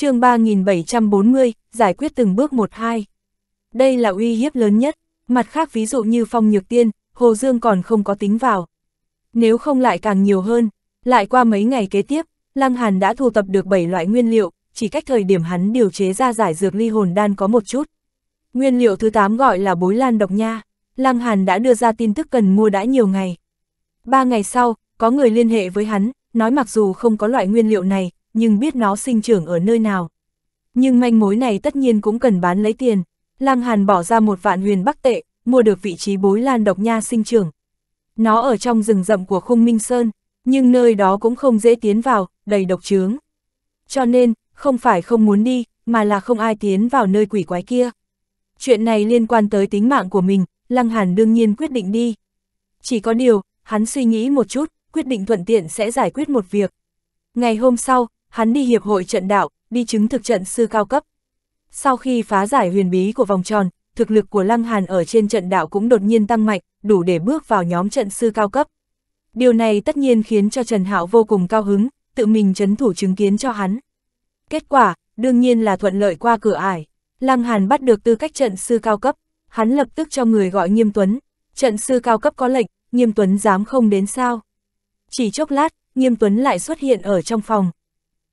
chương 3740, giải quyết từng bước một hai. Đây là uy hiếp lớn nhất, mặt khác ví dụ như phong nhược tiên, Hồ Dương còn không có tính vào. Nếu không lại càng nhiều hơn, lại qua mấy ngày kế tiếp, Lăng Hàn đã thu tập được 7 loại nguyên liệu, chỉ cách thời điểm hắn điều chế ra giải dược ly hồn đan có một chút. Nguyên liệu thứ 8 gọi là bối lan độc nha, Lăng Hàn đã đưa ra tin tức cần mua đã nhiều ngày. Ba ngày sau, có người liên hệ với hắn, nói mặc dù không có loại nguyên liệu này, nhưng biết nó sinh trưởng ở nơi nào. Nhưng manh mối này tất nhiên cũng cần bán lấy tiền. Lăng Hàn bỏ ra một vạn huyền bắc tệ, mua được vị trí bối lan độc nha sinh trưởng. Nó ở trong rừng rậm của khung Minh Sơn, nhưng nơi đó cũng không dễ tiến vào, đầy độc trướng. Cho nên, không phải không muốn đi, mà là không ai tiến vào nơi quỷ quái kia. Chuyện này liên quan tới tính mạng của mình, Lăng Hàn đương nhiên quyết định đi. Chỉ có điều, hắn suy nghĩ một chút, quyết định thuận tiện sẽ giải quyết một việc. Ngày hôm sau, hắn đi hiệp hội trận đạo, đi chứng thực trận sư cao cấp. Sau khi phá giải huyền bí của vòng tròn, thực lực của Lăng Hàn ở trên trận đạo cũng đột nhiên tăng mạnh, đủ để bước vào nhóm trận sư cao cấp. Điều này tất nhiên khiến cho Trần Hạo vô cùng cao hứng, tự mình chấn thủ chứng kiến cho hắn. Kết quả, đương nhiên là thuận lợi qua cửa ải. Lăng Hàn bắt được tư cách trận sư cao cấp, hắn lập tức cho người gọi Nghiêm Tuấn. Trận sư cao cấp có lệnh, Nghiêm Tuấn dám không đến sao. Chỉ chốc lát, Nghiêm Tuấn lại xuất hiện ở trong phòng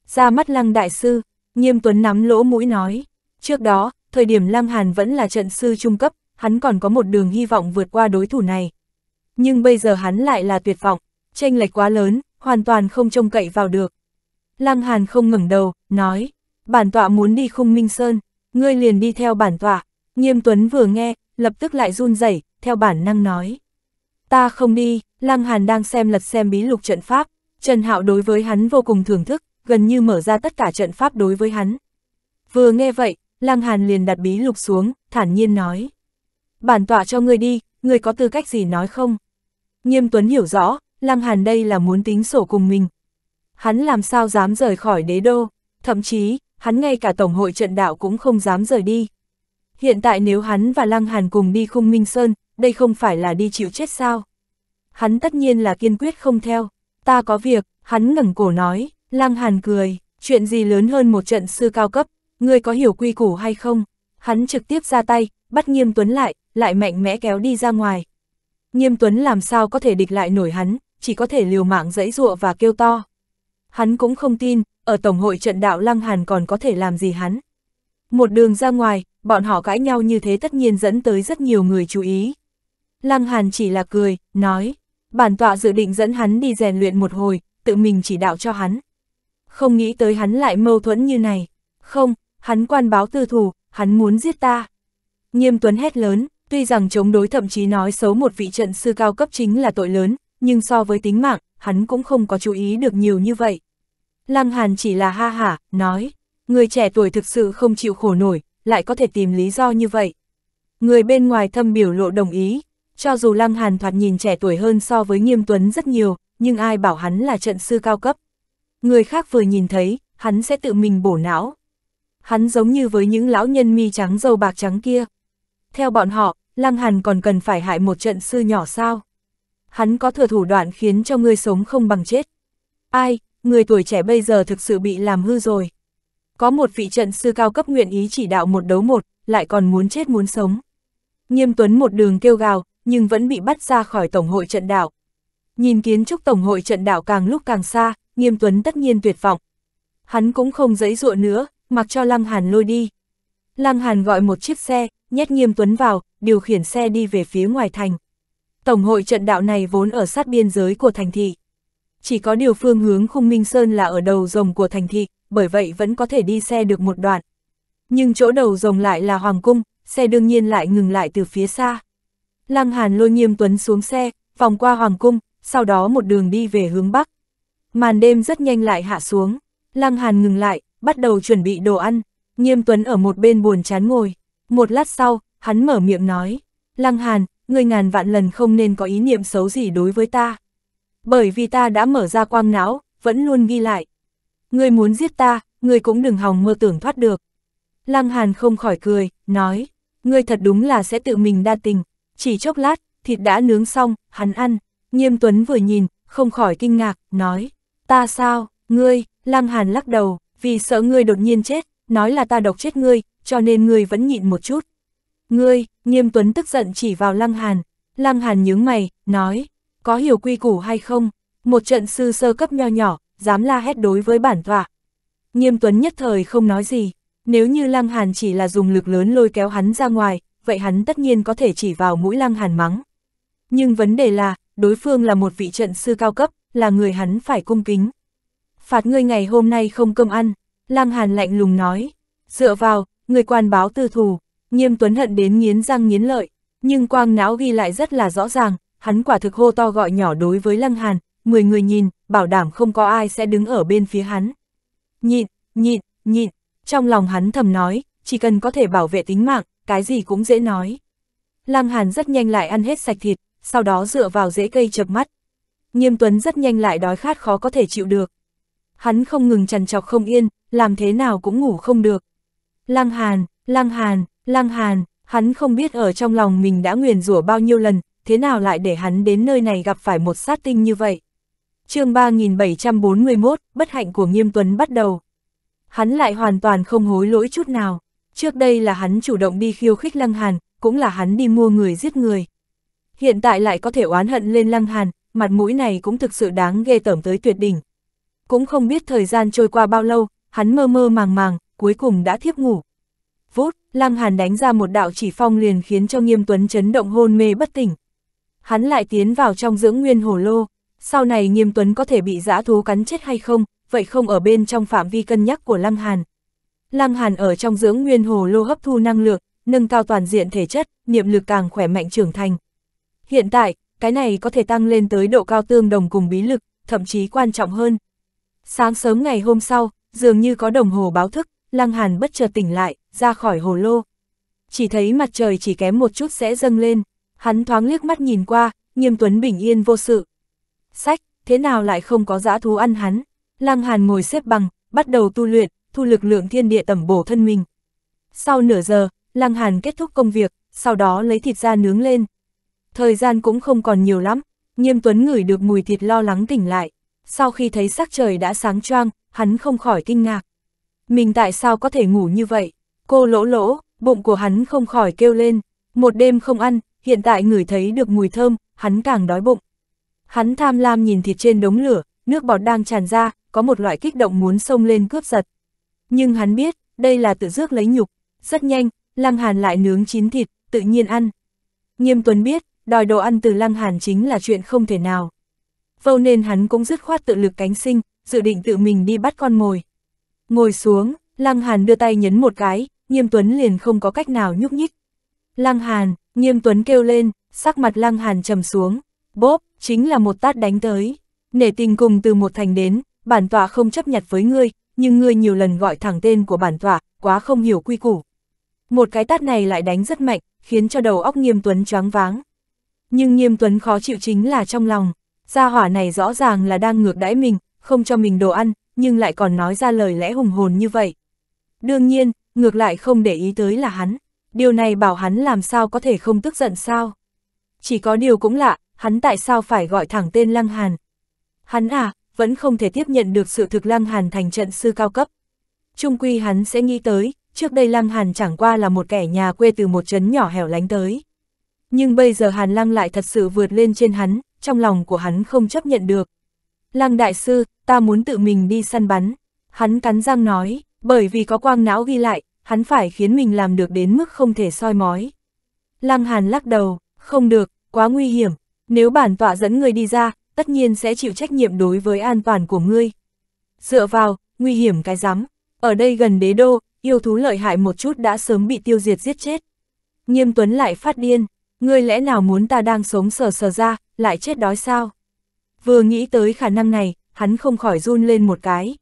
ra mắt Lăng Đại Sư, nghiêm tuấn nắm lỗ mũi nói. Trước đó, thời điểm Lăng Hàn vẫn là trận sư trung cấp, hắn còn có một đường hy vọng vượt qua đối thủ này. Nhưng bây giờ hắn lại là tuyệt vọng, tranh lệch quá lớn, hoàn toàn không trông cậy vào được. Lăng Hàn không ngẩng đầu, nói, bản tọa muốn đi khung Minh Sơn, ngươi liền đi theo bản tọa. Nghiêm Tuấn vừa nghe, lập tức lại run rẩy, theo bản năng nói. Ta không đi, Lăng Hàn đang xem lật xem bí lục trận pháp, Trần Hạo đối với hắn vô cùng thưởng thức, gần như mở ra tất cả trận pháp đối với hắn. Vừa nghe vậy, Lăng Hàn liền đặt bí lục xuống, thản nhiên nói. Bản tọa cho ngươi đi, ngươi có tư cách gì nói không? Nghiêm Tuấn hiểu rõ, Lăng Hàn đây là muốn tính sổ cùng mình. Hắn làm sao dám rời khỏi đế đô, thậm chí, hắn ngay cả Tổng hội trận đạo cũng không dám rời đi. Hiện tại nếu hắn và Lăng Hàn cùng đi khung Minh Sơn, đây không phải là đi chịu chết sao? Hắn tất nhiên là kiên quyết không theo, ta có việc, hắn ngẩng cổ nói. Lăng Hàn cười, chuyện gì lớn hơn một trận sư cao cấp, ngươi có hiểu quy củ hay không? Hắn trực tiếp ra tay, bắt Nghiêm Tuấn lại, lại mạnh mẽ kéo đi ra ngoài. Nghiêm Tuấn làm sao có thể địch lại nổi hắn, chỉ có thể liều mạng dẫy dụa và kêu to. Hắn cũng không tin, ở Tổng hội trận đạo Lăng Hàn còn có thể làm gì hắn. Một đường ra ngoài, bọn họ cãi nhau như thế tất nhiên dẫn tới rất nhiều người chú ý. Lăng Hàn chỉ là cười, nói, bản tọa dự định dẫn hắn đi rèn luyện một hồi, tự mình chỉ đạo cho hắn không nghĩ tới hắn lại mâu thuẫn như này. Không, hắn quan báo tư thủ, hắn muốn giết ta. Nghiêm Tuấn hét lớn, tuy rằng chống đối thậm chí nói xấu một vị trận sư cao cấp chính là tội lớn, nhưng so với tính mạng, hắn cũng không có chú ý được nhiều như vậy. Lăng Hàn chỉ là ha hả, nói, người trẻ tuổi thực sự không chịu khổ nổi, lại có thể tìm lý do như vậy. Người bên ngoài thâm biểu lộ đồng ý, cho dù Lăng Hàn thoạt nhìn trẻ tuổi hơn so với Nghiêm Tuấn rất nhiều, nhưng ai bảo hắn là trận sư cao cấp. Người khác vừa nhìn thấy, hắn sẽ tự mình bổ não. Hắn giống như với những lão nhân mi trắng dâu bạc trắng kia. Theo bọn họ, Lăng Hàn còn cần phải hại một trận sư nhỏ sao? Hắn có thừa thủ đoạn khiến cho ngươi sống không bằng chết. Ai, người tuổi trẻ bây giờ thực sự bị làm hư rồi. Có một vị trận sư cao cấp nguyện ý chỉ đạo một đấu một, lại còn muốn chết muốn sống. Nghiêm Tuấn một đường kêu gào, nhưng vẫn bị bắt ra khỏi Tổng hội trận đạo. Nhìn kiến trúc Tổng hội trận đạo càng lúc càng xa, Nghiêm Tuấn tất nhiên tuyệt vọng. Hắn cũng không dãy dụa nữa, mặc cho Lăng Hàn lôi đi. Lăng Hàn gọi một chiếc xe, nhét Nghiêm Tuấn vào, điều khiển xe đi về phía ngoài thành. Tổng hội trận đạo này vốn ở sát biên giới của thành thị. Chỉ có điều phương hướng khung Minh Sơn là ở đầu rồng của thành thị, bởi vậy vẫn có thể đi xe được một đoạn. Nhưng chỗ đầu rồng lại là Hoàng Cung, xe đương nhiên lại ngừng lại từ phía xa. Lăng Hàn lôi Nghiêm Tuấn xuống xe, vòng qua Hoàng Cung, sau đó một đường đi về hướng Bắc. Màn đêm rất nhanh lại hạ xuống, Lăng Hàn ngừng lại, bắt đầu chuẩn bị đồ ăn, Nghiêm Tuấn ở một bên buồn chán ngồi. Một lát sau, hắn mở miệng nói, Lăng Hàn, ngươi ngàn vạn lần không nên có ý niệm xấu gì đối với ta. Bởi vì ta đã mở ra quang não, vẫn luôn ghi lại. Ngươi muốn giết ta, ngươi cũng đừng hòng mơ tưởng thoát được. Lăng Hàn không khỏi cười, nói, ngươi thật đúng là sẽ tự mình đa tình. Chỉ chốc lát, thịt đã nướng xong, hắn ăn. Nghiêm Tuấn vừa nhìn, không khỏi kinh ngạc, nói, Ta sao, ngươi, Lăng Hàn lắc đầu, vì sợ ngươi đột nhiên chết, nói là ta độc chết ngươi, cho nên ngươi vẫn nhịn một chút. Ngươi, nghiêm tuấn tức giận chỉ vào Lăng Hàn, Lăng Hàn nhướng mày, nói, có hiểu quy củ hay không, một trận sư sơ cấp nho nhỏ, dám la hét đối với bản tọa. Nghiêm tuấn nhất thời không nói gì, nếu như Lăng Hàn chỉ là dùng lực lớn lôi kéo hắn ra ngoài, vậy hắn tất nhiên có thể chỉ vào mũi Lăng Hàn mắng. Nhưng vấn đề là, đối phương là một vị trận sư cao cấp, là người hắn phải cung kính. Phạt ngươi ngày hôm nay không cơm ăn, Lăng Hàn lạnh lùng nói. Dựa vào, người quan báo tư thù, nghiêm tuấn hận đến nghiến răng nghiến lợi, nhưng quang não ghi lại rất là rõ ràng, hắn quả thực hô to gọi nhỏ đối với Lăng Hàn, mười người nhìn, bảo đảm không có ai sẽ đứng ở bên phía hắn. Nhịn, nhịn, nhịn, trong lòng hắn thầm nói, chỉ cần có thể bảo vệ tính mạng, cái gì cũng dễ nói. Lăng Hàn rất nhanh lại ăn hết sạch thịt, sau đó dựa vào rễ cây chập mắt, Nghiêm Tuấn rất nhanh lại đói khát khó có thể chịu được. Hắn không ngừng trằn trọc không yên, làm thế nào cũng ngủ không được. Lăng Hàn, Lăng Hàn, Lăng Hàn, hắn không biết ở trong lòng mình đã nguyền rủa bao nhiêu lần, thế nào lại để hắn đến nơi này gặp phải một sát tinh như vậy. chương 3741, bất hạnh của Nghiêm Tuấn bắt đầu. Hắn lại hoàn toàn không hối lỗi chút nào. Trước đây là hắn chủ động đi khiêu khích Lăng Hàn, cũng là hắn đi mua người giết người. Hiện tại lại có thể oán hận lên Lăng Hàn, mặt mũi này cũng thực sự đáng ghê tởm tới tuyệt đỉnh. Cũng không biết thời gian trôi qua bao lâu, hắn mơ mơ màng màng, cuối cùng đã thiếp ngủ. Vút, Lăng Hàn đánh ra một đạo chỉ phong liền khiến cho Nghiêm Tuấn chấn động hôn mê bất tỉnh. Hắn lại tiến vào trong dưỡng nguyên hồ lô, sau này Nghiêm Tuấn có thể bị dã thú cắn chết hay không, vậy không ở bên trong phạm vi cân nhắc của Lăng Hàn. Lăng Hàn ở trong dưỡng nguyên hồ lô hấp thu năng lượng, nâng cao toàn diện thể chất, niệm lực càng khỏe mạnh trưởng thành. Hiện tại, cái này có thể tăng lên tới độ cao tương đồng cùng bí lực, thậm chí quan trọng hơn. Sáng sớm ngày hôm sau, dường như có đồng hồ báo thức, Lăng Hàn bất chợt tỉnh lại, ra khỏi hồ lô. Chỉ thấy mặt trời chỉ kém một chút sẽ dâng lên, hắn thoáng liếc mắt nhìn qua, nghiêm tuấn bình yên vô sự. Sách, thế nào lại không có dã thú ăn hắn? Lăng Hàn ngồi xếp bằng, bắt đầu tu luyện, thu lực lượng thiên địa tẩm bổ thân mình. Sau nửa giờ, Lăng Hàn kết thúc công việc, sau đó lấy thịt ra nướng lên, Thời gian cũng không còn nhiều lắm, nghiêm tuấn ngửi được mùi thịt lo lắng tỉnh lại. Sau khi thấy sắc trời đã sáng choang, hắn không khỏi kinh ngạc. Mình tại sao có thể ngủ như vậy? Cô lỗ lỗ, bụng của hắn không khỏi kêu lên. Một đêm không ăn, hiện tại ngửi thấy được mùi thơm, hắn càng đói bụng. Hắn tham lam nhìn thịt trên đống lửa, nước bọt đang tràn ra, có một loại kích động muốn xông lên cướp giật. Nhưng hắn biết, đây là tự rước lấy nhục. Rất nhanh, Lăng Hàn lại nướng chín thịt, tự nhiên ăn. Nghiêm Tuấn biết, đòi đồ ăn từ Lăng Hàn chính là chuyện không thể nào. Vâu nên hắn cũng dứt khoát tự lực cánh sinh, dự định tự mình đi bắt con mồi. Ngồi xuống, Lăng Hàn đưa tay nhấn một cái, Nghiêm Tuấn liền không có cách nào nhúc nhích. Lăng Hàn, Nghiêm Tuấn kêu lên, sắc mặt Lăng Hàn trầm xuống, bóp, chính là một tát đánh tới. Nể tình cùng từ một thành đến, bản tọa không chấp nhặt với ngươi, nhưng ngươi nhiều lần gọi thẳng tên của bản tọa, quá không hiểu quy củ. Một cái tát này lại đánh rất mạnh, khiến cho đầu óc Nghiêm Tuấn choáng váng. Nhưng Nghiêm Tuấn khó chịu chính là trong lòng, gia hỏa này rõ ràng là đang ngược đãi mình, không cho mình đồ ăn, nhưng lại còn nói ra lời lẽ hùng hồn như vậy. Đương nhiên, ngược lại không để ý tới là hắn, điều này bảo hắn làm sao có thể không tức giận sao. Chỉ có điều cũng lạ, hắn tại sao phải gọi thẳng tên Lăng Hàn. Hắn à, vẫn không thể tiếp nhận được sự thực Lăng Hàn thành trận sư cao cấp. Trung quy hắn sẽ nghĩ tới, trước đây Lăng Hàn chẳng qua là một kẻ nhà quê từ một trấn nhỏ hẻo lánh tới. Nhưng bây giờ Hàn Lăng lại thật sự vượt lên trên hắn, trong lòng của hắn không chấp nhận được. Lăng đại sư, ta muốn tự mình đi săn bắn. Hắn cắn răng nói, bởi vì có quang não ghi lại, hắn phải khiến mình làm được đến mức không thể soi mói. Lăng Hàn lắc đầu, không được, quá nguy hiểm. Nếu bản tọa dẫn người đi ra, tất nhiên sẽ chịu trách nhiệm đối với an toàn của ngươi. Dựa vào, nguy hiểm cái rắm. Ở đây gần đế đô, yêu thú lợi hại một chút đã sớm bị tiêu diệt giết chết. Nghiêm Tuấn lại phát điên, Ngươi lẽ nào muốn ta đang sống sờ sờ ra, lại chết đói sao? Vừa nghĩ tới khả năng này, hắn không khỏi run lên một cái.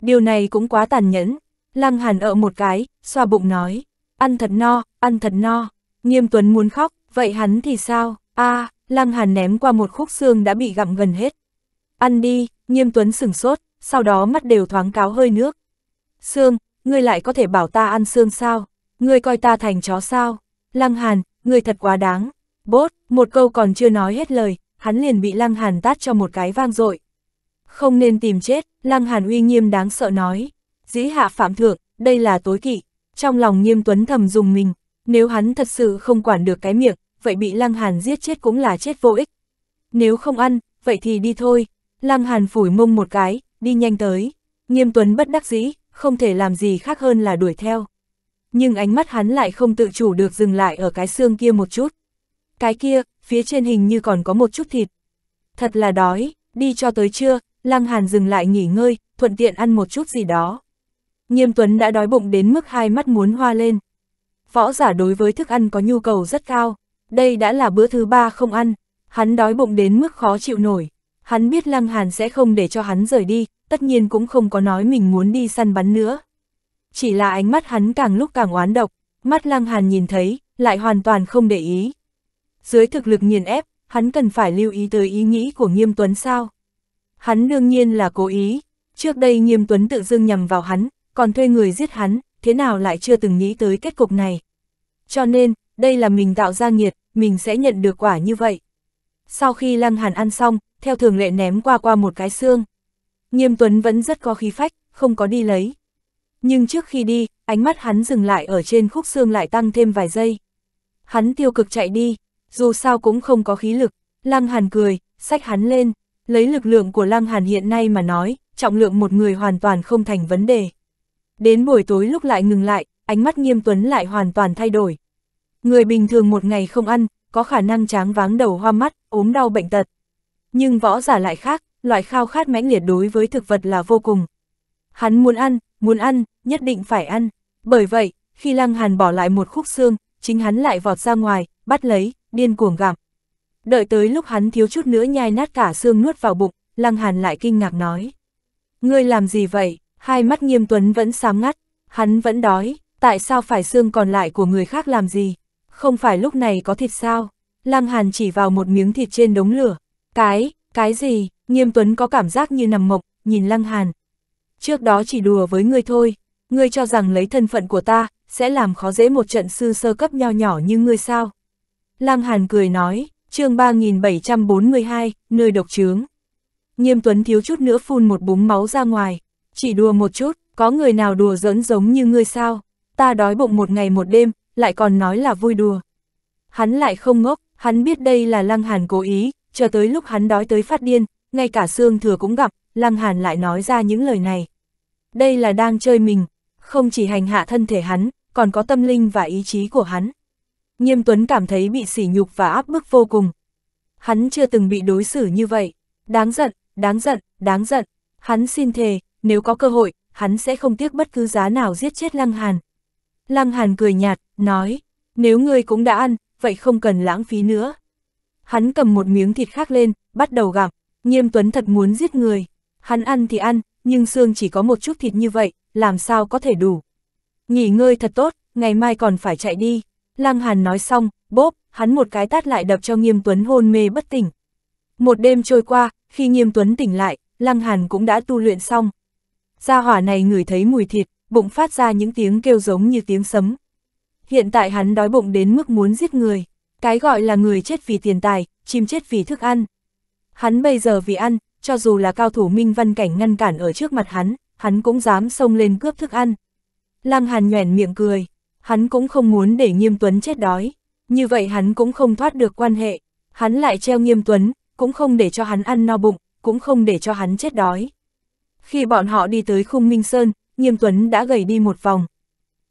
Điều này cũng quá tàn nhẫn. Lăng hàn ợ một cái, xoa bụng nói. Ăn thật no, ăn thật no. Nghiêm tuấn muốn khóc, vậy hắn thì sao? a à, lăng hàn ném qua một khúc xương đã bị gặm gần hết. Ăn đi, nghiêm tuấn sửng sốt, sau đó mắt đều thoáng cáo hơi nước. Xương, ngươi lại có thể bảo ta ăn xương sao? Ngươi coi ta thành chó sao? Lăng hàn, người thật quá đáng. Bốt, một câu còn chưa nói hết lời, hắn liền bị Lăng Hàn tát cho một cái vang dội. Không nên tìm chết, Lăng Hàn uy nghiêm đáng sợ nói. Dĩ hạ phạm thượng, đây là tối kỵ. Trong lòng nghiêm tuấn thầm dùng mình, nếu hắn thật sự không quản được cái miệng, vậy bị Lăng Hàn giết chết cũng là chết vô ích. Nếu không ăn, vậy thì đi thôi. Lăng Hàn phủi mông một cái, đi nhanh tới. Nghiêm tuấn bất đắc dĩ, không thể làm gì khác hơn là đuổi theo nhưng ánh mắt hắn lại không tự chủ được dừng lại ở cái xương kia một chút. Cái kia, phía trên hình như còn có một chút thịt. Thật là đói, đi cho tới trưa, Lăng Hàn dừng lại nghỉ ngơi, thuận tiện ăn một chút gì đó. Nghiêm Tuấn đã đói bụng đến mức hai mắt muốn hoa lên. Võ giả đối với thức ăn có nhu cầu rất cao, đây đã là bữa thứ ba không ăn, hắn đói bụng đến mức khó chịu nổi. Hắn biết Lăng Hàn sẽ không để cho hắn rời đi, tất nhiên cũng không có nói mình muốn đi săn bắn nữa chỉ là ánh mắt hắn càng lúc càng oán độc, mắt lăng hàn nhìn thấy, lại hoàn toàn không để ý. Dưới thực lực nghiền ép, hắn cần phải lưu ý tới ý nghĩ của Nghiêm Tuấn sao? Hắn đương nhiên là cố ý, trước đây Nghiêm Tuấn tự dưng nhằm vào hắn, còn thuê người giết hắn, thế nào lại chưa từng nghĩ tới kết cục này. Cho nên, đây là mình tạo ra nghiệt, mình sẽ nhận được quả như vậy. Sau khi Lăng Hàn ăn xong, theo thường lệ ném qua qua một cái xương. Nghiêm Tuấn vẫn rất có khí phách, không có đi lấy nhưng trước khi đi, ánh mắt hắn dừng lại ở trên khúc xương lại tăng thêm vài giây. Hắn tiêu cực chạy đi, dù sao cũng không có khí lực, Lăng Hàn cười, sách hắn lên, lấy lực lượng của Lăng Hàn hiện nay mà nói, trọng lượng một người hoàn toàn không thành vấn đề. Đến buổi tối lúc lại ngừng lại, ánh mắt nghiêm tuấn lại hoàn toàn thay đổi. Người bình thường một ngày không ăn, có khả năng tráng váng đầu hoa mắt, ốm đau bệnh tật. Nhưng võ giả lại khác, loại khao khát mãnh liệt đối với thực vật là vô cùng. Hắn muốn ăn, muốn ăn, nhất định phải ăn. Bởi vậy, khi Lăng Hàn bỏ lại một khúc xương, chính hắn lại vọt ra ngoài, bắt lấy, điên cuồng gặm. Đợi tới lúc hắn thiếu chút nữa nhai nát cả xương nuốt vào bụng, Lăng Hàn lại kinh ngạc nói. Ngươi làm gì vậy? Hai mắt nghiêm tuấn vẫn sám ngắt, hắn vẫn đói, tại sao phải xương còn lại của người khác làm gì? Không phải lúc này có thịt sao? Lăng Hàn chỉ vào một miếng thịt trên đống lửa. Cái, cái gì? Nghiêm Tuấn có cảm giác như nằm mộng, nhìn Lăng Hàn, trước đó chỉ đùa với ngươi thôi, ngươi cho rằng lấy thân phận của ta, sẽ làm khó dễ một trận sư sơ cấp nho nhỏ như ngươi sao. Lăng Hàn cười nói, chương 3742, nơi độc trướng. Nghiêm Tuấn thiếu chút nữa phun một búng máu ra ngoài, chỉ đùa một chút, có người nào đùa giỡn giống như ngươi sao, ta đói bụng một ngày một đêm, lại còn nói là vui đùa. Hắn lại không ngốc, hắn biết đây là Lăng Hàn cố ý, chờ tới lúc hắn đói tới phát điên, ngay cả xương thừa cũng gặp, Lăng Hàn lại nói ra những lời này đây là đang chơi mình, không chỉ hành hạ thân thể hắn, còn có tâm linh và ý chí của hắn. Nghiêm Tuấn cảm thấy bị sỉ nhục và áp bức vô cùng. Hắn chưa từng bị đối xử như vậy, đáng giận, đáng giận, đáng giận. Hắn xin thề, nếu có cơ hội, hắn sẽ không tiếc bất cứ giá nào giết chết Lăng Hàn. Lăng Hàn cười nhạt, nói, nếu ngươi cũng đã ăn, vậy không cần lãng phí nữa. Hắn cầm một miếng thịt khác lên, bắt đầu gặm, nghiêm tuấn thật muốn giết người. Hắn ăn thì ăn, nhưng xương chỉ có một chút thịt như vậy, làm sao có thể đủ. Nghỉ ngơi thật tốt, ngày mai còn phải chạy đi. Lăng Hàn nói xong, bốp, hắn một cái tát lại đập cho Nghiêm Tuấn hôn mê bất tỉnh. Một đêm trôi qua, khi Nghiêm Tuấn tỉnh lại, Lăng Hàn cũng đã tu luyện xong. Gia hỏa này ngửi thấy mùi thịt, bụng phát ra những tiếng kêu giống như tiếng sấm. Hiện tại hắn đói bụng đến mức muốn giết người. Cái gọi là người chết vì tiền tài, chim chết vì thức ăn. Hắn bây giờ vì ăn, cho dù là cao thủ minh văn cảnh ngăn cản ở trước mặt hắn, hắn cũng dám xông lên cướp thức ăn. Lăng Hàn nhoẻn miệng cười, hắn cũng không muốn để Nghiêm Tuấn chết đói, như vậy hắn cũng không thoát được quan hệ, hắn lại treo Nghiêm Tuấn, cũng không để cho hắn ăn no bụng, cũng không để cho hắn chết đói. Khi bọn họ đi tới khung Minh Sơn, Nghiêm Tuấn đã gầy đi một vòng.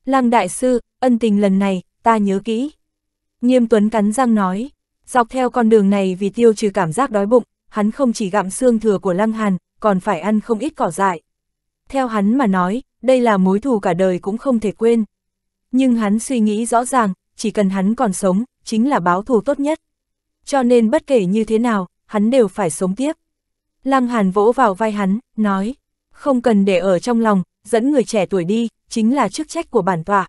Lăng Đại Sư, ân tình lần này, ta nhớ kỹ. Nghiêm Tuấn cắn răng nói, dọc theo con đường này vì tiêu trừ cảm giác đói bụng, hắn không chỉ gặm xương thừa của Lăng Hàn, còn phải ăn không ít cỏ dại. Theo hắn mà nói, đây là mối thù cả đời cũng không thể quên. Nhưng hắn suy nghĩ rõ ràng, chỉ cần hắn còn sống, chính là báo thù tốt nhất. Cho nên bất kể như thế nào, hắn đều phải sống tiếp. Lăng Hàn vỗ vào vai hắn, nói, không cần để ở trong lòng, dẫn người trẻ tuổi đi, chính là chức trách của bản tọa.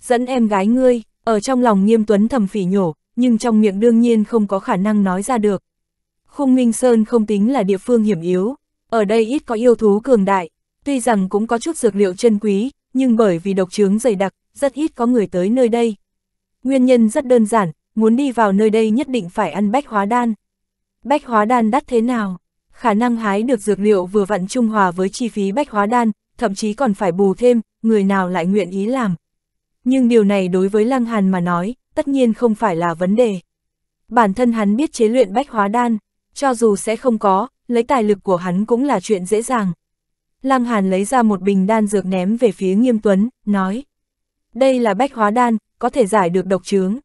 Dẫn em gái ngươi, ở trong lòng nghiêm tuấn thầm phỉ nhổ, nhưng trong miệng đương nhiên không có khả năng nói ra được. Khung Minh Sơn không tính là địa phương hiểm yếu, ở đây ít có yêu thú cường đại, tuy rằng cũng có chút dược liệu chân quý, nhưng bởi vì độc trướng dày đặc, rất ít có người tới nơi đây. Nguyên nhân rất đơn giản, muốn đi vào nơi đây nhất định phải ăn bách hóa đan. Bách hóa đan đắt thế nào? Khả năng hái được dược liệu vừa vặn trung hòa với chi phí bách hóa đan, thậm chí còn phải bù thêm, người nào lại nguyện ý làm. Nhưng điều này đối với Lăng Hàn mà nói, tất nhiên không phải là vấn đề. Bản thân hắn biết chế luyện bách hóa đan, cho dù sẽ không có, lấy tài lực của hắn cũng là chuyện dễ dàng. Lăng Hàn lấy ra một bình đan dược ném về phía Nghiêm Tuấn, nói. Đây là bách hóa đan, có thể giải được độc trướng.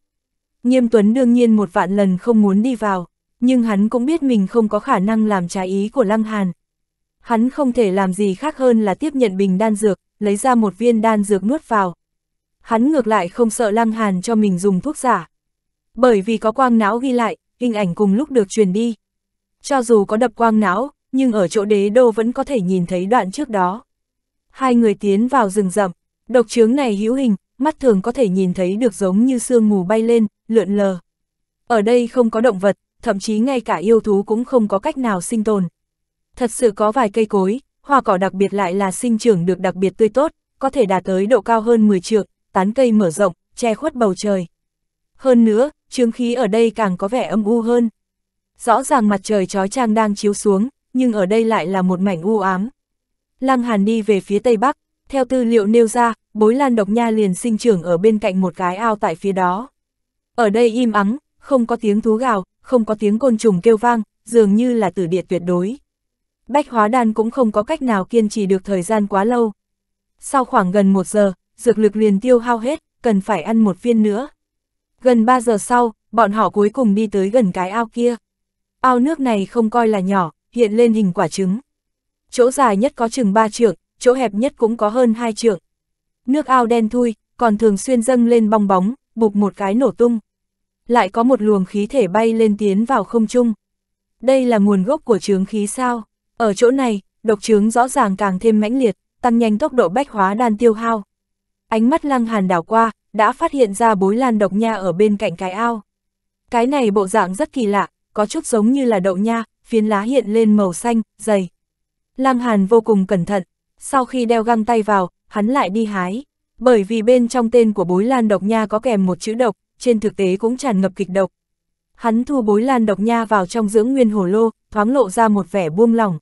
Nghiêm Tuấn đương nhiên một vạn lần không muốn đi vào, nhưng hắn cũng biết mình không có khả năng làm trái ý của Lăng Hàn. Hắn không thể làm gì khác hơn là tiếp nhận bình đan dược, lấy ra một viên đan dược nuốt vào. Hắn ngược lại không sợ Lăng Hàn cho mình dùng thuốc giả. Bởi vì có quang não ghi lại, hình ảnh cùng lúc được truyền đi. Cho dù có đập quang não, nhưng ở chỗ đế đô vẫn có thể nhìn thấy đoạn trước đó. Hai người tiến vào rừng rậm, độc chướng này hữu hình, mắt thường có thể nhìn thấy được giống như sương mù bay lên, lượn lờ. Ở đây không có động vật, thậm chí ngay cả yêu thú cũng không có cách nào sinh tồn. Thật sự có vài cây cối, hoa cỏ đặc biệt lại là sinh trưởng được đặc biệt tươi tốt, có thể đạt tới độ cao hơn 10 trượng, tán cây mở rộng, che khuất bầu trời. Hơn nữa, trường khí ở đây càng có vẻ âm u hơn. Rõ ràng mặt trời trói trang đang chiếu xuống, nhưng ở đây lại là một mảnh u ám. Lăng Hàn đi về phía tây bắc, theo tư liệu nêu ra, bối lan độc nha liền sinh trưởng ở bên cạnh một cái ao tại phía đó. Ở đây im ắng, không có tiếng thú gào, không có tiếng côn trùng kêu vang, dường như là tử địa tuyệt đối. Bách hóa đan cũng không có cách nào kiên trì được thời gian quá lâu. Sau khoảng gần một giờ, dược lực liền tiêu hao hết, cần phải ăn một viên nữa. Gần 3 giờ sau, bọn họ cuối cùng đi tới gần cái ao kia. Ao nước này không coi là nhỏ, hiện lên hình quả trứng. Chỗ dài nhất có chừng 3 trượng, chỗ hẹp nhất cũng có hơn 2 trượng. Nước ao đen thui, còn thường xuyên dâng lên bong bóng, bụp một cái nổ tung. Lại có một luồng khí thể bay lên tiến vào không trung. Đây là nguồn gốc của chướng khí sao? Ở chỗ này, độc chướng rõ ràng càng thêm mãnh liệt, tăng nhanh tốc độ bách hóa đan tiêu hao. Ánh mắt Lăng Hàn đảo qua, đã phát hiện ra bối lan độc nha ở bên cạnh cái ao. Cái này bộ dạng rất kỳ lạ, có chút giống như là đậu nha, phiến lá hiện lên màu xanh, dày. Lam Hàn vô cùng cẩn thận, sau khi đeo găng tay vào, hắn lại đi hái. Bởi vì bên trong tên của bối lan độc nha có kèm một chữ độc, trên thực tế cũng tràn ngập kịch độc. Hắn thu bối lan độc nha vào trong dưỡng nguyên hồ lô, thoáng lộ ra một vẻ buông lỏng.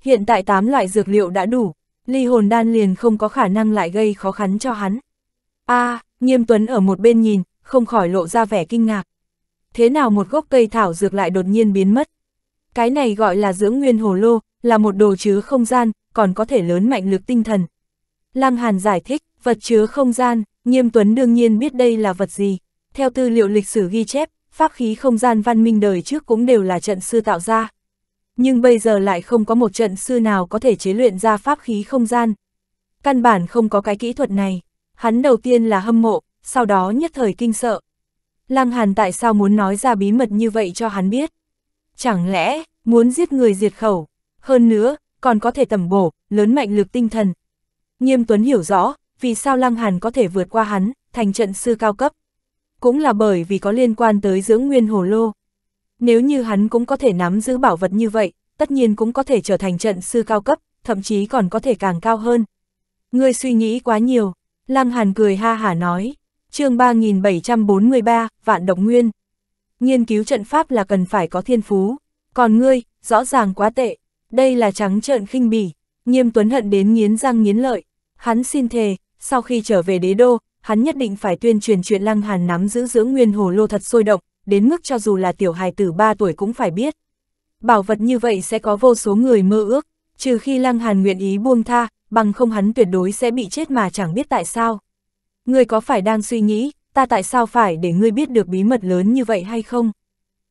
Hiện tại 8 loại dược liệu đã đủ, ly hồn đan liền không có khả năng lại gây khó khăn cho hắn. a à, nghiêm tuấn ở một bên nhìn, không khỏi lộ ra vẻ kinh ngạc thế nào một gốc cây thảo dược lại đột nhiên biến mất. Cái này gọi là dưỡng nguyên hồ lô, là một đồ chứa không gian, còn có thể lớn mạnh lực tinh thần. Lăng Hàn giải thích, vật chứa không gian, Nghiêm Tuấn đương nhiên biết đây là vật gì. Theo tư liệu lịch sử ghi chép, pháp khí không gian văn minh đời trước cũng đều là trận sư tạo ra. Nhưng bây giờ lại không có một trận sư nào có thể chế luyện ra pháp khí không gian. Căn bản không có cái kỹ thuật này. Hắn đầu tiên là hâm mộ, sau đó nhất thời kinh sợ, Lăng Hàn tại sao muốn nói ra bí mật như vậy cho hắn biết? Chẳng lẽ, muốn giết người diệt khẩu? Hơn nữa, còn có thể tầm bổ, lớn mạnh lực tinh thần. Nghiêm Tuấn hiểu rõ, vì sao Lăng Hàn có thể vượt qua hắn, thành trận sư cao cấp. Cũng là bởi vì có liên quan tới dưỡng nguyên hồ lô. Nếu như hắn cũng có thể nắm giữ bảo vật như vậy, tất nhiên cũng có thể trở thành trận sư cao cấp, thậm chí còn có thể càng cao hơn. Ngươi suy nghĩ quá nhiều, Lăng Hàn cười ha hả nói chương 3743, Vạn Độc Nguyên. Nghiên cứu trận pháp là cần phải có thiên phú, còn ngươi, rõ ràng quá tệ, đây là trắng trợn khinh bỉ, nghiêm tuấn hận đến nghiến răng nghiến lợi, hắn xin thề, sau khi trở về đế đô, hắn nhất định phải tuyên truyền chuyện lăng hàn nắm giữ dưỡng nguyên hồ lô thật sôi động, đến mức cho dù là tiểu hài tử 3 tuổi cũng phải biết. Bảo vật như vậy sẽ có vô số người mơ ước, trừ khi lăng hàn nguyện ý buông tha, bằng không hắn tuyệt đối sẽ bị chết mà chẳng biết tại sao ngươi có phải đang suy nghĩ, ta tại sao phải để ngươi biết được bí mật lớn như vậy hay không?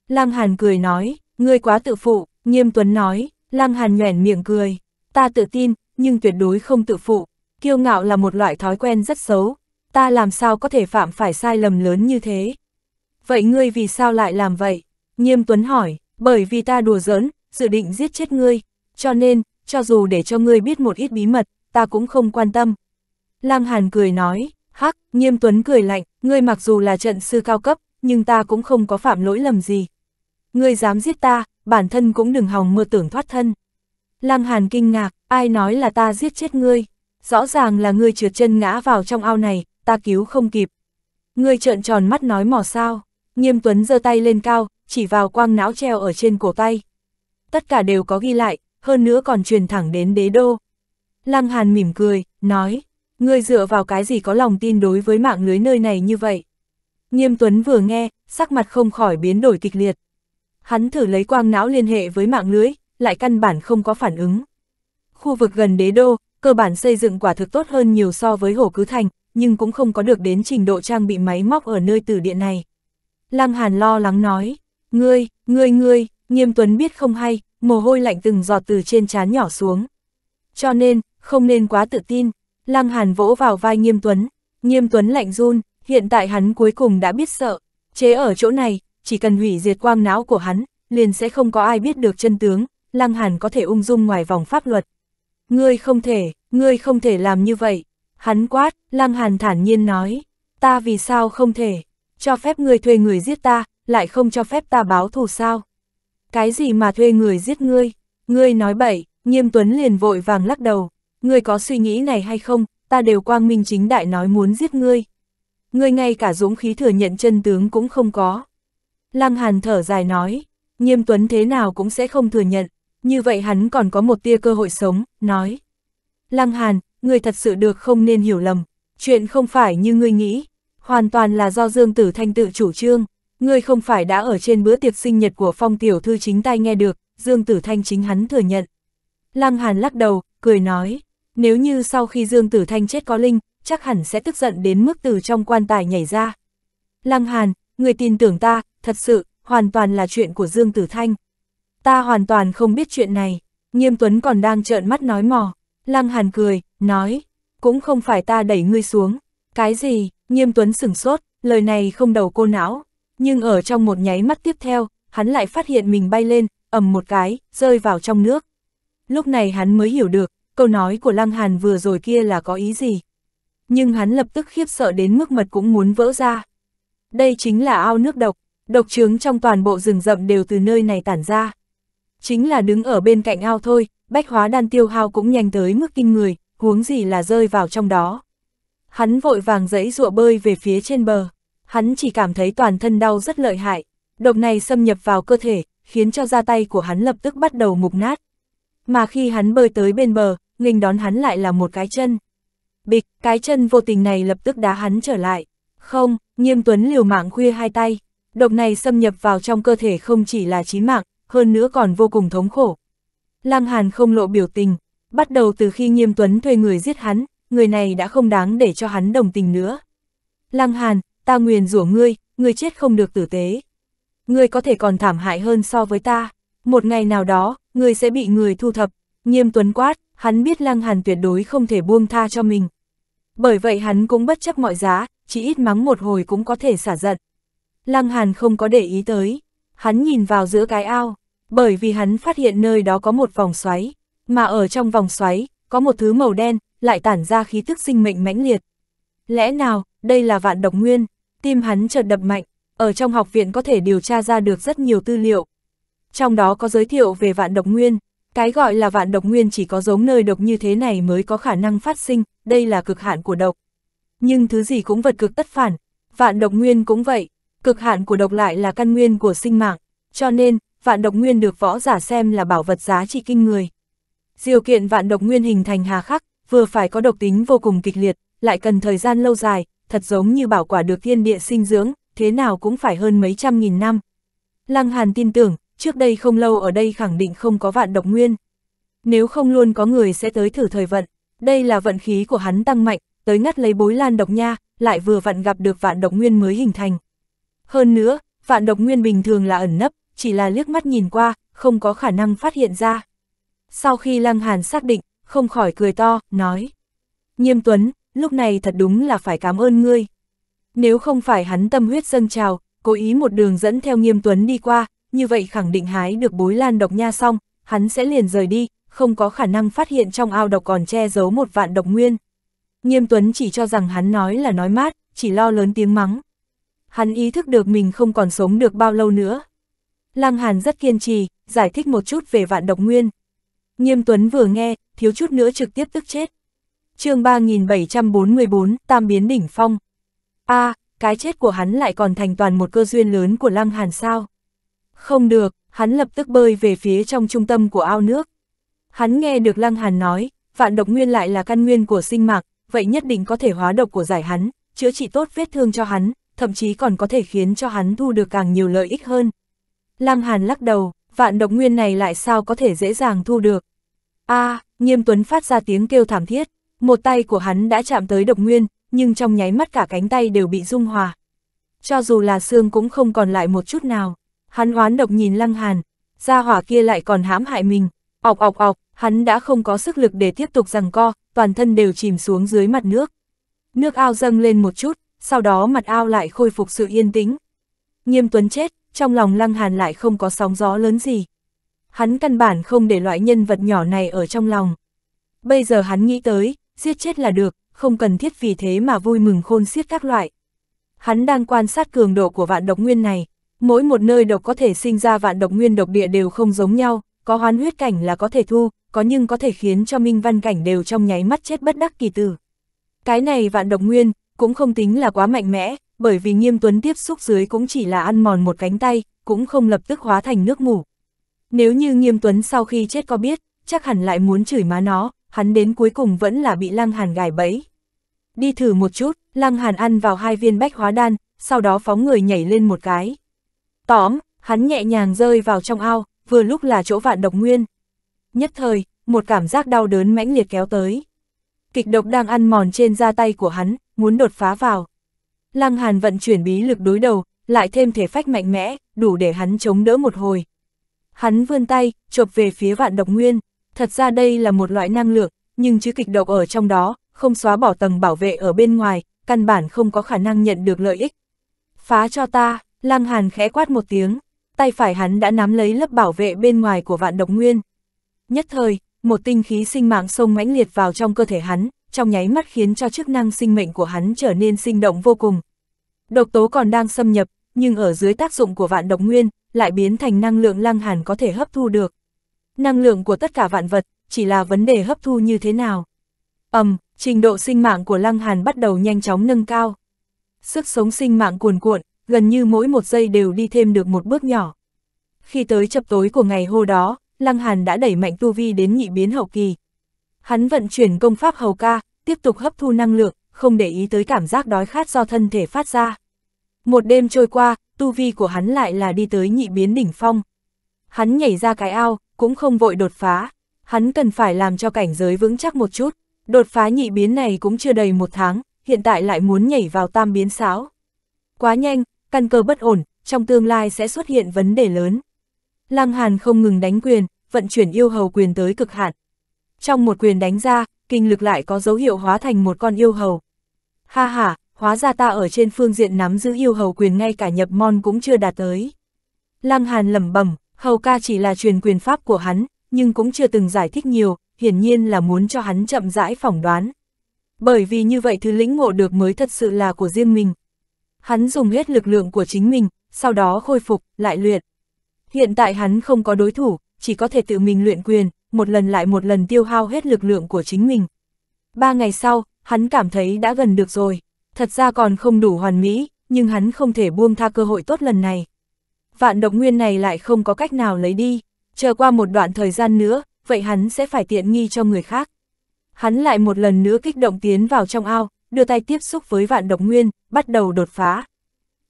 Lăng Hàn cười nói, ngươi quá tự phụ, nghiêm tuấn nói, Lăng Hàn nhoẻn miệng cười, ta tự tin, nhưng tuyệt đối không tự phụ, kiêu ngạo là một loại thói quen rất xấu, ta làm sao có thể phạm phải sai lầm lớn như thế? Vậy ngươi vì sao lại làm vậy? Nghiêm Tuấn hỏi, bởi vì ta đùa giỡn, dự định giết chết ngươi, cho nên, cho dù để cho ngươi biết một ít bí mật, ta cũng không quan tâm. Lăng Hàn cười nói, Hắc, nghiêm tuấn cười lạnh, ngươi mặc dù là trận sư cao cấp, nhưng ta cũng không có phạm lỗi lầm gì. Ngươi dám giết ta, bản thân cũng đừng hòng mơ tưởng thoát thân. Lăng Hàn kinh ngạc, ai nói là ta giết chết ngươi, rõ ràng là ngươi trượt chân ngã vào trong ao này, ta cứu không kịp. Ngươi trợn tròn mắt nói mỏ sao, nghiêm tuấn giơ tay lên cao, chỉ vào quang não treo ở trên cổ tay. Tất cả đều có ghi lại, hơn nữa còn truyền thẳng đến đế đô. Lăng Hàn mỉm cười, nói, Ngươi dựa vào cái gì có lòng tin đối với mạng lưới nơi này như vậy? Nghiêm Tuấn vừa nghe, sắc mặt không khỏi biến đổi kịch liệt. Hắn thử lấy quang não liên hệ với mạng lưới, lại căn bản không có phản ứng. Khu vực gần đế đô, cơ bản xây dựng quả thực tốt hơn nhiều so với hồ cứ thành, nhưng cũng không có được đến trình độ trang bị máy móc ở nơi tử điện này. Lăng Hàn lo lắng nói, ngươi, ngươi ngươi, nghiêm tuấn biết không hay, mồ hôi lạnh từng giọt từ trên trán nhỏ xuống. Cho nên, không nên quá tự tin, Lăng Hàn vỗ vào vai Nghiêm Tuấn, Nghiêm Tuấn lạnh run, hiện tại hắn cuối cùng đã biết sợ, chế ở chỗ này, chỉ cần hủy diệt quang não của hắn, liền sẽ không có ai biết được chân tướng, Lăng Hàn có thể ung dung ngoài vòng pháp luật. Ngươi không thể, ngươi không thể làm như vậy. Hắn quát, Lăng Hàn thản nhiên nói, ta vì sao không thể, cho phép ngươi thuê người giết ta, lại không cho phép ta báo thù sao. Cái gì mà thuê người giết ngươi, ngươi nói bậy, nghiêm tuấn liền vội vàng lắc đầu, ngươi có suy nghĩ này hay không, ta đều quang minh chính đại nói muốn giết ngươi. Ngươi ngay cả dũng khí thừa nhận chân tướng cũng không có. Lăng Hàn thở dài nói, nghiêm tuấn thế nào cũng sẽ không thừa nhận, như vậy hắn còn có một tia cơ hội sống, nói. Lăng Hàn, ngươi thật sự được không nên hiểu lầm, chuyện không phải như ngươi nghĩ, hoàn toàn là do Dương Tử Thanh tự chủ trương. Ngươi không phải đã ở trên bữa tiệc sinh nhật của phong tiểu thư chính tay nghe được, Dương Tử Thanh chính hắn thừa nhận. Lăng Hàn lắc đầu, cười nói, nếu như sau khi Dương Tử Thanh chết có linh, chắc hẳn sẽ tức giận đến mức từ trong quan tài nhảy ra. Lăng Hàn, người tin tưởng ta, thật sự, hoàn toàn là chuyện của Dương Tử Thanh. Ta hoàn toàn không biết chuyện này, nghiêm tuấn còn đang trợn mắt nói mò. Lăng Hàn cười, nói, cũng không phải ta đẩy ngươi xuống. Cái gì, nghiêm tuấn sửng sốt, lời này không đầu cô não. Nhưng ở trong một nháy mắt tiếp theo, hắn lại phát hiện mình bay lên, ầm một cái, rơi vào trong nước. Lúc này hắn mới hiểu được, câu nói của Lăng Hàn vừa rồi kia là có ý gì? Nhưng hắn lập tức khiếp sợ đến mức mật cũng muốn vỡ ra. Đây chính là ao nước độc, độc trướng trong toàn bộ rừng rậm đều từ nơi này tản ra. Chính là đứng ở bên cạnh ao thôi, bách hóa đan tiêu hao cũng nhanh tới mức kinh người, huống gì là rơi vào trong đó. Hắn vội vàng dẫy rụa bơi về phía trên bờ, hắn chỉ cảm thấy toàn thân đau rất lợi hại, độc này xâm nhập vào cơ thể, khiến cho da tay của hắn lập tức bắt đầu mục nát. Mà khi hắn bơi tới bên bờ, nghênh đón hắn lại là một cái chân. Bịch, cái chân vô tình này lập tức đá hắn trở lại. Không, nghiêm tuấn liều mạng khuya hai tay. Độc này xâm nhập vào trong cơ thể không chỉ là chí mạng, hơn nữa còn vô cùng thống khổ. Lang Hàn không lộ biểu tình, bắt đầu từ khi nghiêm tuấn thuê người giết hắn, người này đã không đáng để cho hắn đồng tình nữa. Lăng Hàn, ta nguyền rủa ngươi, ngươi chết không được tử tế. Ngươi có thể còn thảm hại hơn so với ta. Một ngày nào đó, ngươi sẽ bị người thu thập. Nghiêm Tuấn quát, hắn biết Lăng Hàn tuyệt đối không thể buông tha cho mình. Bởi vậy hắn cũng bất chấp mọi giá, chỉ ít mắng một hồi cũng có thể xả giận. Lăng Hàn không có để ý tới, hắn nhìn vào giữa cái ao, bởi vì hắn phát hiện nơi đó có một vòng xoáy, mà ở trong vòng xoáy, có một thứ màu đen, lại tản ra khí tức sinh mệnh mãnh liệt. Lẽ nào, đây là vạn độc nguyên, tim hắn chợt đập mạnh, ở trong học viện có thể điều tra ra được rất nhiều tư liệu. Trong đó có giới thiệu về vạn độc nguyên, cái gọi là vạn độc nguyên chỉ có giống nơi độc như thế này mới có khả năng phát sinh, đây là cực hạn của độc. Nhưng thứ gì cũng vật cực tất phản, vạn độc nguyên cũng vậy, cực hạn của độc lại là căn nguyên của sinh mạng, cho nên, vạn độc nguyên được võ giả xem là bảo vật giá trị kinh người. Điều kiện vạn độc nguyên hình thành hà khắc, vừa phải có độc tính vô cùng kịch liệt, lại cần thời gian lâu dài, thật giống như bảo quả được thiên địa sinh dưỡng, thế nào cũng phải hơn mấy trăm nghìn năm. Lăng Hàn tin tưởng, trước đây không lâu ở đây khẳng định không có vạn độc nguyên. Nếu không luôn có người sẽ tới thử thời vận, đây là vận khí của hắn tăng mạnh, tới ngắt lấy bối lan độc nha, lại vừa vặn gặp được vạn độc nguyên mới hình thành. Hơn nữa, vạn độc nguyên bình thường là ẩn nấp, chỉ là liếc mắt nhìn qua, không có khả năng phát hiện ra. Sau khi Lăng Hàn xác định, không khỏi cười to, nói. Nghiêm Tuấn, lúc này thật đúng là phải cảm ơn ngươi. Nếu không phải hắn tâm huyết dâng trào, cố ý một đường dẫn theo Nghiêm Tuấn đi qua, như vậy khẳng định hái được bối lan độc nha xong, hắn sẽ liền rời đi, không có khả năng phát hiện trong ao độc còn che giấu một vạn độc nguyên. Nghiêm Tuấn chỉ cho rằng hắn nói là nói mát, chỉ lo lớn tiếng mắng. Hắn ý thức được mình không còn sống được bao lâu nữa. Lăng Hàn rất kiên trì, giải thích một chút về vạn độc nguyên. Nghiêm Tuấn vừa nghe, thiếu chút nữa trực tiếp tức chết. chương 3744, Tam Biến Đỉnh Phong. a à, cái chết của hắn lại còn thành toàn một cơ duyên lớn của Lăng Hàn sao? Không được, hắn lập tức bơi về phía trong trung tâm của ao nước. Hắn nghe được Lăng Hàn nói, vạn độc nguyên lại là căn nguyên của sinh mạc, vậy nhất định có thể hóa độc của giải hắn, chữa trị tốt vết thương cho hắn, thậm chí còn có thể khiến cho hắn thu được càng nhiều lợi ích hơn. Lăng Hàn lắc đầu, vạn độc nguyên này lại sao có thể dễ dàng thu được. a à, nghiêm tuấn phát ra tiếng kêu thảm thiết, một tay của hắn đã chạm tới độc nguyên, nhưng trong nháy mắt cả cánh tay đều bị dung hòa. Cho dù là xương cũng không còn lại một chút nào. Hắn oán độc nhìn Lăng Hàn, gia hỏa kia lại còn hãm hại mình, ọc ọc ọc, hắn đã không có sức lực để tiếp tục rằng co, toàn thân đều chìm xuống dưới mặt nước. Nước ao dâng lên một chút, sau đó mặt ao lại khôi phục sự yên tĩnh. Nghiêm Tuấn chết, trong lòng Lăng Hàn lại không có sóng gió lớn gì. Hắn căn bản không để loại nhân vật nhỏ này ở trong lòng. Bây giờ hắn nghĩ tới, giết chết là được, không cần thiết vì thế mà vui mừng khôn xiết các loại. Hắn đang quan sát cường độ của vạn độc nguyên này, mỗi một nơi độc có thể sinh ra vạn độc nguyên độc địa đều không giống nhau, có hoán huyết cảnh là có thể thu, có nhưng có thể khiến cho minh văn cảnh đều trong nháy mắt chết bất đắc kỳ tử. Cái này vạn độc nguyên, cũng không tính là quá mạnh mẽ, bởi vì nghiêm tuấn tiếp xúc dưới cũng chỉ là ăn mòn một cánh tay, cũng không lập tức hóa thành nước ngủ. Nếu như nghiêm tuấn sau khi chết có biết, chắc hẳn lại muốn chửi má nó, hắn đến cuối cùng vẫn là bị lăng hàn gài bẫy. Đi thử một chút, lăng hàn ăn vào hai viên bách hóa đan, sau đó phóng người nhảy lên một cái. Tóm, hắn nhẹ nhàng rơi vào trong ao, vừa lúc là chỗ vạn độc nguyên. Nhất thời, một cảm giác đau đớn mãnh liệt kéo tới. Kịch độc đang ăn mòn trên da tay của hắn, muốn đột phá vào. Lăng Hàn vận chuyển bí lực đối đầu, lại thêm thể phách mạnh mẽ, đủ để hắn chống đỡ một hồi. Hắn vươn tay, chộp về phía vạn độc nguyên. Thật ra đây là một loại năng lượng, nhưng chứ kịch độc ở trong đó, không xóa bỏ tầng bảo vệ ở bên ngoài, căn bản không có khả năng nhận được lợi ích. Phá cho ta! Lăng Hàn khẽ quát một tiếng, tay phải hắn đã nắm lấy lớp bảo vệ bên ngoài của vạn độc nguyên. Nhất thời, một tinh khí sinh mạng sông mãnh liệt vào trong cơ thể hắn, trong nháy mắt khiến cho chức năng sinh mệnh của hắn trở nên sinh động vô cùng. Độc tố còn đang xâm nhập, nhưng ở dưới tác dụng của vạn độc nguyên, lại biến thành năng lượng lăng hàn có thể hấp thu được. Năng lượng của tất cả vạn vật, chỉ là vấn đề hấp thu như thế nào. ầm, um, trình độ sinh mạng của lăng hàn bắt đầu nhanh chóng nâng cao. Sức sống sinh mạng cuồn cuộn, gần như mỗi một giây đều đi thêm được một bước nhỏ. Khi tới chập tối của ngày hô đó, Lăng Hàn đã đẩy mạnh tu vi đến nhị biến hậu kỳ. Hắn vận chuyển công pháp hầu ca, tiếp tục hấp thu năng lượng, không để ý tới cảm giác đói khát do thân thể phát ra. Một đêm trôi qua, tu vi của hắn lại là đi tới nhị biến đỉnh phong. Hắn nhảy ra cái ao, cũng không vội đột phá. Hắn cần phải làm cho cảnh giới vững chắc một chút. Đột phá nhị biến này cũng chưa đầy một tháng, hiện tại lại muốn nhảy vào tam biến sáo. Quá nhanh, căn cơ bất ổn, trong tương lai sẽ xuất hiện vấn đề lớn. Lăng Hàn không ngừng đánh quyền, vận chuyển yêu hầu quyền tới cực hạn. Trong một quyền đánh ra, kinh lực lại có dấu hiệu hóa thành một con yêu hầu. Ha ha, hóa ra ta ở trên phương diện nắm giữ yêu hầu quyền ngay cả nhập mon cũng chưa đạt tới. Lăng Hàn lẩm bẩm, hầu ca chỉ là truyền quyền pháp của hắn, nhưng cũng chưa từng giải thích nhiều, hiển nhiên là muốn cho hắn chậm rãi phỏng đoán. Bởi vì như vậy thứ lĩnh ngộ được mới thật sự là của riêng mình hắn dùng hết lực lượng của chính mình, sau đó khôi phục, lại luyện. Hiện tại hắn không có đối thủ, chỉ có thể tự mình luyện quyền, một lần lại một lần tiêu hao hết lực lượng của chính mình. Ba ngày sau, hắn cảm thấy đã gần được rồi, thật ra còn không đủ hoàn mỹ, nhưng hắn không thể buông tha cơ hội tốt lần này. Vạn độc nguyên này lại không có cách nào lấy đi, chờ qua một đoạn thời gian nữa, vậy hắn sẽ phải tiện nghi cho người khác. Hắn lại một lần nữa kích động tiến vào trong ao, đưa tay tiếp xúc với vạn độc nguyên, bắt đầu đột phá.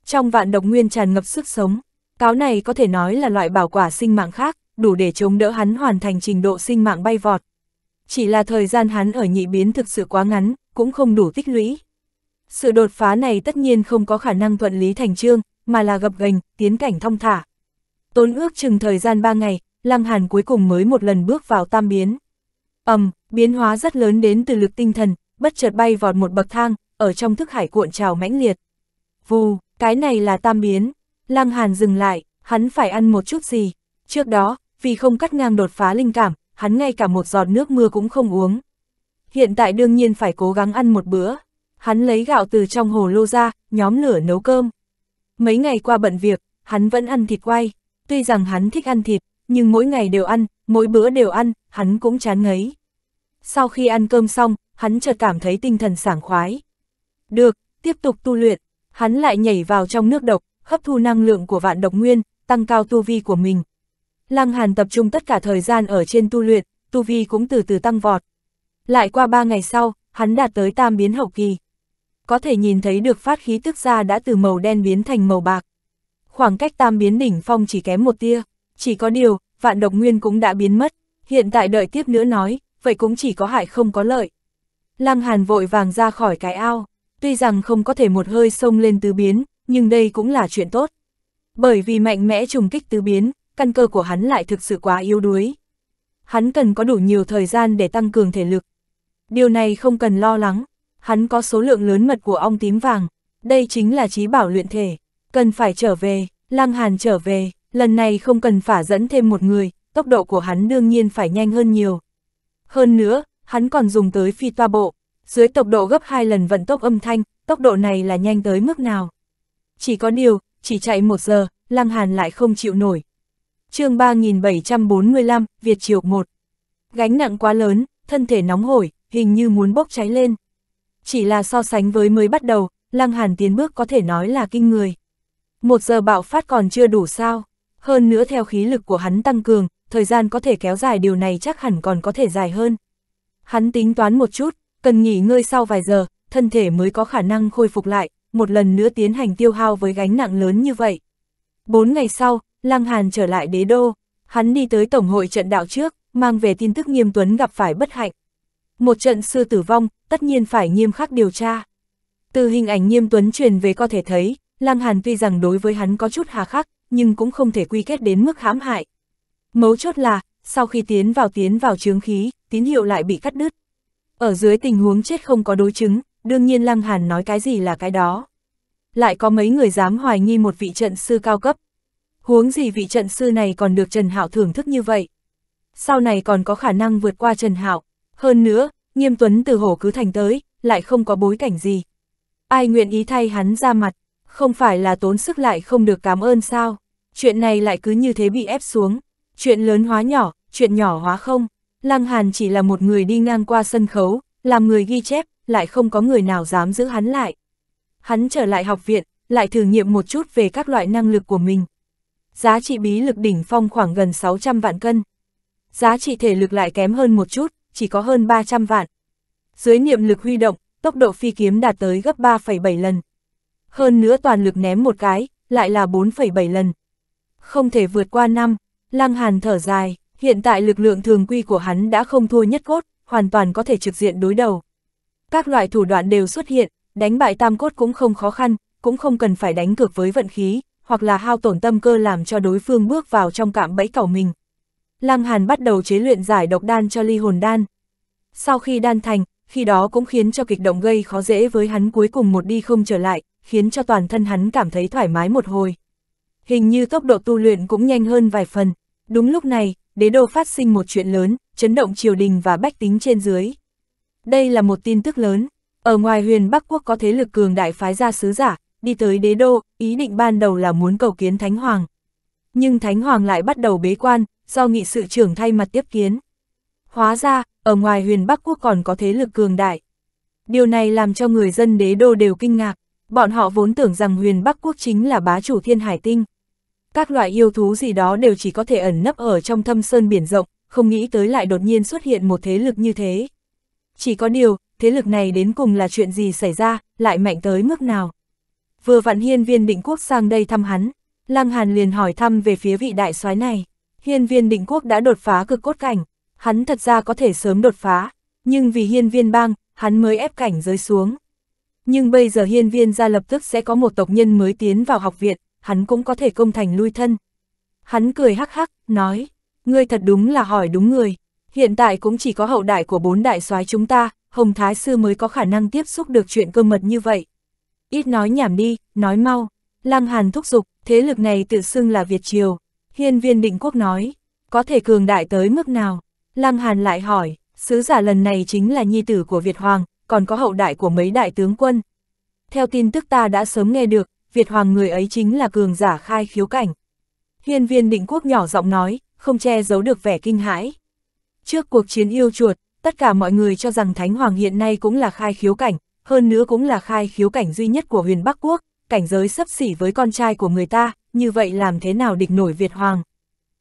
Trong vạn độc nguyên tràn ngập sức sống, cáo này có thể nói là loại bảo quả sinh mạng khác, đủ để chống đỡ hắn hoàn thành trình độ sinh mạng bay vọt. Chỉ là thời gian hắn ở nhị biến thực sự quá ngắn, cũng không đủ tích lũy. Sự đột phá này tất nhiên không có khả năng thuận lý thành trương, mà là gập gành, tiến cảnh thông thả. Tốn ước chừng thời gian 3 ngày, Lăng Hàn cuối cùng mới một lần bước vào tam biến. Ầm, biến hóa rất lớn đến từ lực tinh thần, bất chợt bay vọt một bậc thang, ở trong thức hải cuộn trào mãnh liệt. Vù, cái này là tam biến. Lăng Hàn dừng lại, hắn phải ăn một chút gì. Trước đó, vì không cắt ngang đột phá linh cảm, hắn ngay cả một giọt nước mưa cũng không uống. Hiện tại đương nhiên phải cố gắng ăn một bữa. Hắn lấy gạo từ trong hồ lô ra, nhóm lửa nấu cơm. Mấy ngày qua bận việc, hắn vẫn ăn thịt quay. Tuy rằng hắn thích ăn thịt, nhưng mỗi ngày đều ăn, mỗi bữa đều ăn, hắn cũng chán ngấy sau khi ăn cơm xong, hắn chợt cảm thấy tinh thần sảng khoái. Được, tiếp tục tu luyện, hắn lại nhảy vào trong nước độc, hấp thu năng lượng của vạn độc nguyên, tăng cao tu vi của mình. Lăng Hàn tập trung tất cả thời gian ở trên tu luyện, tu vi cũng từ từ tăng vọt. Lại qua ba ngày sau, hắn đạt tới tam biến hậu kỳ. Có thể nhìn thấy được phát khí tức ra đã từ màu đen biến thành màu bạc. Khoảng cách tam biến đỉnh phong chỉ kém một tia, chỉ có điều, vạn độc nguyên cũng đã biến mất, hiện tại đợi tiếp nữa nói, vậy cũng chỉ có hại không có lợi. Lăng Hàn vội vàng ra khỏi cái ao, tuy rằng không có thể một hơi sông lên tứ biến, nhưng đây cũng là chuyện tốt. Bởi vì mạnh mẽ trùng kích tứ biến, căn cơ của hắn lại thực sự quá yếu đuối. Hắn cần có đủ nhiều thời gian để tăng cường thể lực. Điều này không cần lo lắng, hắn có số lượng lớn mật của ong tím vàng, đây chính là trí bảo luyện thể, cần phải trở về, Lăng Hàn trở về, lần này không cần phả dẫn thêm một người, tốc độ của hắn đương nhiên phải nhanh hơn nhiều. Hơn nữa, hắn còn dùng tới phi toa bộ, dưới tốc độ gấp 2 lần vận tốc âm thanh, tốc độ này là nhanh tới mức nào. Chỉ có điều, chỉ chạy một giờ, Lăng Hàn lại không chịu nổi. chương 3745, Việt Triều 1 Gánh nặng quá lớn, thân thể nóng hổi, hình như muốn bốc cháy lên. Chỉ là so sánh với mới bắt đầu, Lăng Hàn tiến bước có thể nói là kinh người. Một giờ bạo phát còn chưa đủ sao, hơn nữa theo khí lực của hắn tăng cường, thời gian có thể kéo dài điều này chắc hẳn còn có thể dài hơn. Hắn tính toán một chút, cần nghỉ ngơi sau vài giờ, thân thể mới có khả năng khôi phục lại, một lần nữa tiến hành tiêu hao với gánh nặng lớn như vậy. Bốn ngày sau, Lăng Hàn trở lại đế đô, hắn đi tới Tổng hội trận đạo trước, mang về tin tức nghiêm tuấn gặp phải bất hạnh. Một trận sư tử vong, tất nhiên phải nghiêm khắc điều tra. Từ hình ảnh nghiêm tuấn truyền về có thể thấy, Lăng Hàn tuy rằng đối với hắn có chút hà khắc, nhưng cũng không thể quy kết đến mức hãm hại. Mấu chốt là, sau khi tiến vào tiến vào chướng khí, tín hiệu lại bị cắt đứt. Ở dưới tình huống chết không có đối chứng, đương nhiên Lăng Hàn nói cái gì là cái đó. Lại có mấy người dám hoài nghi một vị trận sư cao cấp. Huống gì vị trận sư này còn được Trần Hạo thưởng thức như vậy. Sau này còn có khả năng vượt qua Trần Hạo. Hơn nữa, Nghiêm Tuấn từ hổ cứ thành tới, lại không có bối cảnh gì. Ai nguyện ý thay hắn ra mặt, không phải là tốn sức lại không được cảm ơn sao. Chuyện này lại cứ như thế bị ép xuống. Chuyện lớn hóa nhỏ, chuyện nhỏ hóa không. Lăng Hàn chỉ là một người đi ngang qua sân khấu, làm người ghi chép, lại không có người nào dám giữ hắn lại. Hắn trở lại học viện, lại thử nghiệm một chút về các loại năng lực của mình. Giá trị bí lực đỉnh phong khoảng gần 600 vạn cân. Giá trị thể lực lại kém hơn một chút, chỉ có hơn 300 vạn. Dưới niệm lực huy động, tốc độ phi kiếm đạt tới gấp 3,7 lần. Hơn nữa toàn lực ném một cái, lại là 4,7 lần. Không thể vượt qua năm Lăng Hàn thở dài, hiện tại lực lượng thường quy của hắn đã không thua nhất cốt, hoàn toàn có thể trực diện đối đầu. Các loại thủ đoạn đều xuất hiện, đánh bại tam cốt cũng không khó khăn, cũng không cần phải đánh cược với vận khí, hoặc là hao tổn tâm cơ làm cho đối phương bước vào trong cạm bẫy cẩu mình. Lăng Hàn bắt đầu chế luyện giải độc đan cho ly hồn đan. Sau khi đan thành, khi đó cũng khiến cho kịch động gây khó dễ với hắn cuối cùng một đi không trở lại, khiến cho toàn thân hắn cảm thấy thoải mái một hồi. Hình như tốc độ tu luyện cũng nhanh hơn vài phần, Đúng lúc này, đế đô phát sinh một chuyện lớn, chấn động triều đình và bách tính trên dưới. Đây là một tin tức lớn. Ở ngoài huyền Bắc Quốc có thế lực cường đại phái ra sứ giả, đi tới đế đô, ý định ban đầu là muốn cầu kiến Thánh Hoàng. Nhưng Thánh Hoàng lại bắt đầu bế quan, do nghị sự trưởng thay mặt tiếp kiến. Hóa ra, ở ngoài huyền Bắc Quốc còn có thế lực cường đại. Điều này làm cho người dân đế đô đều kinh ngạc. Bọn họ vốn tưởng rằng huyền Bắc Quốc chính là bá chủ thiên hải tinh các loại yêu thú gì đó đều chỉ có thể ẩn nấp ở trong thâm sơn biển rộng, không nghĩ tới lại đột nhiên xuất hiện một thế lực như thế. Chỉ có điều, thế lực này đến cùng là chuyện gì xảy ra, lại mạnh tới mức nào. Vừa vặn hiên viên định quốc sang đây thăm hắn, Lăng Hàn liền hỏi thăm về phía vị đại soái này. Hiên viên định quốc đã đột phá cực cốt cảnh, hắn thật ra có thể sớm đột phá, nhưng vì hiên viên bang, hắn mới ép cảnh rơi xuống. Nhưng bây giờ hiên viên ra lập tức sẽ có một tộc nhân mới tiến vào học viện, hắn cũng có thể công thành lui thân. Hắn cười hắc hắc, nói, ngươi thật đúng là hỏi đúng người, hiện tại cũng chỉ có hậu đại của bốn đại soái chúng ta, Hồng Thái Sư mới có khả năng tiếp xúc được chuyện cơ mật như vậy. Ít nói nhảm đi, nói mau, Lăng Hàn thúc giục, thế lực này tự xưng là Việt Triều. Hiên viên định quốc nói, có thể cường đại tới mức nào? Lăng Hàn lại hỏi, sứ giả lần này chính là nhi tử của Việt Hoàng, còn có hậu đại của mấy đại tướng quân. Theo tin tức ta đã sớm nghe được, Việt Hoàng người ấy chính là cường giả khai khiếu cảnh. Hiên viên định quốc nhỏ giọng nói, không che giấu được vẻ kinh hãi. Trước cuộc chiến yêu chuột, tất cả mọi người cho rằng Thánh Hoàng hiện nay cũng là khai khiếu cảnh, hơn nữa cũng là khai khiếu cảnh duy nhất của huyền Bắc Quốc, cảnh giới sấp xỉ với con trai của người ta, như vậy làm thế nào địch nổi Việt Hoàng.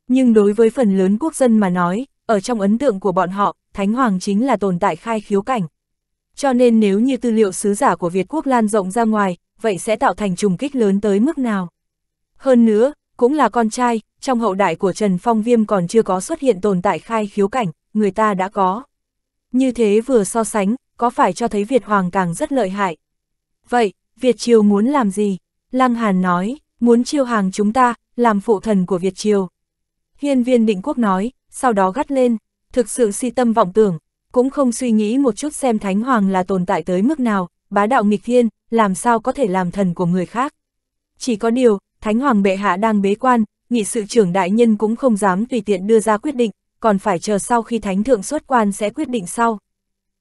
Nhưng đối với phần lớn quốc dân mà nói, ở trong ấn tượng của bọn họ, Thánh Hoàng chính là tồn tại khai khiếu cảnh. Cho nên nếu như tư liệu sứ giả của Việt Quốc lan rộng ra ngoài, vậy sẽ tạo thành trùng kích lớn tới mức nào. Hơn nữa, cũng là con trai, trong hậu đại của Trần Phong Viêm còn chưa có xuất hiện tồn tại khai khiếu cảnh, người ta đã có. Như thế vừa so sánh, có phải cho thấy Việt Hoàng càng rất lợi hại. Vậy, Việt Triều muốn làm gì? Lăng Hàn nói, muốn chiêu hàng chúng ta, làm phụ thần của Việt Triều. Hiên viên định quốc nói, sau đó gắt lên, thực sự si tâm vọng tưởng, cũng không suy nghĩ một chút xem Thánh Hoàng là tồn tại tới mức nào, bá đạo nghịch thiên, làm sao có thể làm thần của người khác. Chỉ có điều, Thánh Hoàng Bệ Hạ đang bế quan, nghị sự trưởng đại nhân cũng không dám tùy tiện đưa ra quyết định, còn phải chờ sau khi Thánh Thượng xuất quan sẽ quyết định sau.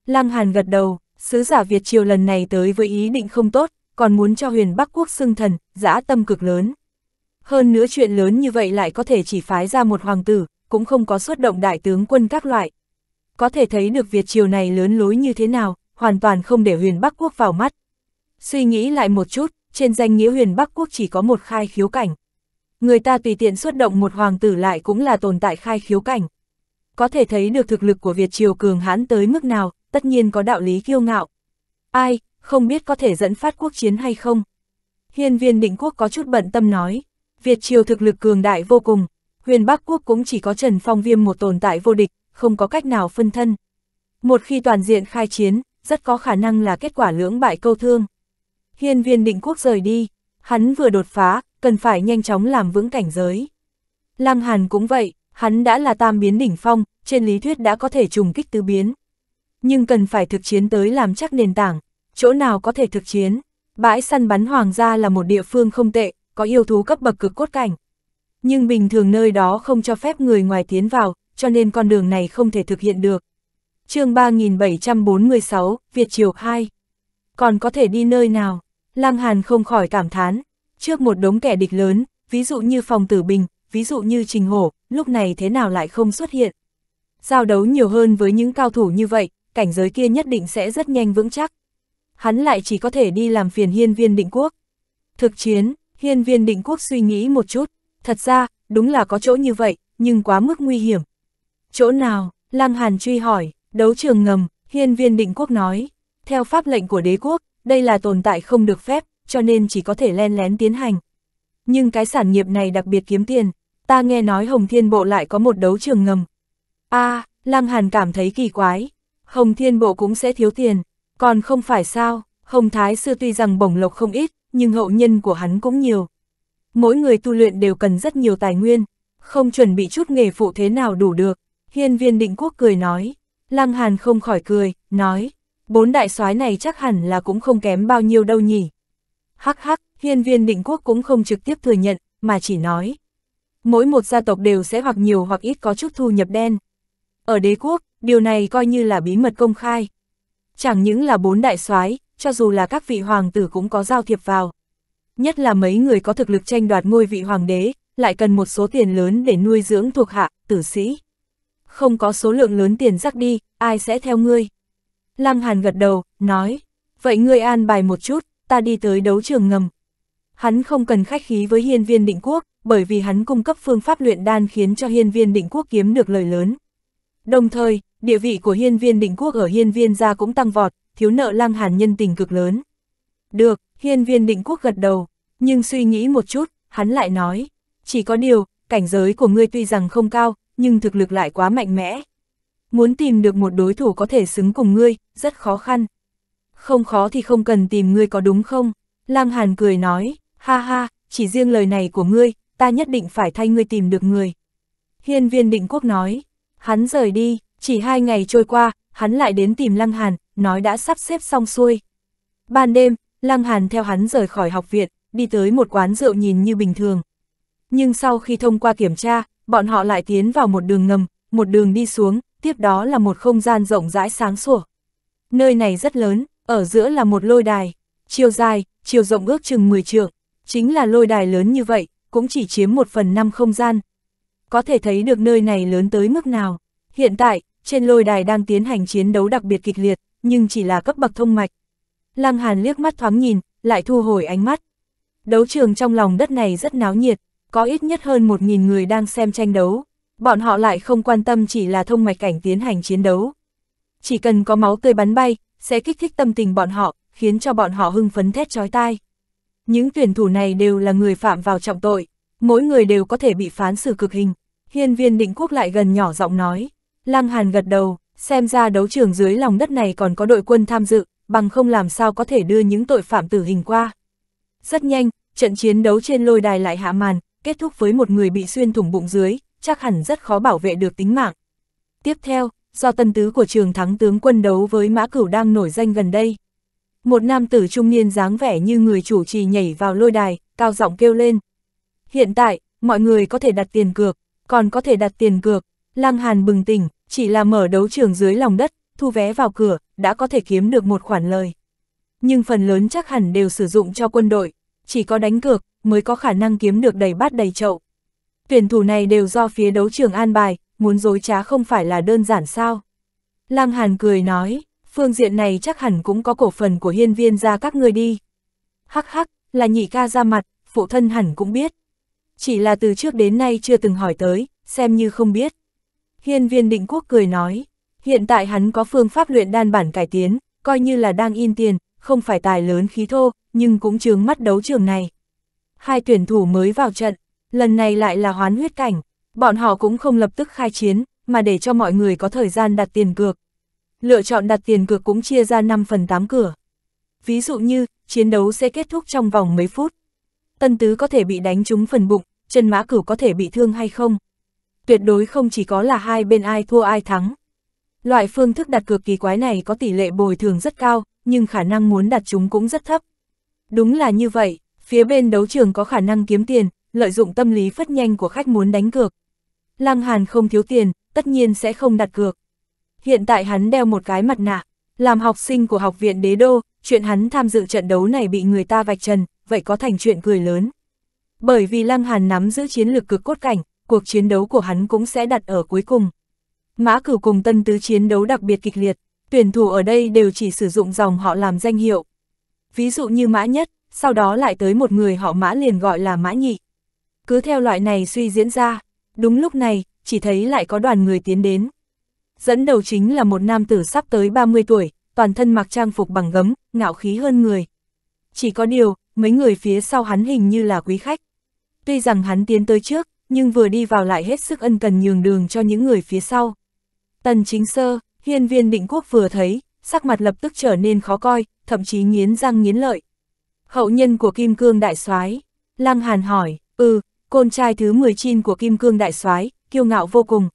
Lăng Hàn gật đầu, sứ giả Việt Triều lần này tới với ý định không tốt, còn muốn cho huyền Bắc Quốc xưng thần, dã tâm cực lớn. Hơn nữa chuyện lớn như vậy lại có thể chỉ phái ra một hoàng tử, cũng không có xuất động đại tướng quân các loại. Có thể thấy được Việt Triều này lớn lối như thế nào, hoàn toàn không để huyền Bắc Quốc vào mắt. Suy nghĩ lại một chút, trên danh nghĩa huyền Bắc Quốc chỉ có một khai khiếu cảnh. Người ta tùy tiện xuất động một hoàng tử lại cũng là tồn tại khai khiếu cảnh. Có thể thấy được thực lực của Việt Triều cường hãn tới mức nào, tất nhiên có đạo lý kiêu ngạo. Ai, không biết có thể dẫn phát quốc chiến hay không? Hiên viên định quốc có chút bận tâm nói, Việt Triều thực lực cường đại vô cùng, huyền Bắc Quốc cũng chỉ có Trần Phong Viêm một tồn tại vô địch, không có cách nào phân thân. Một khi toàn diện khai chiến, rất có khả năng là kết quả lưỡng bại câu thương hiên viên định quốc rời đi, hắn vừa đột phá, cần phải nhanh chóng làm vững cảnh giới. Lăng Hàn cũng vậy, hắn đã là tam biến đỉnh phong, trên lý thuyết đã có thể trùng kích tứ biến. Nhưng cần phải thực chiến tới làm chắc nền tảng, chỗ nào có thể thực chiến. Bãi săn bắn hoàng gia là một địa phương không tệ, có yêu thú cấp bậc cực cốt cảnh. Nhưng bình thường nơi đó không cho phép người ngoài tiến vào, cho nên con đường này không thể thực hiện được. chương 3746, Việt Triều 2. Còn có thể đi nơi nào? Lăng Hàn không khỏi cảm thán, trước một đống kẻ địch lớn, ví dụ như phòng tử bình, ví dụ như trình hổ, lúc này thế nào lại không xuất hiện. Giao đấu nhiều hơn với những cao thủ như vậy, cảnh giới kia nhất định sẽ rất nhanh vững chắc. Hắn lại chỉ có thể đi làm phiền hiên viên định quốc. Thực chiến, hiên viên định quốc suy nghĩ một chút, thật ra, đúng là có chỗ như vậy, nhưng quá mức nguy hiểm. Chỗ nào, Lăng Hàn truy hỏi, đấu trường ngầm, hiên viên định quốc nói, theo pháp lệnh của đế quốc, đây là tồn tại không được phép, cho nên chỉ có thể len lén tiến hành. Nhưng cái sản nghiệp này đặc biệt kiếm tiền, ta nghe nói Hồng Thiên Bộ lại có một đấu trường ngầm. a à, Lăng Hàn cảm thấy kỳ quái, Hồng Thiên Bộ cũng sẽ thiếu tiền, còn không phải sao, Hồng Thái xưa tuy rằng bổng lộc không ít, nhưng hậu nhân của hắn cũng nhiều. Mỗi người tu luyện đều cần rất nhiều tài nguyên, không chuẩn bị chút nghề phụ thế nào đủ được, hiên viên định quốc cười nói. Lăng Hàn không khỏi cười, nói, bốn đại soái này chắc hẳn là cũng không kém bao nhiêu đâu nhỉ. Hắc hắc, hiên viên định quốc cũng không trực tiếp thừa nhận, mà chỉ nói. Mỗi một gia tộc đều sẽ hoặc nhiều hoặc ít có chút thu nhập đen. Ở đế quốc, điều này coi như là bí mật công khai. Chẳng những là bốn đại soái, cho dù là các vị hoàng tử cũng có giao thiệp vào. Nhất là mấy người có thực lực tranh đoạt ngôi vị hoàng đế, lại cần một số tiền lớn để nuôi dưỡng thuộc hạ, tử sĩ. Không có số lượng lớn tiền rắc đi, ai sẽ theo ngươi? Lam Hàn gật đầu, nói, vậy ngươi an bài một chút, ta đi tới đấu trường ngầm. Hắn không cần khách khí với hiên viên định quốc, bởi vì hắn cung cấp phương pháp luyện đan khiến cho hiên viên định quốc kiếm được lời lớn. Đồng thời, địa vị của hiên viên định quốc ở hiên viên gia cũng tăng vọt, thiếu nợ Lam Hàn nhân tình cực lớn. Được, hiên viên định quốc gật đầu, nhưng suy nghĩ một chút, hắn lại nói, chỉ có điều, cảnh giới của ngươi tuy rằng không cao, nhưng thực lực lại quá mạnh mẽ muốn tìm được một đối thủ có thể xứng cùng ngươi, rất khó khăn. Không khó thì không cần tìm ngươi có đúng không? Lam Hàn cười nói, ha ha, chỉ riêng lời này của ngươi, ta nhất định phải thay ngươi tìm được người. Hiên viên định quốc nói, hắn rời đi, chỉ hai ngày trôi qua, hắn lại đến tìm Lăng Hàn, nói đã sắp xếp xong xuôi. Ban đêm, Lăng Hàn theo hắn rời khỏi học viện, đi tới một quán rượu nhìn như bình thường. Nhưng sau khi thông qua kiểm tra, bọn họ lại tiến vào một đường ngầm, một đường đi xuống, tiếp đó là một không gian rộng rãi sáng sủa. Nơi này rất lớn, ở giữa là một lôi đài, chiều dài, chiều rộng ước chừng 10 trượng, chính là lôi đài lớn như vậy, cũng chỉ chiếm một phần năm không gian. Có thể thấy được nơi này lớn tới mức nào. Hiện tại, trên lôi đài đang tiến hành chiến đấu đặc biệt kịch liệt, nhưng chỉ là cấp bậc thông mạch. Lăng Hàn liếc mắt thoáng nhìn, lại thu hồi ánh mắt. Đấu trường trong lòng đất này rất náo nhiệt, có ít nhất hơn 1.000 người đang xem tranh đấu bọn họ lại không quan tâm chỉ là thông mạch cảnh tiến hành chiến đấu. Chỉ cần có máu tươi bắn bay, sẽ kích thích tâm tình bọn họ, khiến cho bọn họ hưng phấn thét chói tai. Những tuyển thủ này đều là người phạm vào trọng tội, mỗi người đều có thể bị phán xử cực hình. Hiên viên định quốc lại gần nhỏ giọng nói, Lăng Hàn gật đầu, xem ra đấu trường dưới lòng đất này còn có đội quân tham dự, bằng không làm sao có thể đưa những tội phạm tử hình qua. Rất nhanh, trận chiến đấu trên lôi đài lại hạ màn, kết thúc với một người bị xuyên thủng bụng dưới, chắc hẳn rất khó bảo vệ được tính mạng. Tiếp theo, do tân tứ của trường thắng tướng quân đấu với mã cửu đang nổi danh gần đây. Một nam tử trung niên dáng vẻ như người chủ trì nhảy vào lôi đài, cao giọng kêu lên. Hiện tại, mọi người có thể đặt tiền cược, còn có thể đặt tiền cược. Lăng Hàn bừng tỉnh, chỉ là mở đấu trường dưới lòng đất, thu vé vào cửa, đã có thể kiếm được một khoản lời. Nhưng phần lớn chắc hẳn đều sử dụng cho quân đội, chỉ có đánh cược mới có khả năng kiếm được đầy bát đầy chậu. Tuyển thủ này đều do phía đấu trường an bài, muốn dối trá không phải là đơn giản sao. Lăng Hàn cười nói, phương diện này chắc hẳn cũng có cổ phần của hiên viên ra các người đi. Hắc hắc, là nhị ca ra mặt, phụ thân hẳn cũng biết. Chỉ là từ trước đến nay chưa từng hỏi tới, xem như không biết. Hiên viên định quốc cười nói, hiện tại hắn có phương pháp luyện đan bản cải tiến, coi như là đang in tiền, không phải tài lớn khí thô, nhưng cũng chướng mắt đấu trường này. Hai tuyển thủ mới vào trận, Lần này lại là hoán huyết cảnh, bọn họ cũng không lập tức khai chiến, mà để cho mọi người có thời gian đặt tiền cược. Lựa chọn đặt tiền cược cũng chia ra 5 phần 8 cửa. Ví dụ như, chiến đấu sẽ kết thúc trong vòng mấy phút. Tân tứ có thể bị đánh trúng phần bụng, chân mã cửu có thể bị thương hay không. Tuyệt đối không chỉ có là hai bên ai thua ai thắng. Loại phương thức đặt cược kỳ quái này có tỷ lệ bồi thường rất cao, nhưng khả năng muốn đặt chúng cũng rất thấp. Đúng là như vậy, phía bên đấu trường có khả năng kiếm tiền, lợi dụng tâm lý phất nhanh của khách muốn đánh cược. Lăng Hàn không thiếu tiền, tất nhiên sẽ không đặt cược. Hiện tại hắn đeo một cái mặt nạ, làm học sinh của học viện đế đô, chuyện hắn tham dự trận đấu này bị người ta vạch trần, vậy có thành chuyện cười lớn. Bởi vì Lăng Hàn nắm giữ chiến lược cực cốt cảnh, cuộc chiến đấu của hắn cũng sẽ đặt ở cuối cùng. Mã cử cùng tân tứ chiến đấu đặc biệt kịch liệt, tuyển thủ ở đây đều chỉ sử dụng dòng họ làm danh hiệu. Ví dụ như mã nhất, sau đó lại tới một người họ mã liền gọi là mã nhị. Cứ theo loại này suy diễn ra, đúng lúc này, chỉ thấy lại có đoàn người tiến đến. Dẫn đầu chính là một nam tử sắp tới 30 tuổi, toàn thân mặc trang phục bằng gấm, ngạo khí hơn người. Chỉ có điều, mấy người phía sau hắn hình như là quý khách. Tuy rằng hắn tiến tới trước, nhưng vừa đi vào lại hết sức ân cần nhường đường cho những người phía sau. Tần chính sơ, hiên viên định quốc vừa thấy, sắc mặt lập tức trở nên khó coi, thậm chí nghiến răng nghiến lợi. Hậu nhân của Kim Cương Đại soái lang Hàn hỏi, ừ, côn trai thứ 19 của Kim Cương Đại soái kiêu ngạo vô cùng.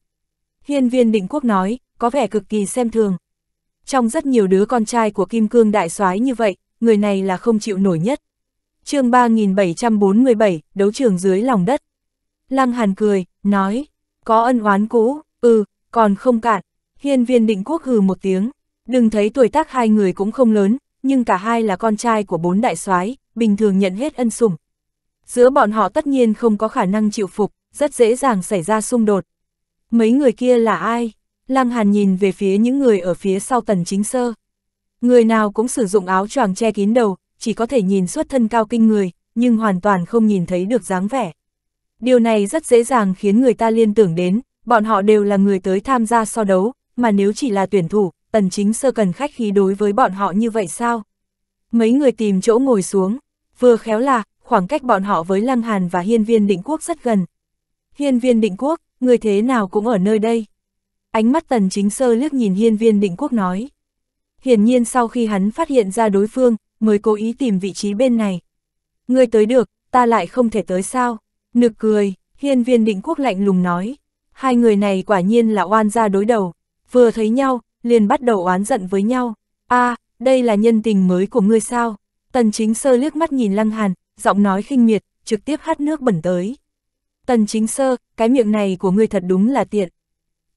Hiên viên định quốc nói, có vẻ cực kỳ xem thường. Trong rất nhiều đứa con trai của Kim Cương Đại soái như vậy, người này là không chịu nổi nhất. chương 3747, đấu trường dưới lòng đất. Lăng Hàn cười, nói, có ân oán cũ, ừ, còn không cạn. Hiên viên định quốc hừ một tiếng, đừng thấy tuổi tác hai người cũng không lớn, nhưng cả hai là con trai của bốn đại soái bình thường nhận hết ân sủng, Giữa bọn họ tất nhiên không có khả năng chịu phục, rất dễ dàng xảy ra xung đột. Mấy người kia là ai? Lăng Hàn nhìn về phía những người ở phía sau tần chính sơ. Người nào cũng sử dụng áo choàng che kín đầu, chỉ có thể nhìn suốt thân cao kinh người, nhưng hoàn toàn không nhìn thấy được dáng vẻ. Điều này rất dễ dàng khiến người ta liên tưởng đến, bọn họ đều là người tới tham gia so đấu, mà nếu chỉ là tuyển thủ, tần chính sơ cần khách khí đối với bọn họ như vậy sao? Mấy người tìm chỗ ngồi xuống, vừa khéo là, khoảng cách bọn họ với Lăng Hàn và Hiên Viên Định Quốc rất gần. Hiên Viên Định Quốc, người thế nào cũng ở nơi đây. Ánh mắt Tần Chính Sơ liếc nhìn Hiên Viên Định Quốc nói. Hiển nhiên sau khi hắn phát hiện ra đối phương, mới cố ý tìm vị trí bên này. Ngươi tới được, ta lại không thể tới sao? Nực cười, Hiên Viên Định Quốc lạnh lùng nói. Hai người này quả nhiên là oan gia đối đầu, vừa thấy nhau, liền bắt đầu oán giận với nhau. a à, đây là nhân tình mới của ngươi sao? Tần Chính Sơ liếc mắt nhìn Lăng Hàn, giọng nói khinh miệt, trực tiếp hát nước bẩn tới. Tần chính sơ, cái miệng này của ngươi thật đúng là tiện.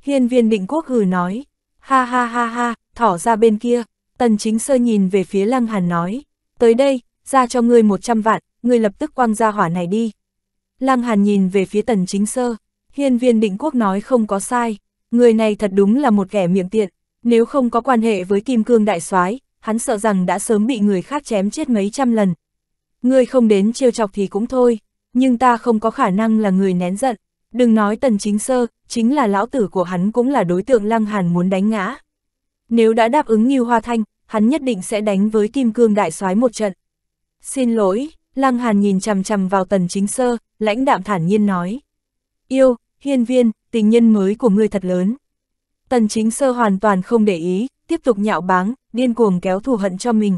Hiên viên định quốc hừ nói, ha ha ha ha, thỏ ra bên kia, tần chính sơ nhìn về phía lăng hàn nói, tới đây, ra cho ngươi 100 vạn, ngươi lập tức quăng ra hỏa này đi. Lăng hàn nhìn về phía tần chính sơ, hiên viên định quốc nói không có sai, người này thật đúng là một kẻ miệng tiện, nếu không có quan hệ với kim cương đại soái hắn sợ rằng đã sớm bị người khác chém chết mấy trăm lần, Ngươi không đến trêu chọc thì cũng thôi, nhưng ta không có khả năng là người nén giận. Đừng nói tần chính sơ, chính là lão tử của hắn cũng là đối tượng lăng hàn muốn đánh ngã. Nếu đã đáp ứng như hoa thanh, hắn nhất định sẽ đánh với kim cương đại soái một trận. Xin lỗi, lăng hàn nhìn chằm chằm vào tần chính sơ, lãnh đạm thản nhiên nói. Yêu, hiên viên, tình nhân mới của ngươi thật lớn. Tần chính sơ hoàn toàn không để ý, tiếp tục nhạo báng, điên cuồng kéo thù hận cho mình.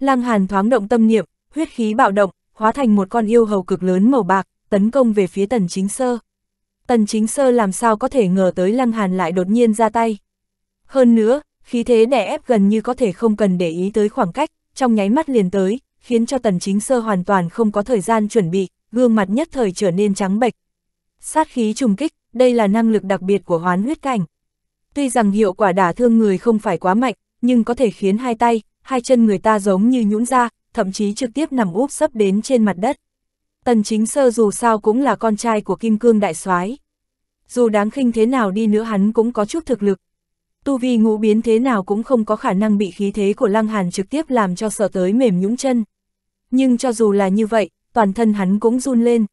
Lăng hàn thoáng động tâm niệm, huyết khí bạo động, hóa thành một con yêu hầu cực lớn màu bạc, tấn công về phía tần chính sơ. Tần chính sơ làm sao có thể ngờ tới lăng hàn lại đột nhiên ra tay. Hơn nữa, khí thế đè ép gần như có thể không cần để ý tới khoảng cách, trong nháy mắt liền tới, khiến cho tần chính sơ hoàn toàn không có thời gian chuẩn bị, gương mặt nhất thời trở nên trắng bệch. Sát khí trùng kích, đây là năng lực đặc biệt của hoán huyết cảnh. Tuy rằng hiệu quả đả thương người không phải quá mạnh, nhưng có thể khiến hai tay, hai chân người ta giống như nhũn ra, thậm chí trực tiếp nằm úp sấp đến trên mặt đất. Tần chính sơ dù sao cũng là con trai của Kim Cương Đại soái Dù đáng khinh thế nào đi nữa hắn cũng có chút thực lực. Tu vi ngũ biến thế nào cũng không có khả năng bị khí thế của Lăng Hàn trực tiếp làm cho sợ tới mềm nhũng chân. Nhưng cho dù là như vậy, toàn thân hắn cũng run lên.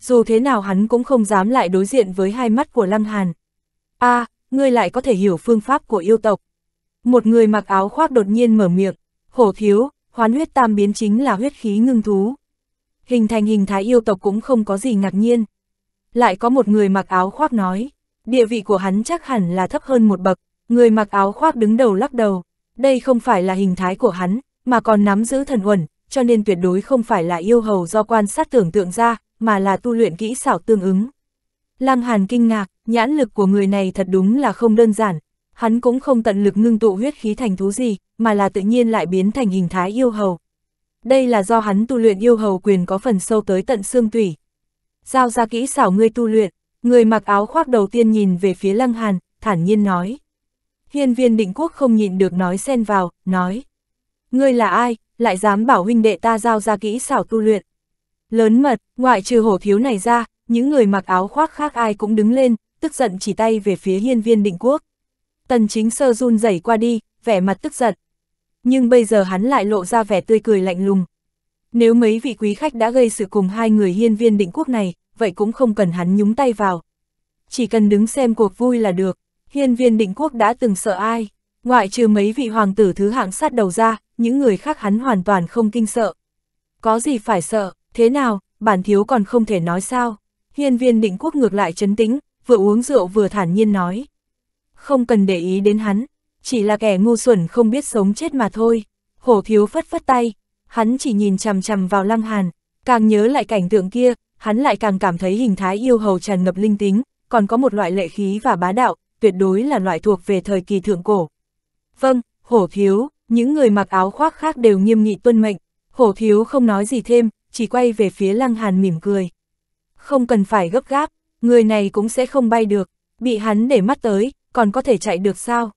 Dù thế nào hắn cũng không dám lại đối diện với hai mắt của Lăng Hàn. a à, ngươi lại có thể hiểu phương pháp của yêu tộc. Một người mặc áo khoác đột nhiên mở miệng, hổ thiếu, Hoán huyết tam biến chính là huyết khí ngưng thú. Hình thành hình thái yêu tộc cũng không có gì ngạc nhiên. Lại có một người mặc áo khoác nói, địa vị của hắn chắc hẳn là thấp hơn một bậc, người mặc áo khoác đứng đầu lắc đầu, đây không phải là hình thái của hắn, mà còn nắm giữ thần uẩn, cho nên tuyệt đối không phải là yêu hầu do quan sát tưởng tượng ra, mà là tu luyện kỹ xảo tương ứng. Lăng Hàn kinh ngạc, nhãn lực của người này thật đúng là không đơn giản, hắn cũng không tận lực ngưng tụ huyết khí thành thú gì, mà là tự nhiên lại biến thành hình thái yêu hầu. Đây là do hắn tu luyện yêu hầu quyền có phần sâu tới tận xương tủy. Giao ra kỹ xảo ngươi tu luyện, người mặc áo khoác đầu tiên nhìn về phía Lăng Hàn, thản nhiên nói. Hiên viên định quốc không nhịn được nói xen vào, nói. Ngươi là ai, lại dám bảo huynh đệ ta giao ra kỹ xảo tu luyện. Lớn mật, ngoại trừ hổ thiếu này ra, những người mặc áo khoác khác ai cũng đứng lên, tức giận chỉ tay về phía hiên viên định quốc. Tần chính sơ run rẩy qua đi, vẻ mặt tức giận. Nhưng bây giờ hắn lại lộ ra vẻ tươi cười lạnh lùng. Nếu mấy vị quý khách đã gây sự cùng hai người hiên viên định quốc này, vậy cũng không cần hắn nhúng tay vào. Chỉ cần đứng xem cuộc vui là được, hiên viên định quốc đã từng sợ ai, ngoại trừ mấy vị hoàng tử thứ hạng sát đầu ra, những người khác hắn hoàn toàn không kinh sợ. Có gì phải sợ, thế nào, bản thiếu còn không thể nói sao. Hiên viên định quốc ngược lại chấn tĩnh, vừa uống rượu vừa thản nhiên nói không cần để ý đến hắn, chỉ là kẻ ngu xuẩn không biết sống chết mà thôi. Hổ thiếu phất phất tay, hắn chỉ nhìn chằm chằm vào Lăng Hàn, càng nhớ lại cảnh tượng kia, hắn lại càng cảm thấy hình thái yêu hầu tràn ngập linh tính, còn có một loại lệ khí và bá đạo, tuyệt đối là loại thuộc về thời kỳ thượng cổ. Vâng, hổ thiếu, những người mặc áo khoác khác đều nghiêm nghị tuân mệnh, hổ thiếu không nói gì thêm, chỉ quay về phía Lăng Hàn mỉm cười. Không cần phải gấp gáp, người này cũng sẽ không bay được, bị hắn để mắt tới, còn có thể chạy được sao?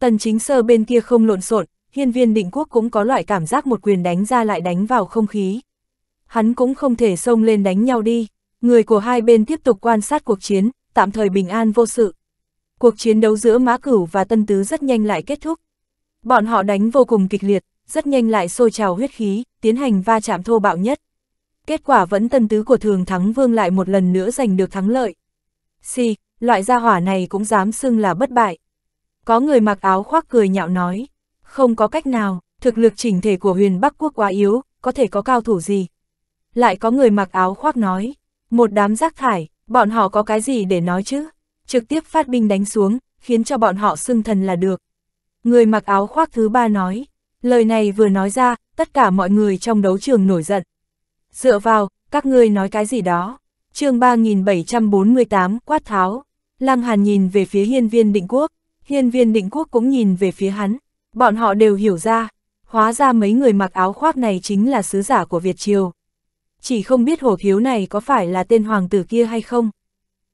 Tần chính sơ bên kia không lộn xộn, hiên viên định quốc cũng có loại cảm giác một quyền đánh ra lại đánh vào không khí. Hắn cũng không thể xông lên đánh nhau đi, người của hai bên tiếp tục quan sát cuộc chiến, tạm thời bình an vô sự. Cuộc chiến đấu giữa Mã Cửu và Tân Tứ rất nhanh lại kết thúc. Bọn họ đánh vô cùng kịch liệt, rất nhanh lại sôi trào huyết khí, tiến hành va chạm thô bạo nhất. Kết quả vẫn Tân Tứ của Thường Thắng Vương lại một lần nữa giành được thắng lợi. Xì, loại gia hỏa này cũng dám xưng là bất bại. Có người mặc áo khoác cười nhạo nói, không có cách nào, thực lực chỉnh thể của huyền Bắc Quốc quá yếu, có thể có cao thủ gì. Lại có người mặc áo khoác nói, một đám rác thải, bọn họ có cái gì để nói chứ? Trực tiếp phát binh đánh xuống, khiến cho bọn họ xưng thần là được. Người mặc áo khoác thứ ba nói, lời này vừa nói ra, tất cả mọi người trong đấu trường nổi giận. Dựa vào, các ngươi nói cái gì đó, chương 3748, quát tháo. Lăng Hàn nhìn về phía hiên viên định quốc, hiên viên định quốc cũng nhìn về phía hắn, bọn họ đều hiểu ra, hóa ra mấy người mặc áo khoác này chính là sứ giả của Việt Triều. Chỉ không biết hổ khiếu này có phải là tên hoàng tử kia hay không.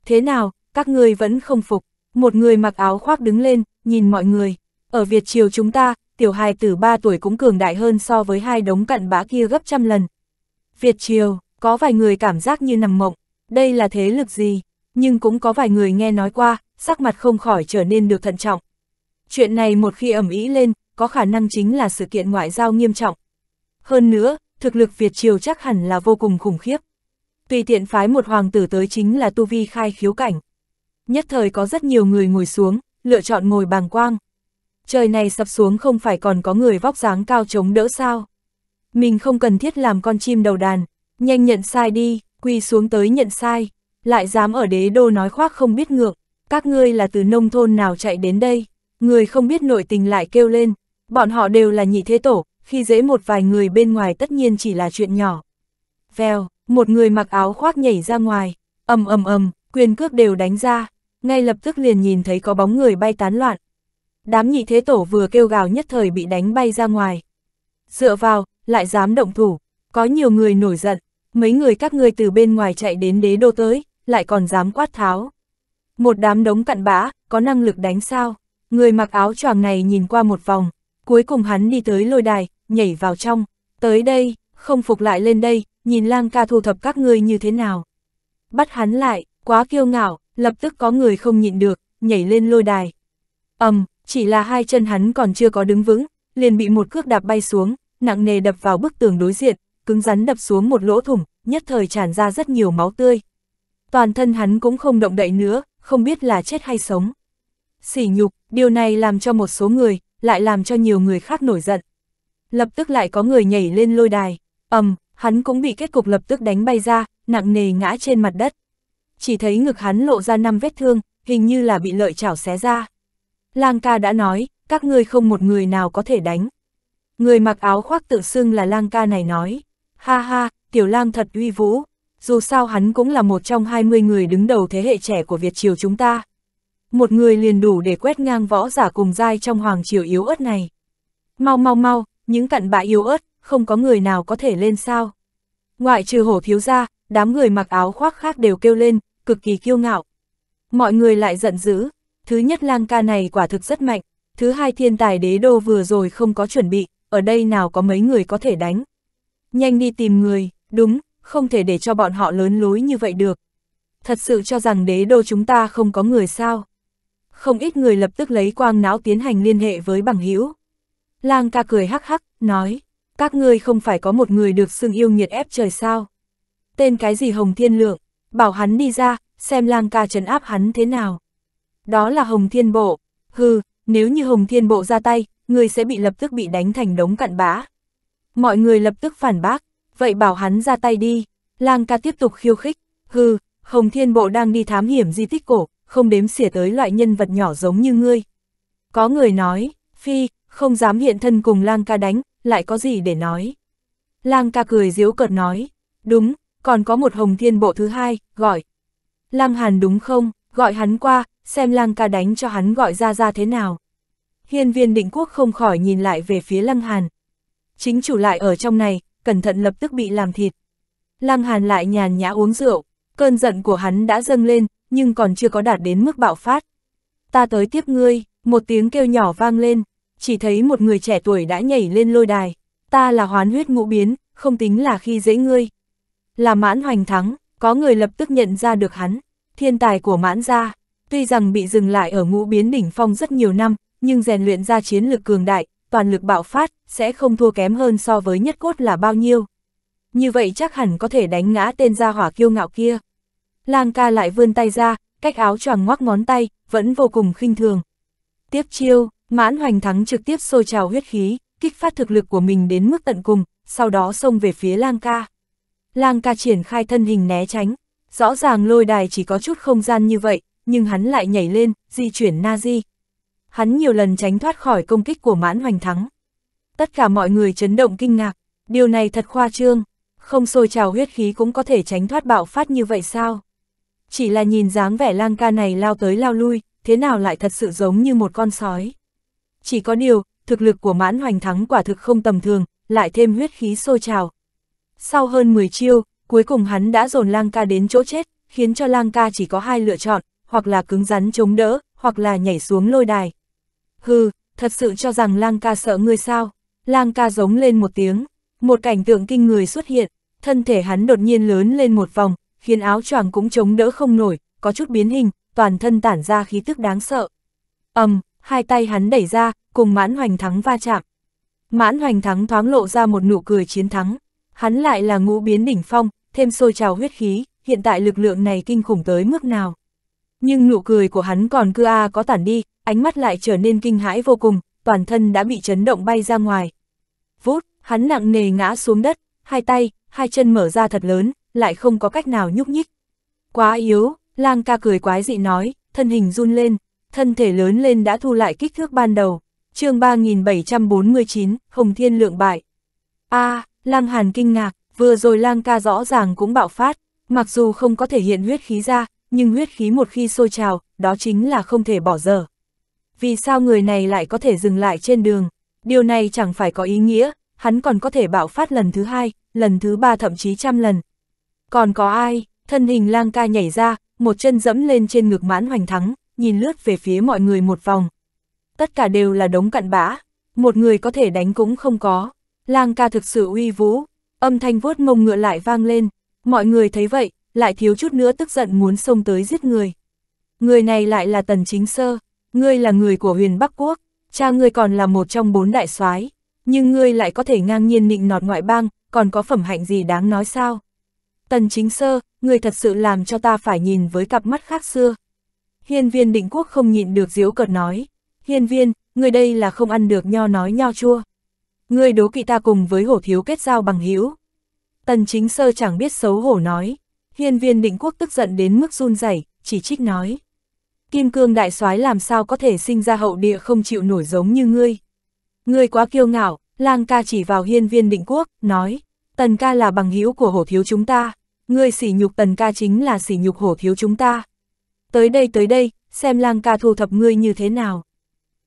Thế nào, các ngươi vẫn không phục, một người mặc áo khoác đứng lên, nhìn mọi người, ở Việt Triều chúng ta, tiểu hài tử 3 tuổi cũng cường đại hơn so với hai đống cặn bã kia gấp trăm lần. Việt Triều, có vài người cảm giác như nằm mộng, đây là thế lực gì, nhưng cũng có vài người nghe nói qua, sắc mặt không khỏi trở nên được thận trọng. Chuyện này một khi ẩm ý lên, có khả năng chính là sự kiện ngoại giao nghiêm trọng. Hơn nữa, thực lực Việt Triều chắc hẳn là vô cùng khủng khiếp. Tùy tiện phái một hoàng tử tới chính là tu vi khai khiếu cảnh. Nhất thời có rất nhiều người ngồi xuống, lựa chọn ngồi bàng quang. Trời này sập xuống không phải còn có người vóc dáng cao chống đỡ sao. Mình không cần thiết làm con chim đầu đàn, nhanh nhận sai đi quỳ xuống tới nhận sai, lại dám ở đế đô nói khoác không biết ngược, các ngươi là từ nông thôn nào chạy đến đây, người không biết nội tình lại kêu lên, bọn họ đều là nhị thế tổ, khi dễ một vài người bên ngoài tất nhiên chỉ là chuyện nhỏ. Vèo, một người mặc áo khoác nhảy ra ngoài, ầm ầm ầm, quyền cước đều đánh ra, ngay lập tức liền nhìn thấy có bóng người bay tán loạn. Đám nhị thế tổ vừa kêu gào nhất thời bị đánh bay ra ngoài. Dựa vào, lại dám động thủ, có nhiều người nổi giận, mấy người các ngươi từ bên ngoài chạy đến đế đô tới, lại còn dám quát tháo. Một đám đống cặn bã, có năng lực đánh sao, người mặc áo choàng này nhìn qua một vòng, cuối cùng hắn đi tới lôi đài, nhảy vào trong, tới đây, không phục lại lên đây, nhìn lang ca thu thập các ngươi như thế nào. Bắt hắn lại, quá kiêu ngạo, lập tức có người không nhịn được, nhảy lên lôi đài. ầm, chỉ là hai chân hắn còn chưa có đứng vững, liền bị một cước đạp bay xuống, nặng nề đập vào bức tường đối diện, cứng rắn đập xuống một lỗ thủng, nhất thời tràn ra rất nhiều máu tươi. Toàn thân hắn cũng không động đậy nữa, không biết là chết hay sống. Sỉ nhục, điều này làm cho một số người, lại làm cho nhiều người khác nổi giận. Lập tức lại có người nhảy lên lôi đài, ầm, hắn cũng bị kết cục lập tức đánh bay ra, nặng nề ngã trên mặt đất. Chỉ thấy ngực hắn lộ ra năm vết thương, hình như là bị lợi chảo xé ra. Lang ca đã nói, các ngươi không một người nào có thể đánh. Người mặc áo khoác tự xưng là lang ca này nói. Ha ha, Tiểu Lang thật uy vũ, dù sao hắn cũng là một trong 20 người đứng đầu thế hệ trẻ của Việt Triều chúng ta. Một người liền đủ để quét ngang võ giả cùng dai trong Hoàng Triều yếu ớt này. Mau mau mau, những cặn bã yếu ớt, không có người nào có thể lên sao. Ngoại trừ hổ thiếu ra, đám người mặc áo khoác khác đều kêu lên, cực kỳ kiêu ngạo. Mọi người lại giận dữ, thứ nhất lang ca này quả thực rất mạnh, thứ hai thiên tài đế đô vừa rồi không có chuẩn bị, ở đây nào có mấy người có thể đánh. Nhanh đi tìm người, đúng, không thể để cho bọn họ lớn lối như vậy được. Thật sự cho rằng đế đô chúng ta không có người sao. Không ít người lập tức lấy quang não tiến hành liên hệ với bằng hữu Lang ca cười hắc hắc, nói, các ngươi không phải có một người được xưng yêu nhiệt ép trời sao. Tên cái gì Hồng Thiên Lượng, bảo hắn đi ra, xem lang ca trấn áp hắn thế nào. Đó là Hồng Thiên Bộ, hừ, nếu như Hồng Thiên Bộ ra tay, người sẽ bị lập tức bị đánh thành đống cặn bã. Mọi người lập tức phản bác, vậy bảo hắn ra tay đi. Lang ca tiếp tục khiêu khích, hừ, Hồng Thiên Bộ đang đi thám hiểm di tích cổ, không đếm xỉa tới loại nhân vật nhỏ giống như ngươi. Có người nói, phi, không dám hiện thân cùng Lang ca đánh, lại có gì để nói. Lang ca cười diếu cợt nói, đúng, còn có một Hồng Thiên Bộ thứ hai, gọi. Lang Hàn đúng không, gọi hắn qua, xem Lang ca đánh cho hắn gọi ra ra thế nào. Hiên viên định quốc không khỏi nhìn lại về phía Lăng Hàn, chính chủ lại ở trong này, cẩn thận lập tức bị làm thịt. Lăng Hàn lại nhàn nhã uống rượu, cơn giận của hắn đã dâng lên, nhưng còn chưa có đạt đến mức bạo phát. Ta tới tiếp ngươi, một tiếng kêu nhỏ vang lên, chỉ thấy một người trẻ tuổi đã nhảy lên lôi đài. Ta là hoán huyết ngũ biến, không tính là khi dễ ngươi. Là mãn hoành thắng, có người lập tức nhận ra được hắn, thiên tài của mãn gia. Tuy rằng bị dừng lại ở ngũ biến đỉnh phong rất nhiều năm, nhưng rèn luyện ra chiến lược cường đại, toàn lực bạo phát, sẽ không thua kém hơn so với nhất cốt là bao nhiêu. Như vậy chắc hẳn có thể đánh ngã tên gia hỏa kiêu ngạo kia. Lang ca lại vươn tay ra, cách áo choàng ngoắc ngón tay, vẫn vô cùng khinh thường. Tiếp chiêu, mãn hoành thắng trực tiếp sôi trào huyết khí, kích phát thực lực của mình đến mức tận cùng, sau đó xông về phía lang ca. Lang ca triển khai thân hình né tránh, rõ ràng lôi đài chỉ có chút không gian như vậy, nhưng hắn lại nhảy lên, di chuyển Nazi, hắn nhiều lần tránh thoát khỏi công kích của mãn hoành thắng. Tất cả mọi người chấn động kinh ngạc, điều này thật khoa trương, không sôi trào huyết khí cũng có thể tránh thoát bạo phát như vậy sao? Chỉ là nhìn dáng vẻ lang ca này lao tới lao lui, thế nào lại thật sự giống như một con sói. Chỉ có điều, thực lực của mãn hoành thắng quả thực không tầm thường, lại thêm huyết khí sôi trào. Sau hơn 10 chiêu, cuối cùng hắn đã dồn lang ca đến chỗ chết, khiến cho lang ca chỉ có hai lựa chọn, hoặc là cứng rắn chống đỡ, hoặc là nhảy xuống lôi đài hừ, thật sự cho rằng lang ca sợ ngươi sao? Lang ca giống lên một tiếng, một cảnh tượng kinh người xuất hiện, thân thể hắn đột nhiên lớn lên một vòng, khiến áo choàng cũng chống đỡ không nổi, có chút biến hình, toàn thân tản ra khí tức đáng sợ. ầm, um, hai tay hắn đẩy ra, cùng mãn hoành thắng va chạm. Mãn hoành thắng thoáng lộ ra một nụ cười chiến thắng, hắn lại là ngũ biến đỉnh phong, thêm sôi trào huyết khí, hiện tại lực lượng này kinh khủng tới mức nào. Nhưng nụ cười của hắn còn cưa a có tản đi, ánh mắt lại trở nên kinh hãi vô cùng, toàn thân đã bị chấn động bay ra ngoài. Vút, hắn nặng nề ngã xuống đất, hai tay, hai chân mở ra thật lớn, lại không có cách nào nhúc nhích. Quá yếu, lang ca cười quái dị nói, thân hình run lên, thân thể lớn lên đã thu lại kích thước ban đầu. chương 3749, Hồng Thiên Lượng bại. a à, lang hàn kinh ngạc, vừa rồi lang ca rõ ràng cũng bạo phát, mặc dù không có thể hiện huyết khí ra, nhưng huyết khí một khi sôi trào, đó chính là không thể bỏ dở. Vì sao người này lại có thể dừng lại trên đường? Điều này chẳng phải có ý nghĩa, hắn còn có thể bạo phát lần thứ hai, lần thứ ba thậm chí trăm lần. Còn có ai, thân hình lang ca nhảy ra, một chân dẫm lên trên ngực mãn hoành thắng, nhìn lướt về phía mọi người một vòng. Tất cả đều là đống cặn bã, một người có thể đánh cũng không có. Lang ca thực sự uy vũ, âm thanh vuốt mông ngựa lại vang lên, mọi người thấy vậy, lại thiếu chút nữa tức giận muốn xông tới giết người. Người này lại là Tần Chính Sơ, ngươi là người của huyền Bắc Quốc, cha ngươi còn là một trong bốn đại soái nhưng ngươi lại có thể ngang nhiên nịnh nọt ngoại bang, còn có phẩm hạnh gì đáng nói sao? Tần Chính Sơ, ngươi thật sự làm cho ta phải nhìn với cặp mắt khác xưa. Hiên viên định quốc không nhịn được diếu cợt nói, hiên viên, ngươi đây là không ăn được nho nói nho chua. Ngươi đố kỵ ta cùng với hổ thiếu kết giao bằng hữu Tần Chính Sơ chẳng biết xấu hổ nói, Hiên viên định quốc tức giận đến mức run rẩy, chỉ trích nói. Kim cương đại soái làm sao có thể sinh ra hậu địa không chịu nổi giống như ngươi. Ngươi quá kiêu ngạo, lang ca chỉ vào hiên viên định quốc, nói. Tần ca là bằng hữu của hổ thiếu chúng ta, ngươi sỉ nhục tần ca chính là sỉ nhục hổ thiếu chúng ta. Tới đây tới đây, xem lang ca thu thập ngươi như thế nào.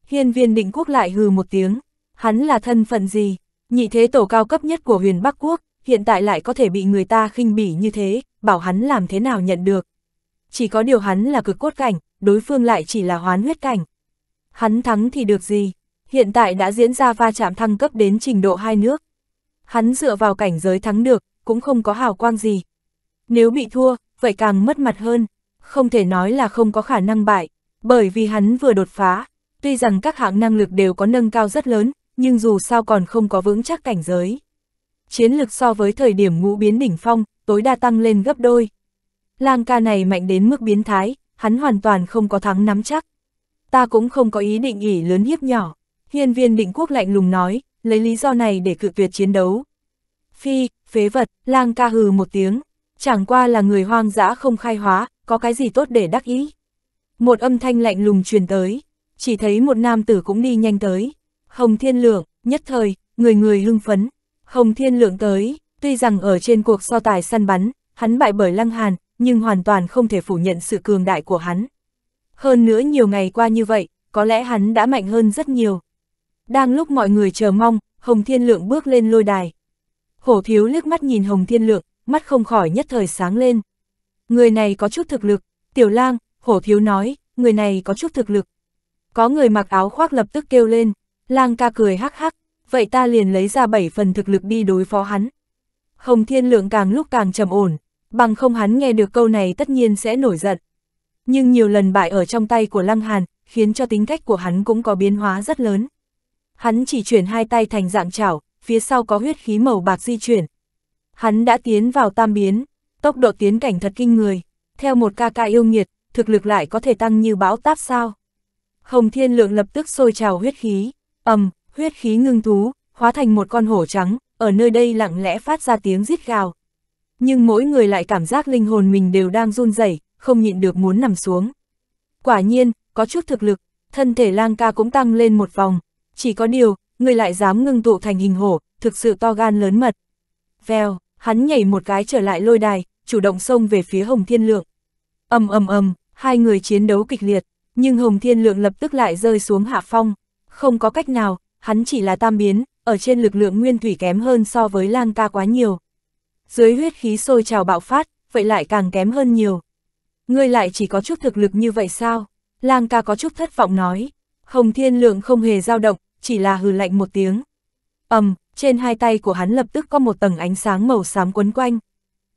Hiên viên định quốc lại hừ một tiếng, hắn là thân phận gì, nhị thế tổ cao cấp nhất của huyền Bắc Quốc, hiện tại lại có thể bị người ta khinh bỉ như thế, bảo hắn làm thế nào nhận được. Chỉ có điều hắn là cực cốt cảnh, đối phương lại chỉ là hoán huyết cảnh. Hắn thắng thì được gì? Hiện tại đã diễn ra va chạm thăng cấp đến trình độ hai nước. Hắn dựa vào cảnh giới thắng được, cũng không có hào quang gì. Nếu bị thua, vậy càng mất mặt hơn. Không thể nói là không có khả năng bại, bởi vì hắn vừa đột phá. Tuy rằng các hạng năng lực đều có nâng cao rất lớn, nhưng dù sao còn không có vững chắc cảnh giới chiến lực so với thời điểm ngũ biến đỉnh phong, tối đa tăng lên gấp đôi. Lang ca này mạnh đến mức biến thái, hắn hoàn toàn không có thắng nắm chắc. Ta cũng không có ý định ỉ lớn hiếp nhỏ, hiên viên định quốc lạnh lùng nói, lấy lý do này để cự tuyệt chiến đấu. Phi, phế vật, lang ca hừ một tiếng, chẳng qua là người hoang dã không khai hóa, có cái gì tốt để đắc ý. Một âm thanh lạnh lùng truyền tới, chỉ thấy một nam tử cũng đi nhanh tới. Hồng Thiên Lượng, nhất thời, người người hưng phấn, Hồng Thiên Lượng tới, tuy rằng ở trên cuộc so tài săn bắn, hắn bại bởi Lăng Hàn, nhưng hoàn toàn không thể phủ nhận sự cường đại của hắn. Hơn nữa nhiều ngày qua như vậy, có lẽ hắn đã mạnh hơn rất nhiều. Đang lúc mọi người chờ mong, Hồng Thiên Lượng bước lên lôi đài. Hổ thiếu liếc mắt nhìn Hồng Thiên Lượng, mắt không khỏi nhất thời sáng lên. Người này có chút thực lực, tiểu lang, hổ thiếu nói, người này có chút thực lực. Có người mặc áo khoác lập tức kêu lên, lang ca cười hắc hắc, vậy ta liền lấy ra bảy phần thực lực đi đối phó hắn. Hồng Thiên Lượng càng lúc càng trầm ổn, bằng không hắn nghe được câu này tất nhiên sẽ nổi giận. Nhưng nhiều lần bại ở trong tay của Lăng Hàn, khiến cho tính cách của hắn cũng có biến hóa rất lớn. Hắn chỉ chuyển hai tay thành dạng chảo, phía sau có huyết khí màu bạc di chuyển. Hắn đã tiến vào tam biến, tốc độ tiến cảnh thật kinh người, theo một ca ca yêu nghiệt, thực lực lại có thể tăng như bão táp sao. Hồng Thiên Lượng lập tức sôi trào huyết khí, ầm, huyết khí ngưng thú, hóa thành một con hổ trắng, ở nơi đây lặng lẽ phát ra tiếng rít gào. Nhưng mỗi người lại cảm giác linh hồn mình đều đang run rẩy, không nhịn được muốn nằm xuống. Quả nhiên, có chút thực lực, thân thể lang ca cũng tăng lên một vòng. Chỉ có điều, người lại dám ngưng tụ thành hình hổ, thực sự to gan lớn mật. Vèo, hắn nhảy một cái trở lại lôi đài, chủ động xông về phía Hồng Thiên Lượng. ầm ầm ầm, hai người chiến đấu kịch liệt, nhưng Hồng Thiên Lượng lập tức lại rơi xuống hạ phong. Không có cách nào, hắn chỉ là tam biến, ở trên lực lượng nguyên thủy kém hơn so với Lang ca quá nhiều. Dưới huyết khí sôi trào bạo phát, vậy lại càng kém hơn nhiều. Ngươi lại chỉ có chút thực lực như vậy sao? Lang ca có chút thất vọng nói. Hồng Thiên Lượng không hề dao động, chỉ là hừ lạnh một tiếng. ầm, trên hai tay của hắn lập tức có một tầng ánh sáng màu xám quấn quanh.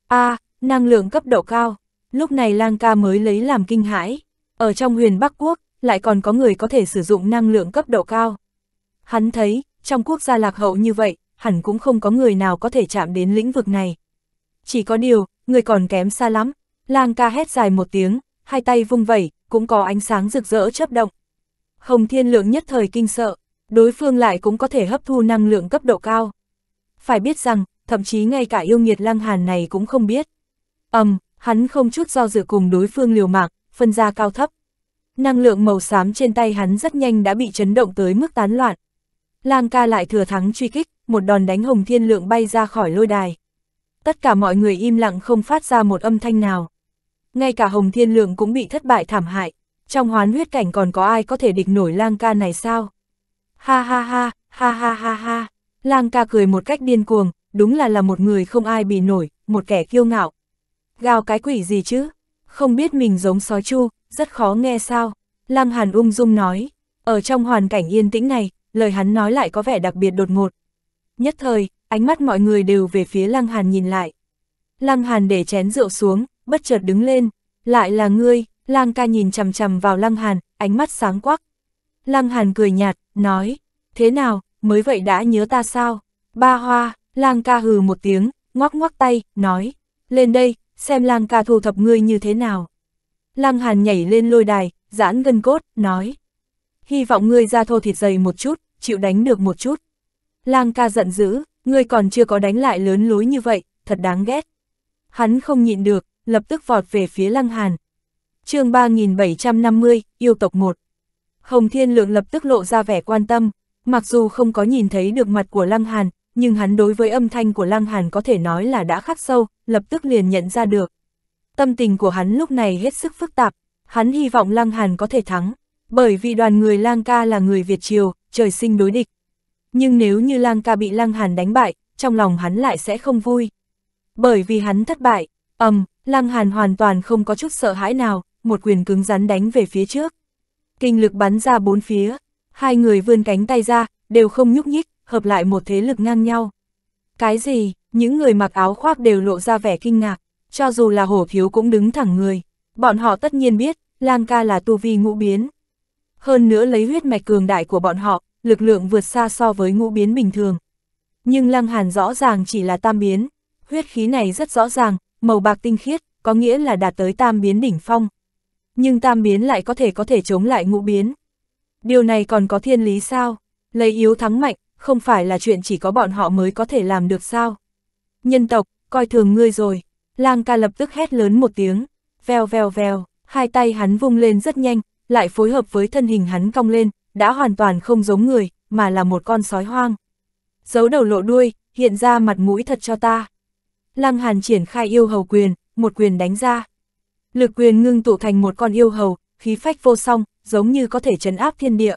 A, à, năng lượng cấp độ cao. Lúc này Lang ca mới lấy làm kinh hãi. Ở trong huyền Bắc Quốc, lại còn có người có thể sử dụng năng lượng cấp độ cao. Hắn thấy, trong quốc gia lạc hậu như vậy, hẳn cũng không có người nào có thể chạm đến lĩnh vực này. Chỉ có điều, người còn kém xa lắm. Lang ca hét dài một tiếng, hai tay vung vẩy, cũng có ánh sáng rực rỡ chớp động. Hồng Thiên Lượng nhất thời kinh sợ, đối phương lại cũng có thể hấp thu năng lượng cấp độ cao. Phải biết rằng, thậm chí ngay cả yêu nghiệt lang Hàn này cũng không biết. Ầm, hắn không chút do dự cùng đối phương liều mạng, phân ra cao thấp. Năng lượng màu xám trên tay hắn rất nhanh đã bị chấn động tới mức tán loạn. Lang ca lại thừa thắng truy kích, một đòn đánh hồng thiên lượng bay ra khỏi lôi đài. Tất cả mọi người im lặng không phát ra một âm thanh nào. Ngay cả hồng thiên lượng cũng bị thất bại thảm hại, trong hoán huyết cảnh còn có ai có thể địch nổi lang ca này sao? Ha ha ha, ha ha ha ha, lang ca cười một cách điên cuồng, đúng là là một người không ai bị nổi, một kẻ kiêu ngạo. Gào cái quỷ gì chứ? Không biết mình giống sói chu, rất khó nghe sao? Lang Hàn ung dung nói, ở trong hoàn cảnh yên tĩnh này, lời hắn nói lại có vẻ đặc biệt đột ngột. Nhất thời, ánh mắt mọi người đều về phía Lăng Hàn nhìn lại. Lăng Hàn để chén rượu xuống, bất chợt đứng lên, lại là ngươi, Lang ca nhìn chằm chằm vào Lăng Hàn, ánh mắt sáng quắc. Lăng Hàn cười nhạt, nói, thế nào, mới vậy đã nhớ ta sao? Ba hoa, Lang ca hừ một tiếng, ngoắc ngoắc tay, nói, lên đây, xem Lang ca thu thập ngươi như thế nào. Lăng Hàn nhảy lên lôi đài, giãn gân cốt, nói, hy vọng ngươi ra thô thịt dày một chút, chịu đánh được một chút. Lang ca giận dữ, ngươi còn chưa có đánh lại lớn lối như vậy, thật đáng ghét. Hắn không nhịn được, lập tức vọt về phía Lăng Hàn. chương 3750, yêu tộc 1. Hồng Thiên Lượng lập tức lộ ra vẻ quan tâm, mặc dù không có nhìn thấy được mặt của Lăng Hàn, nhưng hắn đối với âm thanh của Lăng Hàn có thể nói là đã khắc sâu, lập tức liền nhận ra được. Tâm tình của hắn lúc này hết sức phức tạp, hắn hy vọng Lăng Hàn có thể thắng, bởi vì đoàn người Lang Ca là người Việt Triều, trời sinh đối địch. Nhưng nếu như Lang Ca bị Lang Hàn đánh bại, trong lòng hắn lại sẽ không vui. Bởi vì hắn thất bại, ầm, Lang Hàn hoàn toàn không có chút sợ hãi nào, một quyền cứng rắn đánh về phía trước. Kinh lực bắn ra bốn phía, hai người vươn cánh tay ra, đều không nhúc nhích, hợp lại một thế lực ngang nhau. Cái gì, những người mặc áo khoác đều lộ ra vẻ kinh ngạc, cho dù là hổ thiếu cũng đứng thẳng người. Bọn họ tất nhiên biết, Lang Ca là tu vi ngũ biến, hơn nữa lấy huyết mạch cường đại của bọn họ, lực lượng vượt xa so với ngũ biến bình thường. Nhưng Lăng Hàn rõ ràng chỉ là tam biến, huyết khí này rất rõ ràng, màu bạc tinh khiết, có nghĩa là đạt tới tam biến đỉnh phong. Nhưng tam biến lại có thể có thể chống lại ngũ biến. Điều này còn có thiên lý sao? Lấy yếu thắng mạnh, không phải là chuyện chỉ có bọn họ mới có thể làm được sao? Nhân tộc, coi thường ngươi rồi. Lang ca lập tức hét lớn một tiếng, veo veo veo, hai tay hắn vung lên rất nhanh, lại phối hợp với thân hình hắn cong lên, đã hoàn toàn không giống người, mà là một con sói hoang. Giấu đầu lộ đuôi, hiện ra mặt mũi thật cho ta. Lăng Hàn triển khai yêu hầu quyền, một quyền đánh ra. Lực quyền ngưng tụ thành một con yêu hầu, khí phách vô song, giống như có thể chấn áp thiên địa.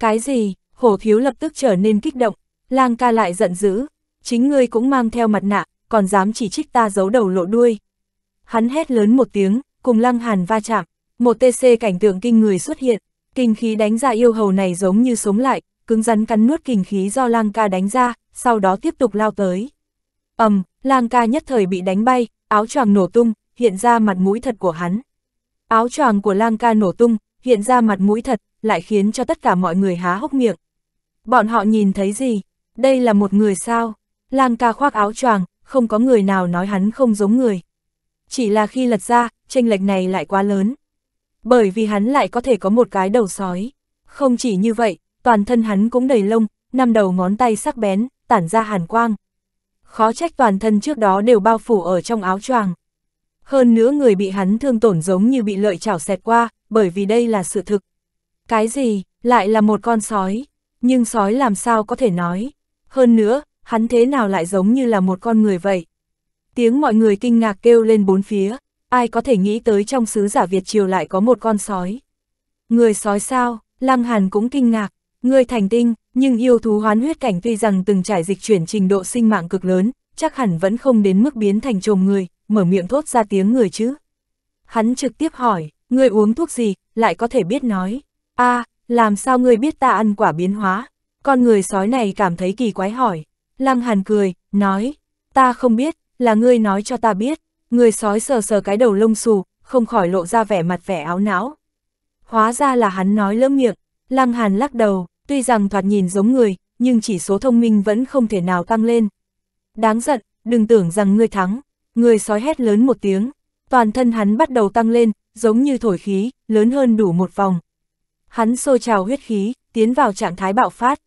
Cái gì, hổ thiếu lập tức trở nên kích động, lang ca lại giận dữ, chính ngươi cũng mang theo mặt nạ, còn dám chỉ trích ta giấu đầu lộ đuôi. Hắn hét lớn một tiếng, cùng lăng hàn va chạm. Một TC cảnh tượng kinh người xuất hiện, kinh khí đánh ra yêu hầu này giống như sống lại, cứng rắn cắn nuốt kinh khí do lang ca đánh ra, sau đó tiếp tục lao tới. ầm, um, lang ca nhất thời bị đánh bay, áo choàng nổ tung, hiện ra mặt mũi thật của hắn. Áo choàng của lang ca nổ tung, hiện ra mặt mũi thật, lại khiến cho tất cả mọi người há hốc miệng. Bọn họ nhìn thấy gì? Đây là một người sao? Lang ca khoác áo choàng, không có người nào nói hắn không giống người. Chỉ là khi lật ra, tranh lệch này lại quá lớn bởi vì hắn lại có thể có một cái đầu sói. Không chỉ như vậy, toàn thân hắn cũng đầy lông, năm đầu ngón tay sắc bén, tản ra hàn quang. Khó trách toàn thân trước đó đều bao phủ ở trong áo choàng. Hơn nữa người bị hắn thương tổn giống như bị lợi chảo xẹt qua, bởi vì đây là sự thực. Cái gì, lại là một con sói, nhưng sói làm sao có thể nói. Hơn nữa, hắn thế nào lại giống như là một con người vậy. Tiếng mọi người kinh ngạc kêu lên bốn phía, ai có thể nghĩ tới trong sứ giả Việt Triều lại có một con sói. Người sói sao, Lăng Hàn cũng kinh ngạc, người thành tinh, nhưng yêu thú hoán huyết cảnh tuy rằng từng trải dịch chuyển trình độ sinh mạng cực lớn, chắc hẳn vẫn không đến mức biến thành trồm người, mở miệng thốt ra tiếng người chứ. Hắn trực tiếp hỏi, người uống thuốc gì, lại có thể biết nói, a à, làm sao người biết ta ăn quả biến hóa, con người sói này cảm thấy kỳ quái hỏi. Lăng Hàn cười, nói, ta không biết, là ngươi nói cho ta biết, Người sói sờ sờ cái đầu lông xù, không khỏi lộ ra vẻ mặt vẻ áo não. Hóa ra là hắn nói lỡ miệng, Lăng Hàn lắc đầu, tuy rằng thoạt nhìn giống người, nhưng chỉ số thông minh vẫn không thể nào tăng lên. Đáng giận, đừng tưởng rằng ngươi thắng, người sói hét lớn một tiếng, toàn thân hắn bắt đầu tăng lên, giống như thổi khí, lớn hơn đủ một vòng. Hắn sôi trào huyết khí, tiến vào trạng thái bạo phát.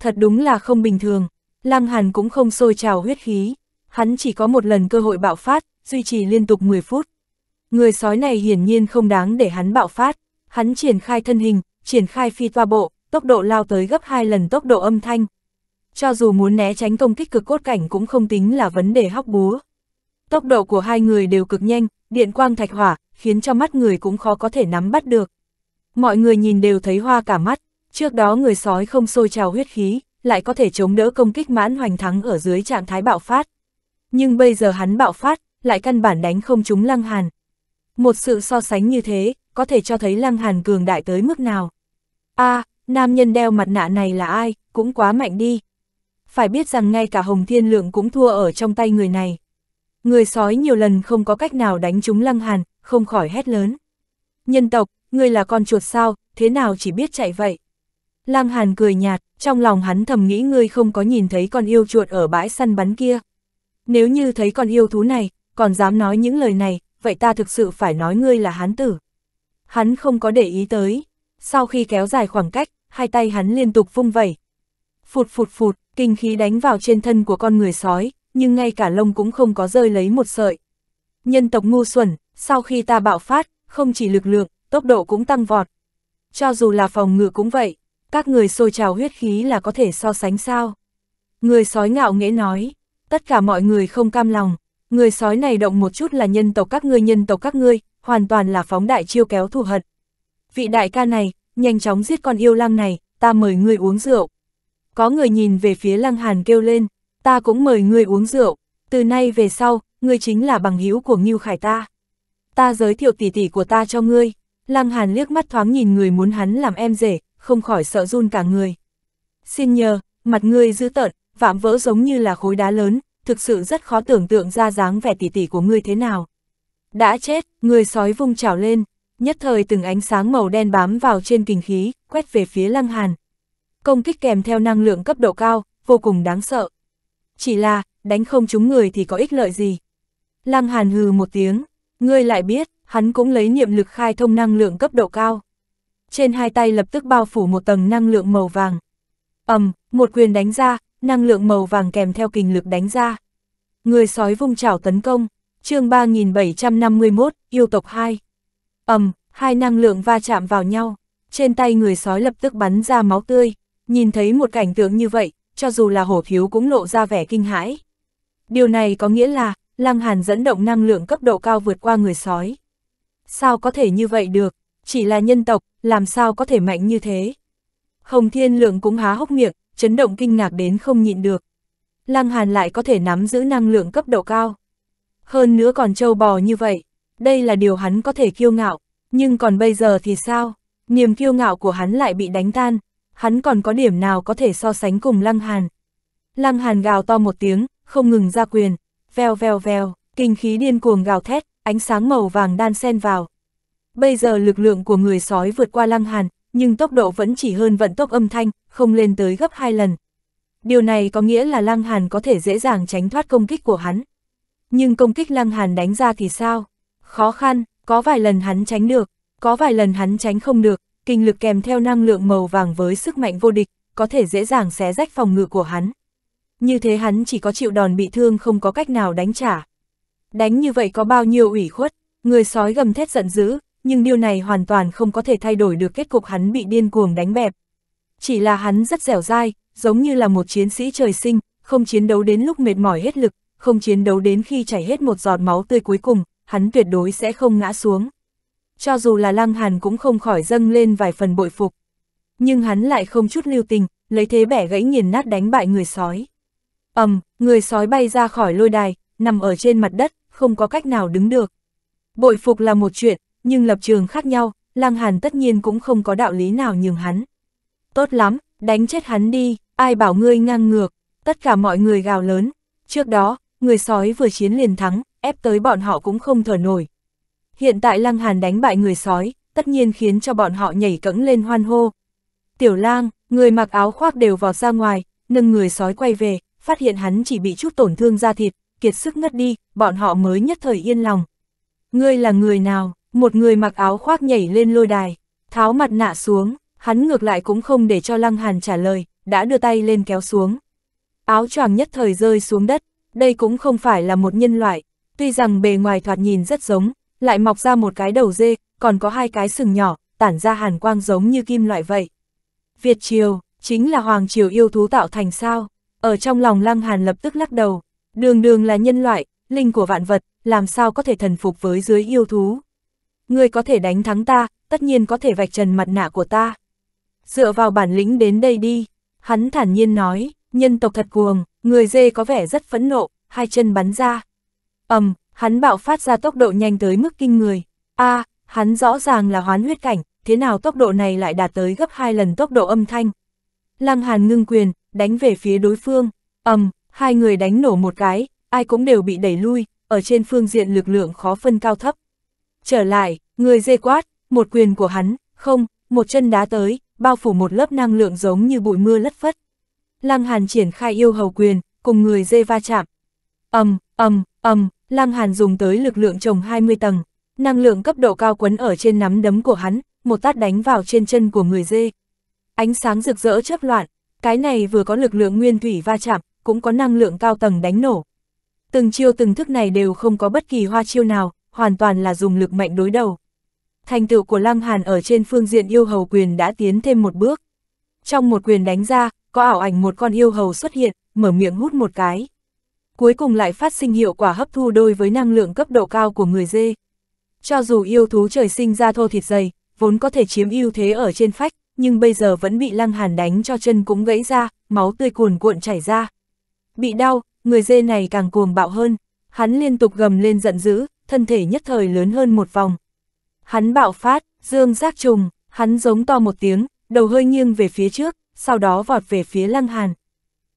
Thật đúng là không bình thường, Lăng Hàn cũng không sôi trào huyết khí, hắn chỉ có một lần cơ hội bạo phát, duy trì liên tục 10 phút. Người sói này hiển nhiên không đáng để hắn bạo phát, hắn triển khai thân hình, triển khai phi toa bộ, tốc độ lao tới gấp 2 lần tốc độ âm thanh. Cho dù muốn né tránh công kích cực cốt cảnh cũng không tính là vấn đề hóc búa. Tốc độ của hai người đều cực nhanh, điện quang thạch hỏa, khiến cho mắt người cũng khó có thể nắm bắt được. Mọi người nhìn đều thấy hoa cả mắt, trước đó người sói không sôi trào huyết khí, lại có thể chống đỡ công kích mãn hoành thắng ở dưới trạng thái bạo phát nhưng bây giờ hắn bạo phát, lại căn bản đánh không trúng Lăng Hàn. Một sự so sánh như thế, có thể cho thấy Lăng Hàn cường đại tới mức nào. a à, nam nhân đeo mặt nạ này là ai, cũng quá mạnh đi. Phải biết rằng ngay cả Hồng Thiên Lượng cũng thua ở trong tay người này. Người sói nhiều lần không có cách nào đánh trúng Lăng Hàn, không khỏi hét lớn. Nhân tộc, ngươi là con chuột sao, thế nào chỉ biết chạy vậy? Lăng Hàn cười nhạt, trong lòng hắn thầm nghĩ ngươi không có nhìn thấy con yêu chuột ở bãi săn bắn kia. Nếu như thấy con yêu thú này, còn dám nói những lời này, vậy ta thực sự phải nói ngươi là hán tử. Hắn không có để ý tới. Sau khi kéo dài khoảng cách, hai tay hắn liên tục vung vẩy. Phụt phụt phụt, kinh khí đánh vào trên thân của con người sói, nhưng ngay cả lông cũng không có rơi lấy một sợi. Nhân tộc ngu xuẩn, sau khi ta bạo phát, không chỉ lực lượng, tốc độ cũng tăng vọt. Cho dù là phòng ngự cũng vậy, các người sôi trào huyết khí là có thể so sánh sao. Người sói ngạo nghễ nói, tất cả mọi người không cam lòng, người sói này động một chút là nhân tộc các ngươi nhân tộc các ngươi, hoàn toàn là phóng đại chiêu kéo thù hận. Vị đại ca này, nhanh chóng giết con yêu lang này, ta mời ngươi uống rượu. Có người nhìn về phía lăng hàn kêu lên, ta cũng mời ngươi uống rượu, từ nay về sau, ngươi chính là bằng hữu của Ngưu Khải ta. Ta giới thiệu tỷ tỷ của ta cho ngươi, lăng hàn liếc mắt thoáng nhìn người muốn hắn làm em rể, không khỏi sợ run cả người. Xin nhờ, mặt ngươi giữ tợn, vạm vỡ giống như là khối đá lớn, thực sự rất khó tưởng tượng ra dáng vẻ tỉ tỉ của ngươi thế nào. Đã chết, người sói vung trào lên, nhất thời từng ánh sáng màu đen bám vào trên kinh khí, quét về phía Lăng Hàn. Công kích kèm theo năng lượng cấp độ cao, vô cùng đáng sợ. Chỉ là, đánh không chúng người thì có ích lợi gì. Lăng Hàn hừ một tiếng, ngươi lại biết, hắn cũng lấy niệm lực khai thông năng lượng cấp độ cao. Trên hai tay lập tức bao phủ một tầng năng lượng màu vàng. ầm, một quyền đánh ra, năng lượng màu vàng kèm theo kình lực đánh ra. Người sói vung chảo tấn công, chương 3751, yêu tộc 2. ầm, hai năng lượng va chạm vào nhau, trên tay người sói lập tức bắn ra máu tươi, nhìn thấy một cảnh tượng như vậy, cho dù là hổ thiếu cũng lộ ra vẻ kinh hãi. Điều này có nghĩa là, Lăng Hàn dẫn động năng lượng cấp độ cao vượt qua người sói. Sao có thể như vậy được, chỉ là nhân tộc, làm sao có thể mạnh như thế. Hồng Thiên Lượng cũng há hốc miệng, chấn động kinh ngạc đến không nhịn được. Lăng Hàn lại có thể nắm giữ năng lượng cấp độ cao. Hơn nữa còn trâu bò như vậy, đây là điều hắn có thể kiêu ngạo, nhưng còn bây giờ thì sao? Niềm kiêu ngạo của hắn lại bị đánh tan, hắn còn có điểm nào có thể so sánh cùng Lăng Hàn. Lăng Hàn gào to một tiếng, không ngừng ra quyền, veo veo veo, kinh khí điên cuồng gào thét, ánh sáng màu vàng đan xen vào. Bây giờ lực lượng của người sói vượt qua Lăng Hàn, nhưng tốc độ vẫn chỉ hơn vận tốc âm thanh, không lên tới gấp 2 lần. Điều này có nghĩa là Lăng Hàn có thể dễ dàng tránh thoát công kích của hắn. Nhưng công kích Lăng Hàn đánh ra thì sao? Khó khăn, có vài lần hắn tránh được, có vài lần hắn tránh không được, kinh lực kèm theo năng lượng màu vàng với sức mạnh vô địch, có thể dễ dàng xé rách phòng ngự của hắn. Như thế hắn chỉ có chịu đòn bị thương không có cách nào đánh trả. Đánh như vậy có bao nhiêu ủy khuất, người sói gầm thét giận dữ, nhưng điều này hoàn toàn không có thể thay đổi được kết cục hắn bị điên cuồng đánh bẹp. Chỉ là hắn rất dẻo dai, giống như là một chiến sĩ trời sinh, không chiến đấu đến lúc mệt mỏi hết lực, không chiến đấu đến khi chảy hết một giọt máu tươi cuối cùng, hắn tuyệt đối sẽ không ngã xuống. Cho dù là Lăng Hàn cũng không khỏi dâng lên vài phần bội phục. Nhưng hắn lại không chút lưu tình, lấy thế bẻ gãy nghiền nát đánh bại người sói. ầm, người sói bay ra khỏi lôi đài, nằm ở trên mặt đất, không có cách nào đứng được. Bội phục là một chuyện, nhưng lập trường khác nhau, Lăng Hàn tất nhiên cũng không có đạo lý nào nhường hắn. Tốt lắm, đánh chết hắn đi, ai bảo ngươi ngang ngược, tất cả mọi người gào lớn. Trước đó, người sói vừa chiến liền thắng, ép tới bọn họ cũng không thở nổi. Hiện tại Lăng Hàn đánh bại người sói, tất nhiên khiến cho bọn họ nhảy cẫng lên hoan hô. Tiểu lang, người mặc áo khoác đều vọt ra ngoài, nâng người sói quay về, phát hiện hắn chỉ bị chút tổn thương da thịt, kiệt sức ngất đi, bọn họ mới nhất thời yên lòng. Ngươi là người nào? Một người mặc áo khoác nhảy lên lôi đài, tháo mặt nạ xuống, hắn ngược lại cũng không để cho Lăng Hàn trả lời, đã đưa tay lên kéo xuống. Áo choàng nhất thời rơi xuống đất, đây cũng không phải là một nhân loại, tuy rằng bề ngoài thoạt nhìn rất giống, lại mọc ra một cái đầu dê, còn có hai cái sừng nhỏ, tản ra hàn quang giống như kim loại vậy. Việt Triều, chính là Hoàng Triều yêu thú tạo thành sao, ở trong lòng Lăng Hàn lập tức lắc đầu, đường đường là nhân loại, linh của vạn vật, làm sao có thể thần phục với dưới yêu thú ngươi có thể đánh thắng ta, tất nhiên có thể vạch trần mặt nạ của ta. Dựa vào bản lĩnh đến đây đi, hắn thản nhiên nói, nhân tộc thật cuồng, người dê có vẻ rất phẫn nộ, hai chân bắn ra. ầm, hắn bạo phát ra tốc độ nhanh tới mức kinh người. a à, hắn rõ ràng là hoán huyết cảnh, thế nào tốc độ này lại đạt tới gấp hai lần tốc độ âm thanh. Lăng Hàn ngưng quyền, đánh về phía đối phương, ầm, hai người đánh nổ một cái, ai cũng đều bị đẩy lui, ở trên phương diện lực lượng khó phân cao thấp. Trở lại, người dê quát, một quyền của hắn, không, một chân đá tới, bao phủ một lớp năng lượng giống như bụi mưa lất phất. Lăng Hàn triển khai yêu hầu quyền, cùng người dê va chạm. Ầm, ầm, ầm, Lăng Hàn dùng tới lực lượng trồng 20 tầng, năng lượng cấp độ cao quấn ở trên nắm đấm của hắn, một tát đánh vào trên chân của người dê. Ánh sáng rực rỡ chớp loạn, cái này vừa có lực lượng nguyên thủy va chạm, cũng có năng lượng cao tầng đánh nổ. Từng chiêu từng thức này đều không có bất kỳ hoa chiêu nào, hoàn toàn là dùng lực mạnh đối đầu. Thành tựu của Lăng Hàn ở trên phương diện yêu hầu quyền đã tiến thêm một bước. Trong một quyền đánh ra, có ảo ảnh một con yêu hầu xuất hiện, mở miệng hút một cái. Cuối cùng lại phát sinh hiệu quả hấp thu đôi với năng lượng cấp độ cao của người dê. Cho dù yêu thú trời sinh ra thô thịt dày, vốn có thể chiếm ưu thế ở trên phách, nhưng bây giờ vẫn bị Lăng Hàn đánh cho chân cũng gãy ra, máu tươi cuồn cuộn chảy ra. Bị đau, người dê này càng cuồng bạo hơn, hắn liên tục gầm lên giận dữ, thân thể nhất thời lớn hơn một vòng. Hắn bạo phát, dương giác trùng, hắn giống to một tiếng, đầu hơi nghiêng về phía trước, sau đó vọt về phía lăng hàn.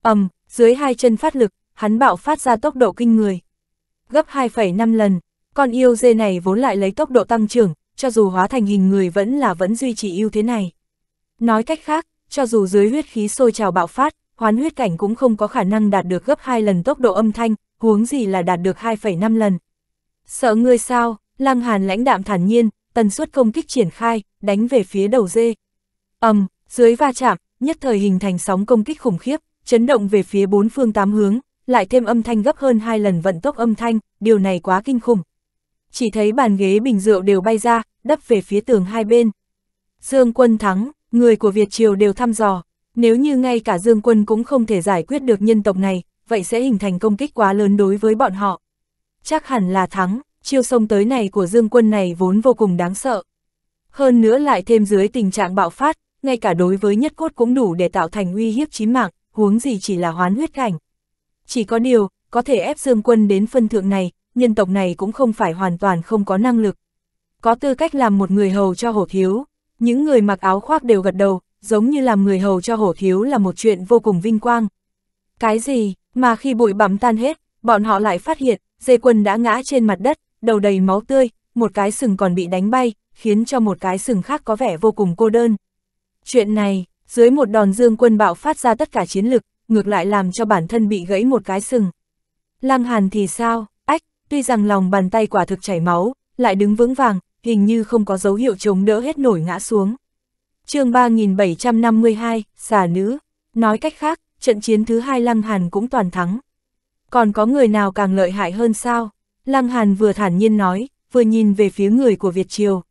ầm, dưới hai chân phát lực, hắn bạo phát ra tốc độ kinh người. Gấp 2,5 lần, con yêu dê này vốn lại lấy tốc độ tăng trưởng, cho dù hóa thành hình người vẫn là vẫn duy trì ưu thế này. Nói cách khác, cho dù dưới huyết khí sôi trào bạo phát, hoán huyết cảnh cũng không có khả năng đạt được gấp 2 lần tốc độ âm thanh, huống gì là đạt được 2,5 lần. Sợ ngươi sao, Lăng Hàn lãnh đạm thản nhiên, tần suất công kích triển khai, đánh về phía đầu dê. ầm, um, dưới va chạm, nhất thời hình thành sóng công kích khủng khiếp, chấn động về phía bốn phương tám hướng, lại thêm âm thanh gấp hơn hai lần vận tốc âm thanh, điều này quá kinh khủng. Chỉ thấy bàn ghế bình rượu đều bay ra, đắp về phía tường hai bên. Dương quân thắng, người của Việt Triều đều thăm dò, nếu như ngay cả Dương quân cũng không thể giải quyết được nhân tộc này, vậy sẽ hình thành công kích quá lớn đối với bọn họ chắc hẳn là thắng, chiêu sông tới này của Dương quân này vốn vô cùng đáng sợ. Hơn nữa lại thêm dưới tình trạng bạo phát, ngay cả đối với nhất cốt cũng đủ để tạo thành uy hiếp chí mạng, huống gì chỉ là hoán huyết cảnh. Chỉ có điều, có thể ép Dương quân đến phân thượng này, nhân tộc này cũng không phải hoàn toàn không có năng lực. Có tư cách làm một người hầu cho hổ thiếu, những người mặc áo khoác đều gật đầu, giống như làm người hầu cho hổ thiếu là một chuyện vô cùng vinh quang. Cái gì, mà khi bụi bặm tan hết, bọn họ lại phát hiện, Dê quân đã ngã trên mặt đất, đầu đầy máu tươi, một cái sừng còn bị đánh bay, khiến cho một cái sừng khác có vẻ vô cùng cô đơn. Chuyện này, dưới một đòn dương quân bạo phát ra tất cả chiến lực, ngược lại làm cho bản thân bị gãy một cái sừng. Lăng Hàn thì sao, ách, tuy rằng lòng bàn tay quả thực chảy máu, lại đứng vững vàng, hình như không có dấu hiệu chống đỡ hết nổi ngã xuống. chương 3752, xà nữ, nói cách khác, trận chiến thứ hai Lăng Hàn cũng toàn thắng còn có người nào càng lợi hại hơn sao? Lăng Hàn vừa thản nhiên nói, vừa nhìn về phía người của Việt Triều.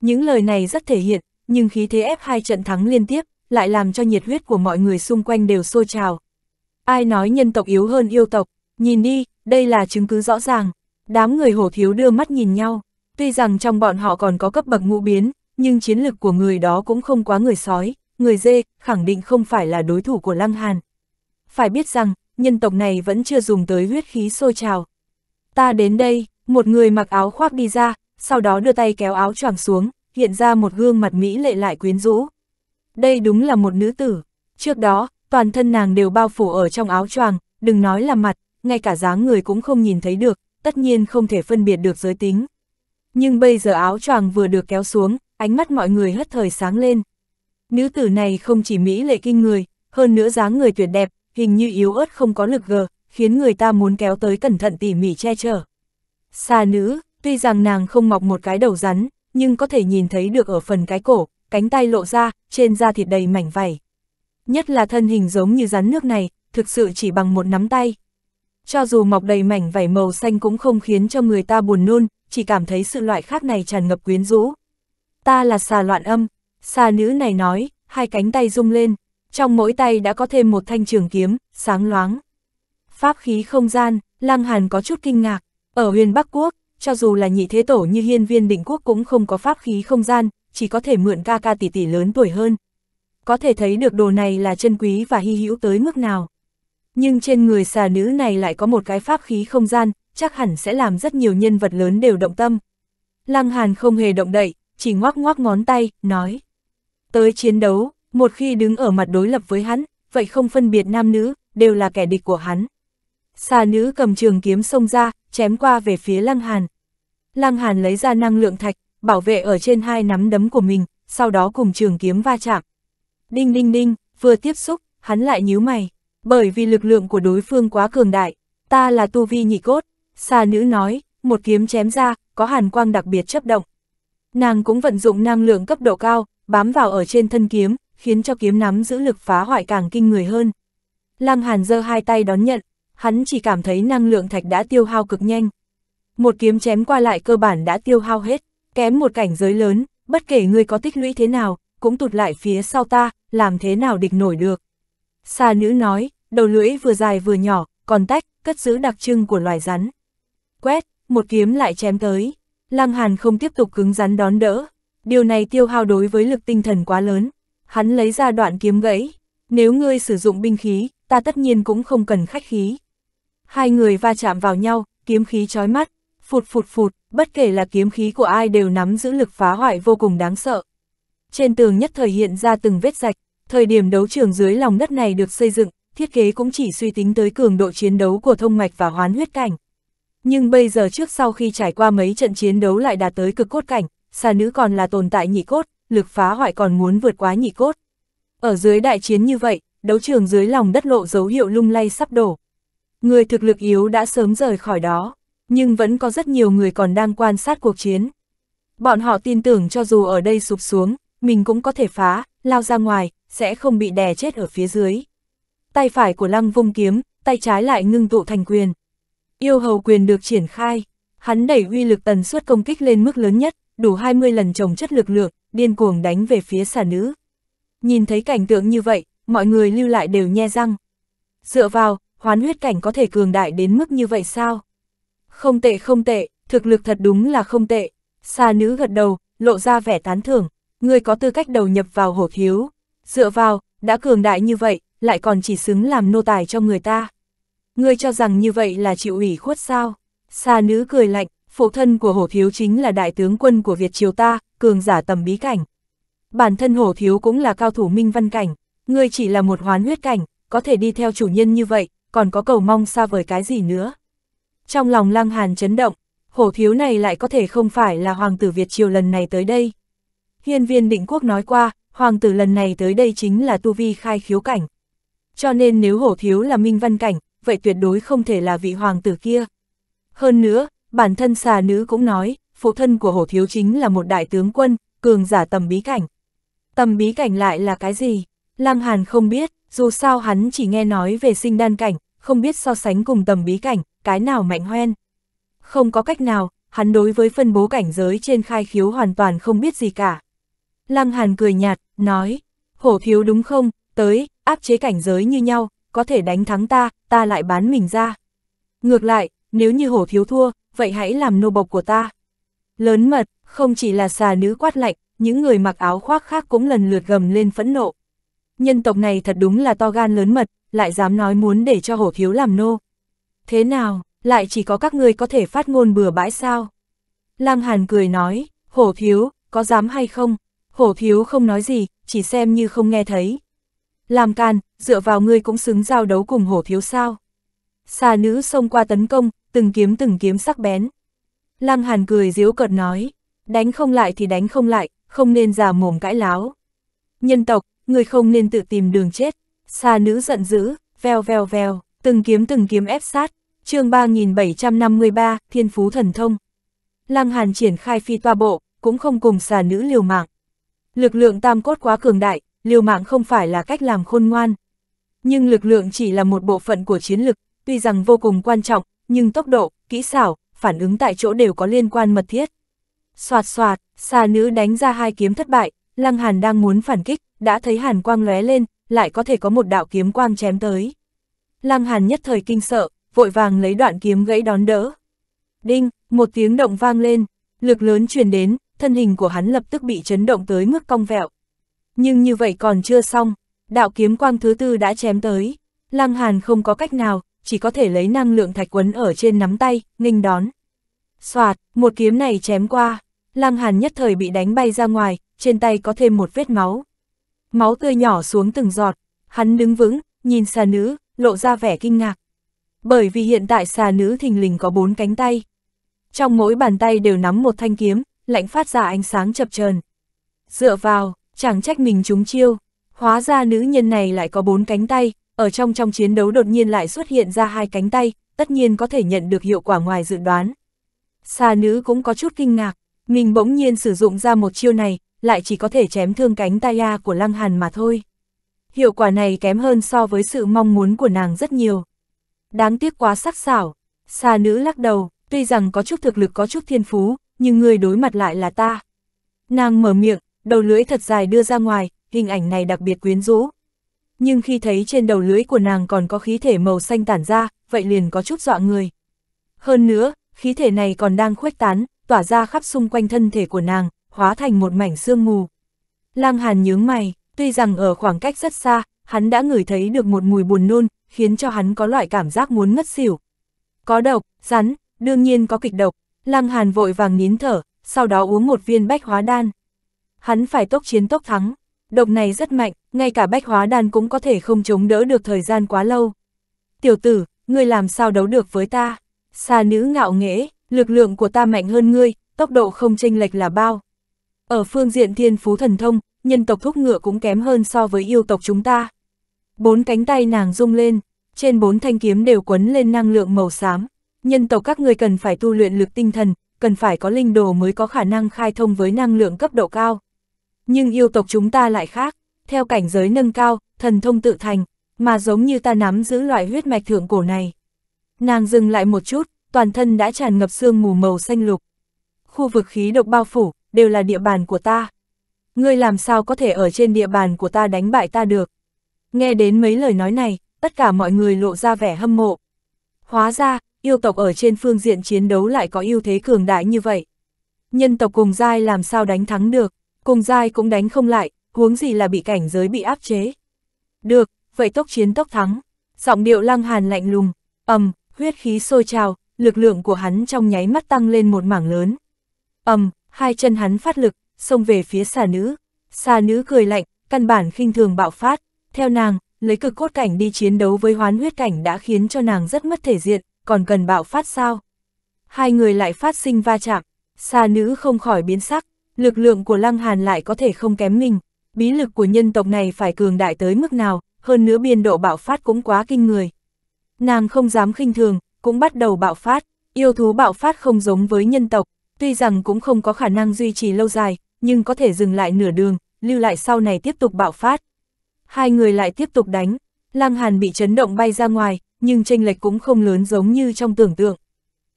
Những lời này rất thể hiện, nhưng khí thế ép hai trận thắng liên tiếp, lại làm cho nhiệt huyết của mọi người xung quanh đều sôi trào. Ai nói nhân tộc yếu hơn yêu tộc, nhìn đi, đây là chứng cứ rõ ràng. Đám người hổ thiếu đưa mắt nhìn nhau, tuy rằng trong bọn họ còn có cấp bậc ngũ biến, nhưng chiến lực của người đó cũng không quá người sói, người dê, khẳng định không phải là đối thủ của Lăng Hàn. Phải biết rằng, nhân tộc này vẫn chưa dùng tới huyết khí sôi trào. Ta đến đây, một người mặc áo khoác đi ra, sau đó đưa tay kéo áo choàng xuống, hiện ra một gương mặt mỹ lệ lại quyến rũ. Đây đúng là một nữ tử. Trước đó, toàn thân nàng đều bao phủ ở trong áo choàng, đừng nói là mặt, ngay cả dáng người cũng không nhìn thấy được, tất nhiên không thể phân biệt được giới tính. Nhưng bây giờ áo choàng vừa được kéo xuống, ánh mắt mọi người hất thời sáng lên. Nữ tử này không chỉ mỹ lệ kinh người, hơn nữa dáng người tuyệt đẹp, hình như yếu ớt không có lực gờ, khiến người ta muốn kéo tới cẩn thận tỉ mỉ che chở. Xa nữ, tuy rằng nàng không mọc một cái đầu rắn, nhưng có thể nhìn thấy được ở phần cái cổ, cánh tay lộ ra, trên da thịt đầy mảnh vảy. Nhất là thân hình giống như rắn nước này, thực sự chỉ bằng một nắm tay. Cho dù mọc đầy mảnh vảy màu xanh cũng không khiến cho người ta buồn nôn, chỉ cảm thấy sự loại khác này tràn ngập quyến rũ. Ta là xà loạn âm, xà nữ này nói, hai cánh tay rung lên, trong mỗi tay đã có thêm một thanh trường kiếm, sáng loáng. Pháp khí không gian, Lăng Hàn có chút kinh ngạc, ở huyền Bắc Quốc, cho dù là nhị thế tổ như hiên viên định quốc cũng không có pháp khí không gian, chỉ có thể mượn ca ca tỷ tỷ lớn tuổi hơn. Có thể thấy được đồ này là chân quý và hy hữu tới mức nào. Nhưng trên người xà nữ này lại có một cái pháp khí không gian, chắc hẳn sẽ làm rất nhiều nhân vật lớn đều động tâm. Lăng Hàn không hề động đậy, chỉ ngoác ngoác ngón tay, nói. Tới chiến đấu, một khi đứng ở mặt đối lập với hắn, vậy không phân biệt nam nữ, đều là kẻ địch của hắn. Xà nữ cầm trường kiếm xông ra, chém qua về phía Lăng Hàn. Lăng Hàn lấy ra năng lượng thạch, bảo vệ ở trên hai nắm đấm của mình, sau đó cùng trường kiếm va chạm. Đinh đinh đinh, vừa tiếp xúc, hắn lại nhíu mày, bởi vì lực lượng của đối phương quá cường đại, ta là tu vi nhị cốt, xà nữ nói, một kiếm chém ra, có hàn quang đặc biệt chấp động. Nàng cũng vận dụng năng lượng cấp độ cao, bám vào ở trên thân kiếm, khiến cho kiếm nắm giữ lực phá hoại càng kinh người hơn. Lăng Hàn giơ hai tay đón nhận, hắn chỉ cảm thấy năng lượng thạch đã tiêu hao cực nhanh. Một kiếm chém qua lại cơ bản đã tiêu hao hết, kém một cảnh giới lớn, bất kể người có tích lũy thế nào, cũng tụt lại phía sau ta, làm thế nào địch nổi được. Sa nữ nói, đầu lưỡi vừa dài vừa nhỏ, còn tách, cất giữ đặc trưng của loài rắn. Quét, một kiếm lại chém tới. Lăng Hàn không tiếp tục cứng rắn đón đỡ. Điều này tiêu hao đối với lực tinh thần quá lớn hắn lấy ra đoạn kiếm gãy, nếu ngươi sử dụng binh khí, ta tất nhiên cũng không cần khách khí. Hai người va chạm vào nhau, kiếm khí chói mắt, phụt phụt phụt, bất kể là kiếm khí của ai đều nắm giữ lực phá hoại vô cùng đáng sợ. Trên tường nhất thời hiện ra từng vết rạch, thời điểm đấu trường dưới lòng đất này được xây dựng, thiết kế cũng chỉ suy tính tới cường độ chiến đấu của thông mạch và hoán huyết cảnh. Nhưng bây giờ trước sau khi trải qua mấy trận chiến đấu lại đạt tới cực cốt cảnh, xà nữ còn là tồn tại nhị cốt, lực phá hoại còn muốn vượt quá nhị cốt. Ở dưới đại chiến như vậy, đấu trường dưới lòng đất lộ dấu hiệu lung lay sắp đổ. Người thực lực yếu đã sớm rời khỏi đó, nhưng vẫn có rất nhiều người còn đang quan sát cuộc chiến. Bọn họ tin tưởng cho dù ở đây sụp xuống, mình cũng có thể phá, lao ra ngoài, sẽ không bị đè chết ở phía dưới. Tay phải của lăng vung kiếm, tay trái lại ngưng tụ thành quyền. Yêu hầu quyền được triển khai, hắn đẩy uy lực tần suất công kích lên mức lớn nhất, đủ 20 lần trồng chất lực lượng, điên cuồng đánh về phía xà nữ. Nhìn thấy cảnh tượng như vậy, mọi người lưu lại đều nhe răng. Dựa vào, hoán huyết cảnh có thể cường đại đến mức như vậy sao? Không tệ không tệ, thực lực thật đúng là không tệ. Xà nữ gật đầu, lộ ra vẻ tán thưởng, người có tư cách đầu nhập vào hổ thiếu. Dựa vào, đã cường đại như vậy, lại còn chỉ xứng làm nô tài cho người ta. Ngươi cho rằng như vậy là chịu ủy khuất sao? Xà nữ cười lạnh, phụ thân của hổ thiếu chính là đại tướng quân của Việt Triều ta, cường giả tầm bí cảnh. Bản thân hổ thiếu cũng là cao thủ minh văn cảnh, ngươi chỉ là một hoán huyết cảnh, có thể đi theo chủ nhân như vậy, còn có cầu mong xa vời cái gì nữa. Trong lòng lăng hàn chấn động, hổ thiếu này lại có thể không phải là hoàng tử Việt Triều lần này tới đây. Hiên viên định quốc nói qua, hoàng tử lần này tới đây chính là tu vi khai khiếu cảnh. Cho nên nếu hổ thiếu là minh văn cảnh, vậy tuyệt đối không thể là vị hoàng tử kia. Hơn nữa, bản thân xà nữ cũng nói, phụ thân của Hồ Thiếu chính là một đại tướng quân, cường giả tầm bí cảnh. Tầm bí cảnh lại là cái gì? Lăng Hàn không biết, dù sao hắn chỉ nghe nói về sinh đan cảnh, không biết so sánh cùng tầm bí cảnh, cái nào mạnh hoen. Không có cách nào, hắn đối với phân bố cảnh giới trên khai khiếu hoàn toàn không biết gì cả. Lăng Hàn cười nhạt, nói, hổ thiếu đúng không, tới, áp chế cảnh giới như nhau, có thể đánh thắng ta, ta lại bán mình ra. Ngược lại, nếu như hổ thiếu thua, vậy hãy làm nô bộc của ta. Lớn mật, không chỉ là xà nữ quát lạnh, những người mặc áo khoác khác cũng lần lượt gầm lên phẫn nộ. Nhân tộc này thật đúng là to gan lớn mật, lại dám nói muốn để cho hổ thiếu làm nô. Thế nào, lại chỉ có các ngươi có thể phát ngôn bừa bãi sao? Lăng Hàn cười nói, hổ thiếu có dám hay không? Hổ thiếu không nói gì, chỉ xem như không nghe thấy. Làm can, dựa vào ngươi cũng xứng giao đấu cùng hổ thiếu sao? Xà nữ xông qua tấn công, từng kiếm từng kiếm sắc bén. Lăng Hàn cười díu cợt nói, đánh không lại thì đánh không lại, không nên già mồm cãi láo. Nhân tộc, người không nên tự tìm đường chết. Xa nữ giận dữ, veo veo veo, từng kiếm từng kiếm ép sát, chương 3753, thiên phú thần thông. Lăng Hàn triển khai phi toa bộ, cũng không cùng xà nữ liều mạng. Lực lượng tam cốt quá cường đại, liều mạng không phải là cách làm khôn ngoan. Nhưng lực lượng chỉ là một bộ phận của chiến lực, tuy rằng vô cùng quan trọng, nhưng tốc độ, kỹ xảo, phản ứng tại chỗ đều có liên quan mật thiết. Soạt soạt, xà nữ đánh ra hai kiếm thất bại, Lăng Hàn đang muốn phản kích, đã thấy hàn quang lóe lên, lại có thể có một đạo kiếm quang chém tới. Lăng Hàn nhất thời kinh sợ, vội vàng lấy đoạn kiếm gãy đón đỡ. Đinh, một tiếng động vang lên, lực lớn truyền đến, thân hình của hắn lập tức bị chấn động tới mức cong vẹo. Nhưng như vậy còn chưa xong, đạo kiếm quang thứ tư đã chém tới. Lăng Hàn không có cách nào, chỉ có thể lấy năng lượng thạch quấn ở trên nắm tay, nghênh đón. Xoạt, một kiếm này chém qua, Lăng Hàn nhất thời bị đánh bay ra ngoài, trên tay có thêm một vết máu. Máu tươi nhỏ xuống từng giọt, hắn đứng vững, nhìn xà nữ, lộ ra vẻ kinh ngạc. Bởi vì hiện tại xà nữ thình lình có bốn cánh tay. Trong mỗi bàn tay đều nắm một thanh kiếm, lạnh phát ra ánh sáng chập chờn. Dựa vào, chẳng trách mình trúng chiêu, hóa ra nữ nhân này lại có bốn cánh tay, ở trong trong chiến đấu đột nhiên lại xuất hiện ra hai cánh tay, tất nhiên có thể nhận được hiệu quả ngoài dự đoán. Xà nữ cũng có chút kinh ngạc, mình bỗng nhiên sử dụng ra một chiêu này, lại chỉ có thể chém thương cánh tay A của Lăng Hàn mà thôi. Hiệu quả này kém hơn so với sự mong muốn của nàng rất nhiều. Đáng tiếc quá sắc sảo, xà nữ lắc đầu, tuy rằng có chút thực lực có chút thiên phú, nhưng người đối mặt lại là ta. Nàng mở miệng, đầu lưỡi thật dài đưa ra ngoài, hình ảnh này đặc biệt quyến rũ nhưng khi thấy trên đầu lưới của nàng còn có khí thể màu xanh tản ra, vậy liền có chút dọa người. Hơn nữa, khí thể này còn đang khuếch tán, tỏa ra khắp xung quanh thân thể của nàng, hóa thành một mảnh sương mù. Lang Hàn nhướng mày, tuy rằng ở khoảng cách rất xa, hắn đã ngửi thấy được một mùi buồn nôn, khiến cho hắn có loại cảm giác muốn ngất xỉu. Có độc, rắn, đương nhiên có kịch độc, Lăng Hàn vội vàng nín thở, sau đó uống một viên bách hóa đan. Hắn phải tốc chiến tốc thắng. Độc này rất mạnh, ngay cả bách hóa đan cũng có thể không chống đỡ được thời gian quá lâu. Tiểu tử, ngươi làm sao đấu được với ta? Xa nữ ngạo nghễ, lực lượng của ta mạnh hơn ngươi, tốc độ không chênh lệch là bao. Ở phương diện thiên phú thần thông, nhân tộc thúc ngựa cũng kém hơn so với yêu tộc chúng ta. Bốn cánh tay nàng rung lên, trên bốn thanh kiếm đều quấn lên năng lượng màu xám. Nhân tộc các người cần phải tu luyện lực tinh thần, cần phải có linh đồ mới có khả năng khai thông với năng lượng cấp độ cao. Nhưng yêu tộc chúng ta lại khác, theo cảnh giới nâng cao, thần thông tự thành, mà giống như ta nắm giữ loại huyết mạch thượng cổ này. Nàng dừng lại một chút, toàn thân đã tràn ngập sương mù màu xanh lục. Khu vực khí độc bao phủ, đều là địa bàn của ta. Ngươi làm sao có thể ở trên địa bàn của ta đánh bại ta được. Nghe đến mấy lời nói này, tất cả mọi người lộ ra vẻ hâm mộ. Hóa ra, yêu tộc ở trên phương diện chiến đấu lại có ưu thế cường đại như vậy. Nhân tộc cùng giai làm sao đánh thắng được cùng dai cũng đánh không lại, huống gì là bị cảnh giới bị áp chế. Được, vậy tốc chiến tốc thắng, giọng điệu lăng hàn lạnh lùng, ầm, huyết khí sôi trào, lực lượng của hắn trong nháy mắt tăng lên một mảng lớn. ầm, hai chân hắn phát lực, xông về phía xà nữ. Xà nữ cười lạnh, căn bản khinh thường bạo phát, theo nàng, lấy cực cốt cảnh đi chiến đấu với hoán huyết cảnh đã khiến cho nàng rất mất thể diện, còn cần bạo phát sao? Hai người lại phát sinh va chạm, xà nữ không khỏi biến sắc, lực lượng của Lăng Hàn lại có thể không kém mình, bí lực của nhân tộc này phải cường đại tới mức nào, hơn nữa biên độ bạo phát cũng quá kinh người. Nàng không dám khinh thường, cũng bắt đầu bạo phát, yêu thú bạo phát không giống với nhân tộc, tuy rằng cũng không có khả năng duy trì lâu dài, nhưng có thể dừng lại nửa đường, lưu lại sau này tiếp tục bạo phát. Hai người lại tiếp tục đánh, Lăng Hàn bị chấn động bay ra ngoài, nhưng tranh lệch cũng không lớn giống như trong tưởng tượng.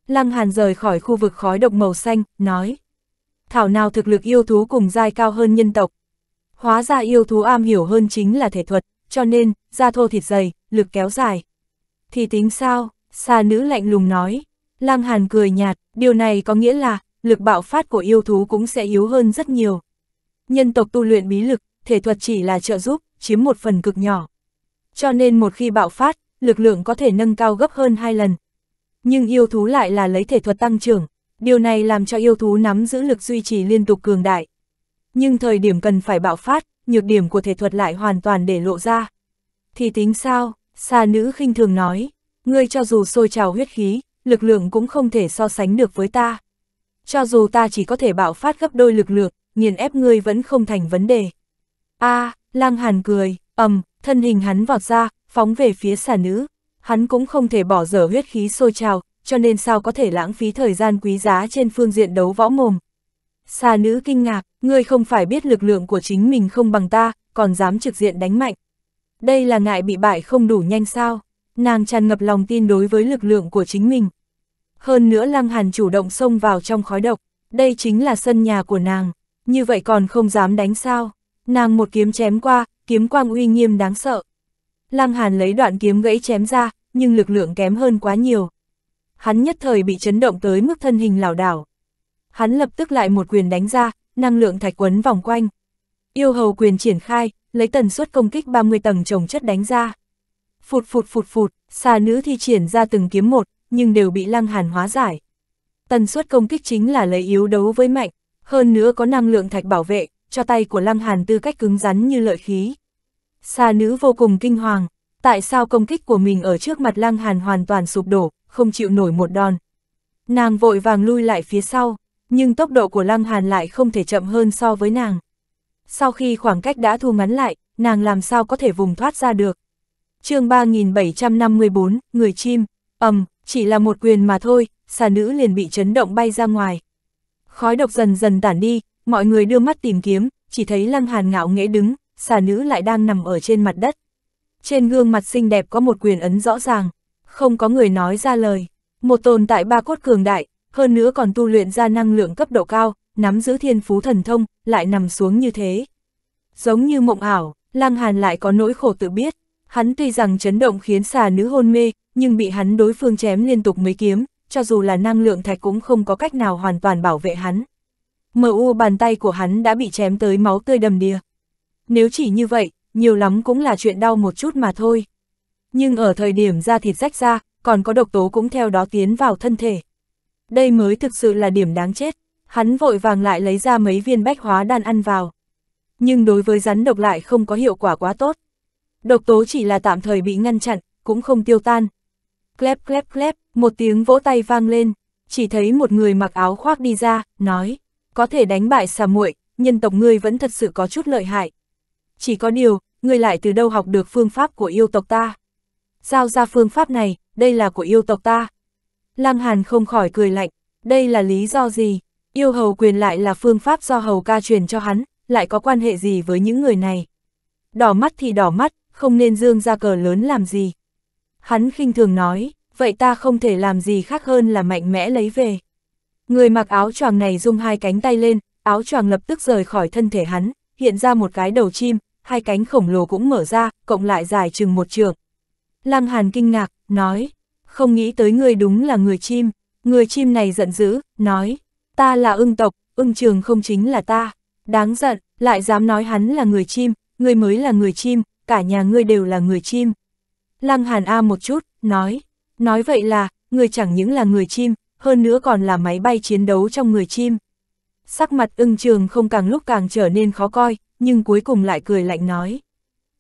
Lăng Hàn rời khỏi khu vực khói độc màu xanh, nói thảo nào thực lực yêu thú cùng giai cao hơn nhân tộc. Hóa ra yêu thú am hiểu hơn chính là thể thuật, cho nên, da thô thịt dày, lực kéo dài. Thì tính sao, xà nữ lạnh lùng nói, Lăng Hàn cười nhạt, điều này có nghĩa là, lực bạo phát của yêu thú cũng sẽ yếu hơn rất nhiều. Nhân tộc tu luyện bí lực, thể thuật chỉ là trợ giúp, chiếm một phần cực nhỏ. Cho nên một khi bạo phát, lực lượng có thể nâng cao gấp hơn hai lần. Nhưng yêu thú lại là lấy thể thuật tăng trưởng, Điều này làm cho yêu thú nắm giữ lực duy trì liên tục cường đại. Nhưng thời điểm cần phải bạo phát, nhược điểm của thể thuật lại hoàn toàn để lộ ra. Thì tính sao, xa nữ khinh thường nói, ngươi cho dù sôi trào huyết khí, lực lượng cũng không thể so sánh được với ta. Cho dù ta chỉ có thể bạo phát gấp đôi lực lượng, nghiền ép ngươi vẫn không thành vấn đề. a à, lang hàn cười, ầm, thân hình hắn vọt ra, phóng về phía xà nữ. Hắn cũng không thể bỏ dở huyết khí sôi trào, cho nên sao có thể lãng phí thời gian quý giá trên phương diện đấu võ mồm. Xà nữ kinh ngạc, ngươi không phải biết lực lượng của chính mình không bằng ta, còn dám trực diện đánh mạnh. Đây là ngại bị bại không đủ nhanh sao, nàng tràn ngập lòng tin đối với lực lượng của chính mình. Hơn nữa Lăng Hàn chủ động xông vào trong khói độc, đây chính là sân nhà của nàng, như vậy còn không dám đánh sao. Nàng một kiếm chém qua, kiếm quang uy nghiêm đáng sợ. Lăng Hàn lấy đoạn kiếm gãy chém ra, nhưng lực lượng kém hơn quá nhiều hắn nhất thời bị chấn động tới mức thân hình lảo đảo. Hắn lập tức lại một quyền đánh ra, năng lượng thạch quấn vòng quanh. Yêu hầu quyền triển khai, lấy tần suất công kích 30 tầng trồng chất đánh ra. Phụt phụt phụt phụt, xà nữ thi triển ra từng kiếm một, nhưng đều bị lăng hàn hóa giải. Tần suất công kích chính là lấy yếu đấu với mạnh, hơn nữa có năng lượng thạch bảo vệ, cho tay của lăng hàn tư cách cứng rắn như lợi khí. Xà nữ vô cùng kinh hoàng, tại sao công kích của mình ở trước mặt lăng hàn hoàn toàn sụp đổ, không chịu nổi một đòn. Nàng vội vàng lui lại phía sau, nhưng tốc độ của Lăng Hàn lại không thể chậm hơn so với nàng. Sau khi khoảng cách đã thu ngắn lại, nàng làm sao có thể vùng thoát ra được. chương 3754, người chim, ầm, chỉ là một quyền mà thôi, xà nữ liền bị chấn động bay ra ngoài. Khói độc dần dần tản đi, mọi người đưa mắt tìm kiếm, chỉ thấy Lăng Hàn ngạo nghễ đứng, xà nữ lại đang nằm ở trên mặt đất. Trên gương mặt xinh đẹp có một quyền ấn rõ ràng, không có người nói ra lời. Một tồn tại ba cốt cường đại, hơn nữa còn tu luyện ra năng lượng cấp độ cao, nắm giữ thiên phú thần thông, lại nằm xuống như thế. Giống như mộng ảo, Lăng Hàn lại có nỗi khổ tự biết, hắn tuy rằng chấn động khiến xà nữ hôn mê, nhưng bị hắn đối phương chém liên tục mấy kiếm, cho dù là năng lượng thạch cũng không có cách nào hoàn toàn bảo vệ hắn. Mờ u bàn tay của hắn đã bị chém tới máu tươi đầm đìa. Nếu chỉ như vậy, nhiều lắm cũng là chuyện đau một chút mà thôi nhưng ở thời điểm da thịt rách ra, còn có độc tố cũng theo đó tiến vào thân thể. Đây mới thực sự là điểm đáng chết, hắn vội vàng lại lấy ra mấy viên bách hóa đan ăn vào. Nhưng đối với rắn độc lại không có hiệu quả quá tốt. Độc tố chỉ là tạm thời bị ngăn chặn, cũng không tiêu tan. Clep clep clep, một tiếng vỗ tay vang lên, chỉ thấy một người mặc áo khoác đi ra, nói, có thể đánh bại xà muội, nhân tộc ngươi vẫn thật sự có chút lợi hại. Chỉ có điều, ngươi lại từ đâu học được phương pháp của yêu tộc ta? giao ra phương pháp này, đây là của yêu tộc ta. Lăng Hàn không khỏi cười lạnh, đây là lý do gì? Yêu hầu quyền lại là phương pháp do hầu ca truyền cho hắn, lại có quan hệ gì với những người này? Đỏ mắt thì đỏ mắt, không nên dương ra cờ lớn làm gì. Hắn khinh thường nói, vậy ta không thể làm gì khác hơn là mạnh mẽ lấy về. Người mặc áo choàng này rung hai cánh tay lên, áo choàng lập tức rời khỏi thân thể hắn, hiện ra một cái đầu chim, hai cánh khổng lồ cũng mở ra, cộng lại dài chừng một trường, Lam Hàn kinh ngạc, nói, không nghĩ tới người đúng là người chim, người chim này giận dữ, nói, ta là ưng tộc, ưng trường không chính là ta, đáng giận, lại dám nói hắn là người chim, người mới là người chim, cả nhà ngươi đều là người chim. Lăng Hàn A một chút, nói, nói vậy là, người chẳng những là người chim, hơn nữa còn là máy bay chiến đấu trong người chim. Sắc mặt ưng trường không càng lúc càng trở nên khó coi, nhưng cuối cùng lại cười lạnh nói.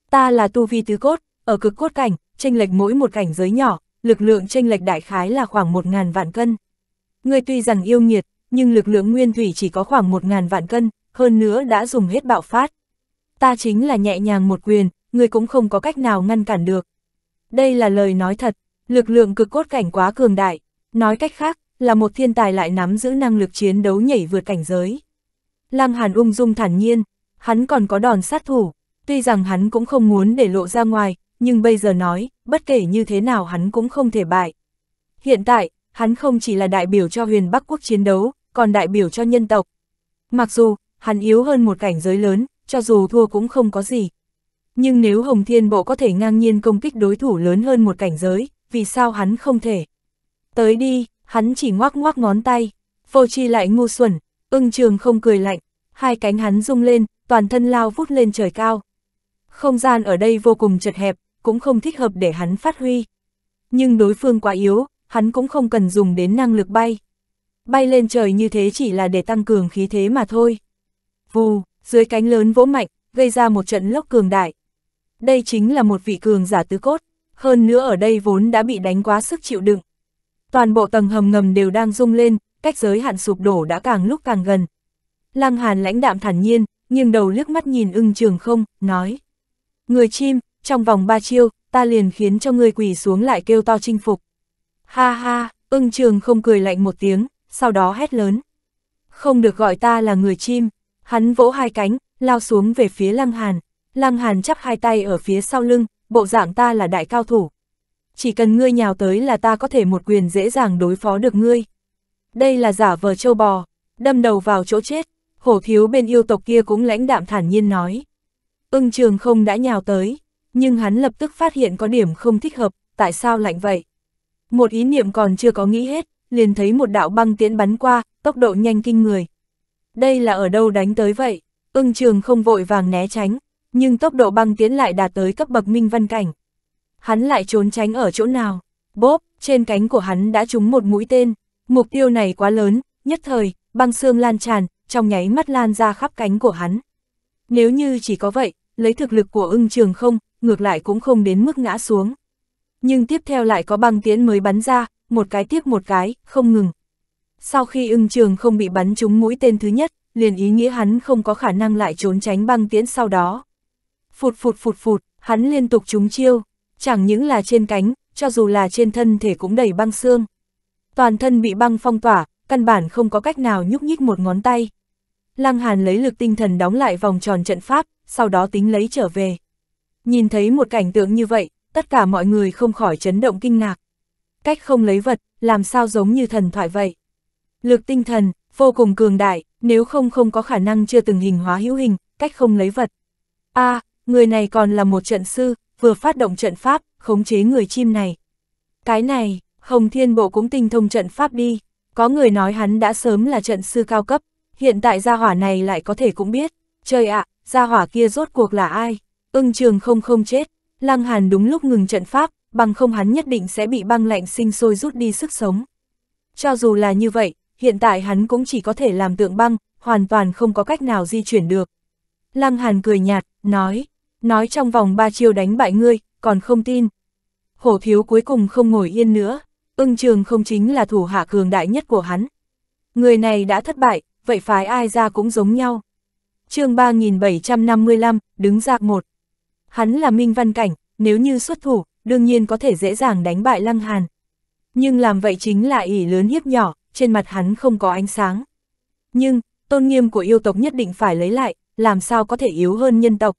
Ta là tu vi tứ cốt, ở cực cốt cảnh, tranh lệch mỗi một cảnh giới nhỏ, lực lượng tranh lệch đại khái là khoảng một ngàn vạn cân. Ngươi tuy rằng yêu nghiệt, nhưng lực lượng nguyên thủy chỉ có khoảng một ngàn vạn cân, hơn nữa đã dùng hết bạo phát. Ta chính là nhẹ nhàng một quyền, ngươi cũng không có cách nào ngăn cản được. Đây là lời nói thật, lực lượng cực cốt cảnh quá cường đại, nói cách khác, là một thiên tài lại nắm giữ năng lực chiến đấu nhảy vượt cảnh giới. Lăng Hàn ung dung thản nhiên, hắn còn có đòn sát thủ, tuy rằng hắn cũng không muốn để lộ ra ngoài, nhưng bây giờ nói, bất kể như thế nào hắn cũng không thể bại. Hiện tại, hắn không chỉ là đại biểu cho huyền Bắc quốc chiến đấu, còn đại biểu cho nhân tộc. Mặc dù, hắn yếu hơn một cảnh giới lớn, cho dù thua cũng không có gì. Nhưng nếu Hồng Thiên Bộ có thể ngang nhiên công kích đối thủ lớn hơn một cảnh giới, vì sao hắn không thể? Tới đi, hắn chỉ ngoác ngoác ngón tay, vô chi lại ngu xuẩn, ưng trường không cười lạnh, hai cánh hắn rung lên, toàn thân lao vút lên trời cao. Không gian ở đây vô cùng chật hẹp, cũng không thích hợp để hắn phát huy. Nhưng đối phương quá yếu, hắn cũng không cần dùng đến năng lực bay. Bay lên trời như thế chỉ là để tăng cường khí thế mà thôi. Vù, dưới cánh lớn vỗ mạnh, gây ra một trận lốc cường đại. Đây chính là một vị cường giả tứ cốt, hơn nữa ở đây vốn đã bị đánh quá sức chịu đựng. Toàn bộ tầng hầm ngầm đều đang rung lên, cách giới hạn sụp đổ đã càng lúc càng gần. Lăng Hàn lãnh đạm thản nhiên, nghiêng đầu liếc mắt nhìn ưng trường không, nói. Người chim, trong vòng ba chiêu, ta liền khiến cho ngươi quỳ xuống lại kêu to chinh phục. Ha ha, ưng trường không cười lạnh một tiếng, sau đó hét lớn. Không được gọi ta là người chim, hắn vỗ hai cánh, lao xuống về phía lăng hàn. Lăng hàn chắp hai tay ở phía sau lưng, bộ dạng ta là đại cao thủ. Chỉ cần ngươi nhào tới là ta có thể một quyền dễ dàng đối phó được ngươi. Đây là giả vờ châu bò, đâm đầu vào chỗ chết, hổ thiếu bên yêu tộc kia cũng lãnh đạm thản nhiên nói. Ưng trường không đã nhào tới, nhưng hắn lập tức phát hiện có điểm không thích hợp, tại sao lạnh vậy? Một ý niệm còn chưa có nghĩ hết, liền thấy một đạo băng tiễn bắn qua, tốc độ nhanh kinh người. Đây là ở đâu đánh tới vậy? Ưng trường không vội vàng né tránh, nhưng tốc độ băng tiễn lại đạt tới cấp bậc minh văn cảnh. Hắn lại trốn tránh ở chỗ nào? Bốp, trên cánh của hắn đã trúng một mũi tên. Mục tiêu này quá lớn, nhất thời, băng xương lan tràn, trong nháy mắt lan ra khắp cánh của hắn. Nếu như chỉ có vậy, lấy thực lực của ưng trường không, ngược lại cũng không đến mức ngã xuống. Nhưng tiếp theo lại có băng tiễn mới bắn ra, một cái tiếp một cái, không ngừng. Sau khi ưng trường không bị bắn trúng mũi tên thứ nhất, liền ý nghĩa hắn không có khả năng lại trốn tránh băng tiễn sau đó. Phụt phụt phụt phụt, hắn liên tục trúng chiêu, chẳng những là trên cánh, cho dù là trên thân thể cũng đầy băng xương. Toàn thân bị băng phong tỏa, căn bản không có cách nào nhúc nhích một ngón tay. Lăng Hàn lấy lực tinh thần đóng lại vòng tròn trận pháp, sau đó tính lấy trở về. Nhìn thấy một cảnh tượng như vậy, tất cả mọi người không khỏi chấn động kinh ngạc. Cách không lấy vật, làm sao giống như thần thoại vậy. Lực tinh thần, vô cùng cường đại, nếu không không có khả năng chưa từng hình hóa hữu hình, cách không lấy vật. a à, người này còn là một trận sư, vừa phát động trận pháp, khống chế người chim này. Cái này, Hồng Thiên Bộ cũng tinh thông trận pháp đi, có người nói hắn đã sớm là trận sư cao cấp, hiện tại gia hỏa này lại có thể cũng biết, trời ạ, à, gia hỏa kia rốt cuộc là ai? Ưng trường không không chết, Lăng Hàn đúng lúc ngừng trận pháp, bằng không hắn nhất định sẽ bị băng lạnh sinh sôi rút đi sức sống. Cho dù là như vậy, hiện tại hắn cũng chỉ có thể làm tượng băng, hoàn toàn không có cách nào di chuyển được. Lăng Hàn cười nhạt, nói, nói trong vòng ba chiêu đánh bại ngươi, còn không tin. Hổ thiếu cuối cùng không ngồi yên nữa, ưng trường không chính là thủ hạ cường đại nhất của hắn. Người này đã thất bại, vậy phái ai ra cũng giống nhau. chương 3755, đứng giạc một. Hắn là minh văn cảnh, nếu như xuất thủ, đương nhiên có thể dễ dàng đánh bại Lăng Hàn. Nhưng làm vậy chính là ỷ lớn hiếp nhỏ, trên mặt hắn không có ánh sáng. Nhưng, tôn nghiêm của yêu tộc nhất định phải lấy lại, làm sao có thể yếu hơn nhân tộc.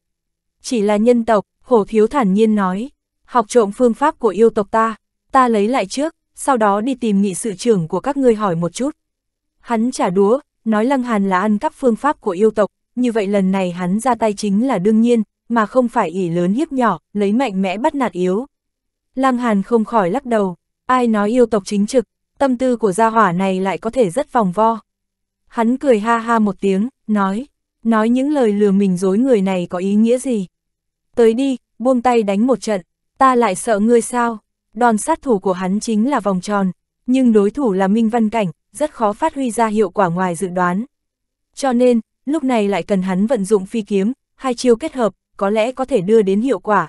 Chỉ là nhân tộc, Hồ Thiếu thản nhiên nói, học trộm phương pháp của yêu tộc ta, ta lấy lại trước, sau đó đi tìm nghị sự trưởng của các ngươi hỏi một chút. Hắn trả đúa, nói Lăng Hàn là ăn cắp phương pháp của yêu tộc, như vậy lần này hắn ra tay chính là đương nhiên, mà không phải ỷ lớn hiếp nhỏ, lấy mạnh mẽ bắt nạt yếu. Lăng Hàn không khỏi lắc đầu, ai nói yêu tộc chính trực, tâm tư của gia hỏa này lại có thể rất vòng vo. Hắn cười ha ha một tiếng, nói, nói những lời lừa mình dối người này có ý nghĩa gì. Tới đi, buông tay đánh một trận, ta lại sợ ngươi sao. Đòn sát thủ của hắn chính là vòng tròn, nhưng đối thủ là Minh Văn Cảnh, rất khó phát huy ra hiệu quả ngoài dự đoán. Cho nên, lúc này lại cần hắn vận dụng phi kiếm, hai chiêu kết hợp, có lẽ có thể đưa đến hiệu quả.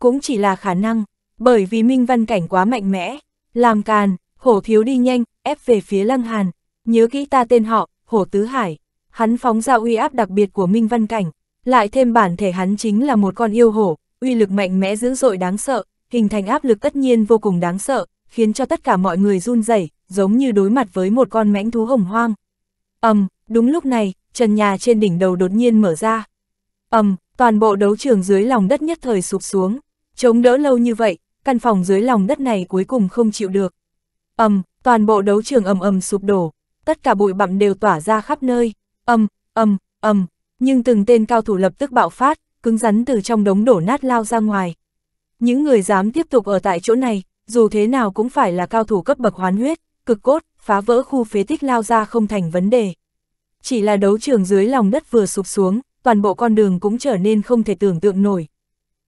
Cũng chỉ là khả năng, bởi vì Minh Văn Cảnh quá mạnh mẽ, làm càn, hổ thiếu đi nhanh, ép về phía Lăng Hàn, nhớ kỹ ta tên họ, hổ tứ hải. Hắn phóng ra uy áp đặc biệt của Minh Văn Cảnh, lại thêm bản thể hắn chính là một con yêu hổ, uy lực mạnh mẽ dữ dội đáng sợ, hình thành áp lực tất nhiên vô cùng đáng sợ, khiến cho tất cả mọi người run rẩy, giống như đối mặt với một con mãnh thú hồng hoang. Ầm, um, đúng lúc này, trần nhà trên đỉnh đầu đột nhiên mở ra. Ầm, um, toàn bộ đấu trường dưới lòng đất nhất thời sụp xuống. Chống đỡ lâu như vậy, căn phòng dưới lòng đất này cuối cùng không chịu được. ầm, toàn bộ đấu trường ầm ầm sụp đổ, tất cả bụi bặm đều tỏa ra khắp nơi. ầm, ầm, ầm, nhưng từng tên cao thủ lập tức bạo phát, cứng rắn từ trong đống đổ nát lao ra ngoài. Những người dám tiếp tục ở tại chỗ này, dù thế nào cũng phải là cao thủ cấp bậc hoán huyết, cực cốt, phá vỡ khu phế tích lao ra không thành vấn đề. Chỉ là đấu trường dưới lòng đất vừa sụp xuống, toàn bộ con đường cũng trở nên không thể tưởng tượng nổi.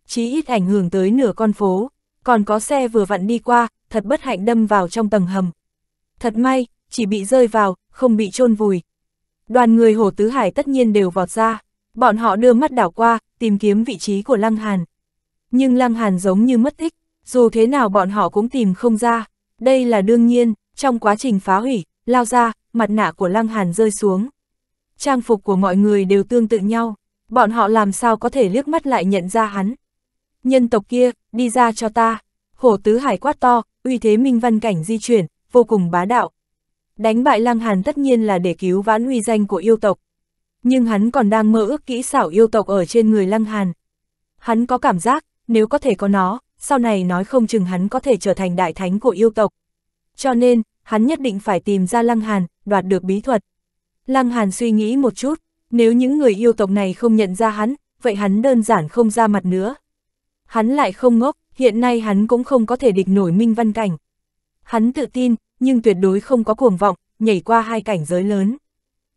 Chí ít ảnh hưởng tới nửa con phố, còn có xe vừa vặn đi qua, thật bất hạnh đâm vào trong tầng hầm. Thật may, chỉ bị rơi vào, không bị chôn vùi. Đoàn người Hồ Tứ Hải tất nhiên đều vọt ra, bọn họ đưa mắt đảo qua, tìm kiếm vị trí của Lăng Hàn. Nhưng Lăng Hàn giống như mất tích, dù thế nào bọn họ cũng tìm không ra. Đây là đương nhiên, trong quá trình phá hủy, lao ra, mặt nạ của Lăng Hàn rơi xuống trang phục của mọi người đều tương tự nhau, bọn họ làm sao có thể liếc mắt lại nhận ra hắn. Nhân tộc kia, đi ra cho ta, hổ tứ hải quát to, uy thế minh văn cảnh di chuyển, vô cùng bá đạo. Đánh bại lăng hàn tất nhiên là để cứu vãn uy danh của yêu tộc. Nhưng hắn còn đang mơ ước kỹ xảo yêu tộc ở trên người lăng hàn. Hắn có cảm giác, nếu có thể có nó, sau này nói không chừng hắn có thể trở thành đại thánh của yêu tộc. Cho nên, hắn nhất định phải tìm ra lăng hàn, đoạt được bí thuật. Lăng Hàn suy nghĩ một chút, nếu những người yêu tộc này không nhận ra hắn, vậy hắn đơn giản không ra mặt nữa. Hắn lại không ngốc, hiện nay hắn cũng không có thể địch nổi Minh Văn Cảnh. Hắn tự tin, nhưng tuyệt đối không có cuồng vọng, nhảy qua hai cảnh giới lớn.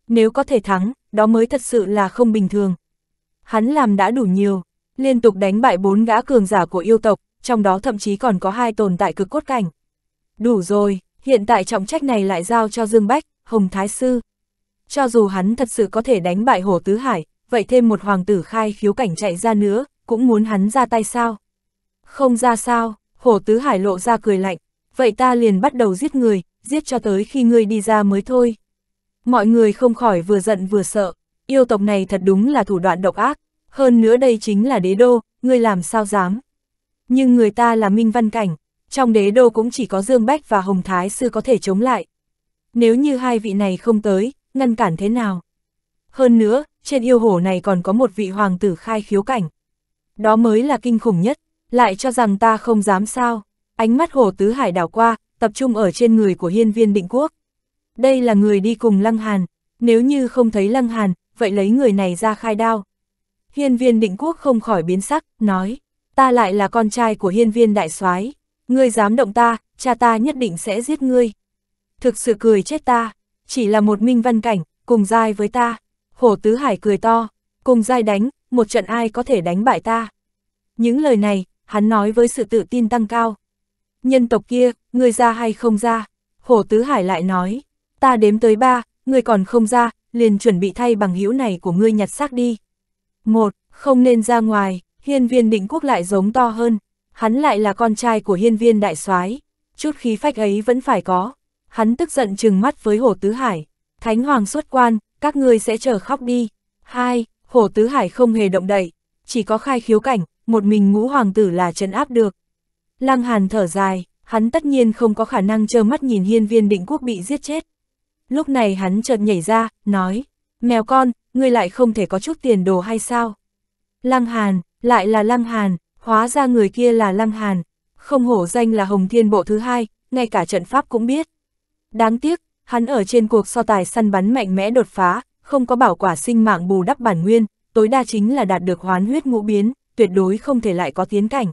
Nếu có thể thắng, đó mới thật sự là không bình thường. Hắn làm đã đủ nhiều, liên tục đánh bại bốn gã cường giả của yêu tộc, trong đó thậm chí còn có hai tồn tại cực cốt cảnh. Đủ rồi, hiện tại trọng trách này lại giao cho Dương Bách, Hồng Thái Sư cho dù hắn thật sự có thể đánh bại Hồ Tứ Hải, vậy thêm một hoàng tử khai khiếu cảnh chạy ra nữa, cũng muốn hắn ra tay sao? Không ra sao, Hồ Tứ Hải lộ ra cười lạnh, vậy ta liền bắt đầu giết người, giết cho tới khi ngươi đi ra mới thôi. Mọi người không khỏi vừa giận vừa sợ, yêu tộc này thật đúng là thủ đoạn độc ác, hơn nữa đây chính là đế đô, ngươi làm sao dám. Nhưng người ta là minh văn cảnh, trong đế đô cũng chỉ có Dương Bách và Hồng Thái Sư có thể chống lại. Nếu như hai vị này không tới, ngăn cản thế nào. Hơn nữa, trên yêu hổ này còn có một vị hoàng tử khai khiếu cảnh. Đó mới là kinh khủng nhất, lại cho rằng ta không dám sao. Ánh mắt hồ tứ hải đảo qua, tập trung ở trên người của hiên viên định quốc. Đây là người đi cùng Lăng Hàn, nếu như không thấy Lăng Hàn, vậy lấy người này ra khai đao. Hiên viên định quốc không khỏi biến sắc, nói, ta lại là con trai của hiên viên đại soái ngươi dám động ta, cha ta nhất định sẽ giết ngươi. Thực sự cười chết ta, chỉ là một minh văn cảnh, cùng giai với ta. hồ Tứ Hải cười to, cùng giai đánh, một trận ai có thể đánh bại ta. Những lời này, hắn nói với sự tự tin tăng cao. Nhân tộc kia, ngươi ra hay không ra? hồ Tứ Hải lại nói, ta đếm tới ba, ngươi còn không ra, liền chuẩn bị thay bằng hữu này của ngươi nhặt xác đi. Một, không nên ra ngoài, hiên viên định quốc lại giống to hơn, hắn lại là con trai của hiên viên đại soái chút khí phách ấy vẫn phải có hắn tức giận trừng mắt với Hồ Tứ Hải, Thánh Hoàng xuất quan, các ngươi sẽ chờ khóc đi. Hai, Hồ Tứ Hải không hề động đậy, chỉ có khai khiếu cảnh, một mình ngũ hoàng tử là trấn áp được. Lăng Hàn thở dài, hắn tất nhiên không có khả năng trơ mắt nhìn hiên viên định quốc bị giết chết. Lúc này hắn chợt nhảy ra, nói, mèo con, ngươi lại không thể có chút tiền đồ hay sao? Lăng Hàn, lại là Lăng Hàn, hóa ra người kia là Lăng Hàn, không hổ danh là Hồng Thiên Bộ thứ hai, ngay cả trận pháp cũng biết. Đáng tiếc, hắn ở trên cuộc so tài săn bắn mạnh mẽ đột phá, không có bảo quả sinh mạng bù đắp bản nguyên, tối đa chính là đạt được hoán huyết ngũ biến, tuyệt đối không thể lại có tiến cảnh.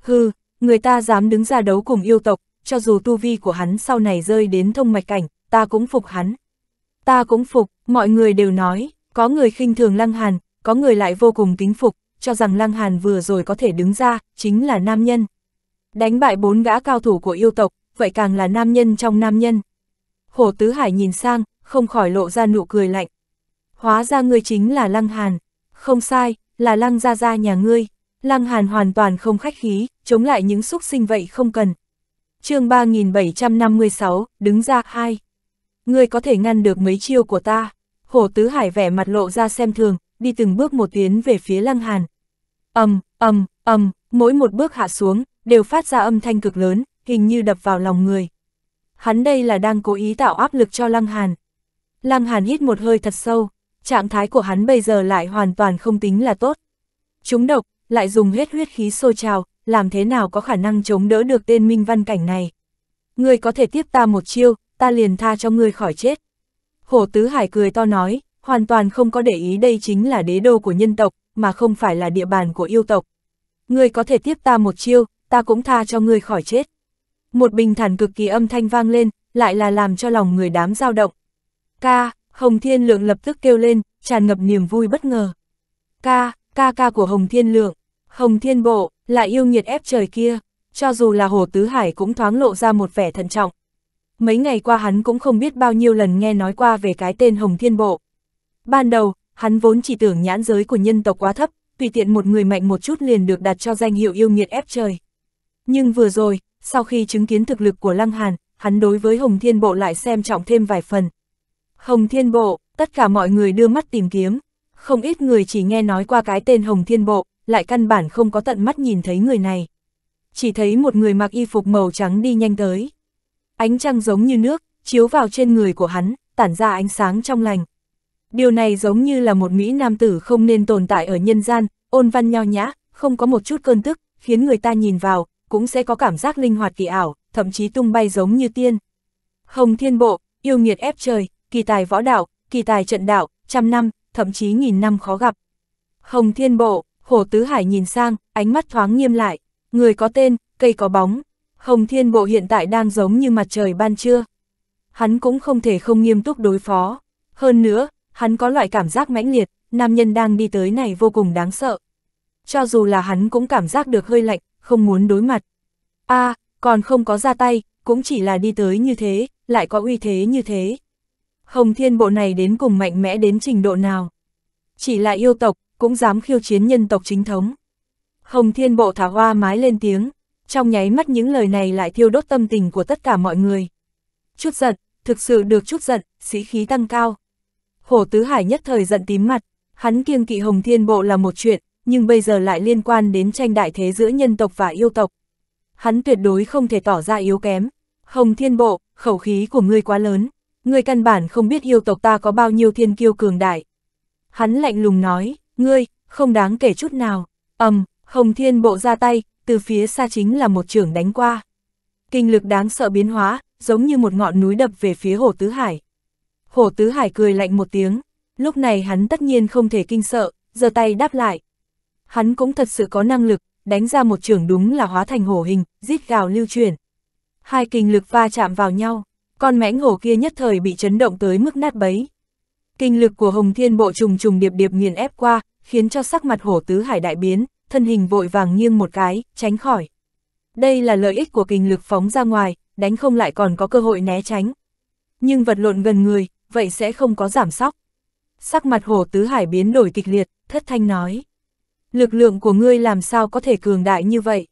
Hừ, người ta dám đứng ra đấu cùng yêu tộc, cho dù tu vi của hắn sau này rơi đến thông mạch cảnh, ta cũng phục hắn. Ta cũng phục, mọi người đều nói, có người khinh thường Lăng Hàn, có người lại vô cùng kính phục, cho rằng Lăng Hàn vừa rồi có thể đứng ra, chính là nam nhân. Đánh bại bốn gã cao thủ của yêu tộc, vậy càng là nam nhân trong nam nhân. Hồ Tứ Hải nhìn sang, không khỏi lộ ra nụ cười lạnh. Hóa ra ngươi chính là Lăng Hàn, không sai, là Lăng Gia Gia nhà ngươi. Lăng Hàn hoàn toàn không khách khí, chống lại những xúc sinh vậy không cần. chương 3756, đứng ra hai. Ngươi có thể ngăn được mấy chiêu của ta. Hồ Tứ Hải vẻ mặt lộ ra xem thường, đi từng bước một tiến về phía Lăng Hàn. Âm, âm, âm, mỗi một bước hạ xuống, đều phát ra âm thanh cực lớn, hình như đập vào lòng người. Hắn đây là đang cố ý tạo áp lực cho Lăng Hàn. Lăng Hàn hít một hơi thật sâu, trạng thái của hắn bây giờ lại hoàn toàn không tính là tốt. Chúng độc, lại dùng hết huyết khí sôi trào, làm thế nào có khả năng chống đỡ được tên Minh Văn Cảnh này. người có thể tiếp ta một chiêu, ta liền tha cho người khỏi chết. Hổ Tứ Hải cười to nói, hoàn toàn không có để ý đây chính là đế đô của nhân tộc, mà không phải là địa bàn của yêu tộc. người có thể tiếp ta một chiêu, ta cũng tha cho người khỏi chết một bình thản cực kỳ âm thanh vang lên, lại là làm cho lòng người đám dao động. Ca, Hồng Thiên Lượng lập tức kêu lên, tràn ngập niềm vui bất ngờ. Ca, ca ca của Hồng Thiên Lượng, Hồng Thiên Bộ, lại yêu nghiệt ép trời kia, cho dù là Hồ Tứ Hải cũng thoáng lộ ra một vẻ thận trọng. Mấy ngày qua hắn cũng không biết bao nhiêu lần nghe nói qua về cái tên Hồng Thiên Bộ. Ban đầu, hắn vốn chỉ tưởng nhãn giới của nhân tộc quá thấp, tùy tiện một người mạnh một chút liền được đặt cho danh hiệu yêu nghiệt ép trời. Nhưng vừa rồi, sau khi chứng kiến thực lực của Lăng Hàn, hắn đối với Hồng Thiên Bộ lại xem trọng thêm vài phần. Hồng Thiên Bộ, tất cả mọi người đưa mắt tìm kiếm, không ít người chỉ nghe nói qua cái tên Hồng Thiên Bộ, lại căn bản không có tận mắt nhìn thấy người này. Chỉ thấy một người mặc y phục màu trắng đi nhanh tới. Ánh trăng giống như nước, chiếu vào trên người của hắn, tản ra ánh sáng trong lành. Điều này giống như là một Mỹ nam tử không nên tồn tại ở nhân gian, ôn văn nhao nhã, không có một chút cơn tức, khiến người ta nhìn vào, cũng sẽ có cảm giác linh hoạt kỳ ảo, thậm chí tung bay giống như tiên. Hồng thiên bộ, yêu nghiệt ép trời, kỳ tài võ đạo, kỳ tài trận đạo, trăm năm, thậm chí nghìn năm khó gặp. Hồng thiên bộ, hồ tứ hải nhìn sang, ánh mắt thoáng nghiêm lại, người có tên, cây có bóng. Hồng thiên bộ hiện tại đang giống như mặt trời ban trưa. Hắn cũng không thể không nghiêm túc đối phó. Hơn nữa, hắn có loại cảm giác mãnh liệt, nam nhân đang đi tới này vô cùng đáng sợ. Cho dù là hắn cũng cảm giác được hơi lạnh, không muốn đối mặt. a còn không có ra tay, cũng chỉ là đi tới như thế, lại có uy thế như thế. Hồng thiên bộ này đến cùng mạnh mẽ đến trình độ nào? Chỉ là yêu tộc, cũng dám khiêu chiến nhân tộc chính thống. Hồng thiên bộ thả hoa mái lên tiếng, trong nháy mắt những lời này lại thiêu đốt tâm tình của tất cả mọi người. Chút giận, thực sự được chút giận, sĩ khí tăng cao. Hồ tứ hải nhất thời giận tím mặt, hắn kiêng kỵ hồng thiên bộ là một chuyện, nhưng bây giờ lại liên quan đến tranh đại thế giữa nhân tộc và yêu tộc. Hắn tuyệt đối không thể tỏ ra yếu kém. Hồng thiên bộ, khẩu khí của ngươi quá lớn, ngươi căn bản không biết yêu tộc ta có bao nhiêu thiên kiêu cường đại. Hắn lạnh lùng nói, ngươi, không đáng kể chút nào, ầm, hồng thiên bộ ra tay, từ phía xa chính là một trưởng đánh qua. Kinh lực đáng sợ biến hóa, giống như một ngọn núi đập về phía Hồ Tứ Hải. Hồ Tứ Hải cười lạnh một tiếng, lúc này hắn tất nhiên không thể kinh sợ, giơ tay đáp lại, hắn cũng thật sự có năng lực, đánh ra một trường đúng là hóa thành hổ hình, rít gào lưu chuyển. Hai kinh lực va chạm vào nhau, con mãnh hổ kia nhất thời bị chấn động tới mức nát bấy. Kinh lực của Hồng Thiên Bộ trùng trùng điệp điệp nghiền ép qua, khiến cho sắc mặt hổ tứ hải đại biến, thân hình vội vàng nghiêng một cái, tránh khỏi. Đây là lợi ích của kinh lực phóng ra ngoài, đánh không lại còn có cơ hội né tránh. Nhưng vật lộn gần người, vậy sẽ không có giảm sóc. Sắc mặt hổ tứ hải biến đổi kịch liệt, thất thanh nói lực lượng của ngươi làm sao có thể cường đại như vậy?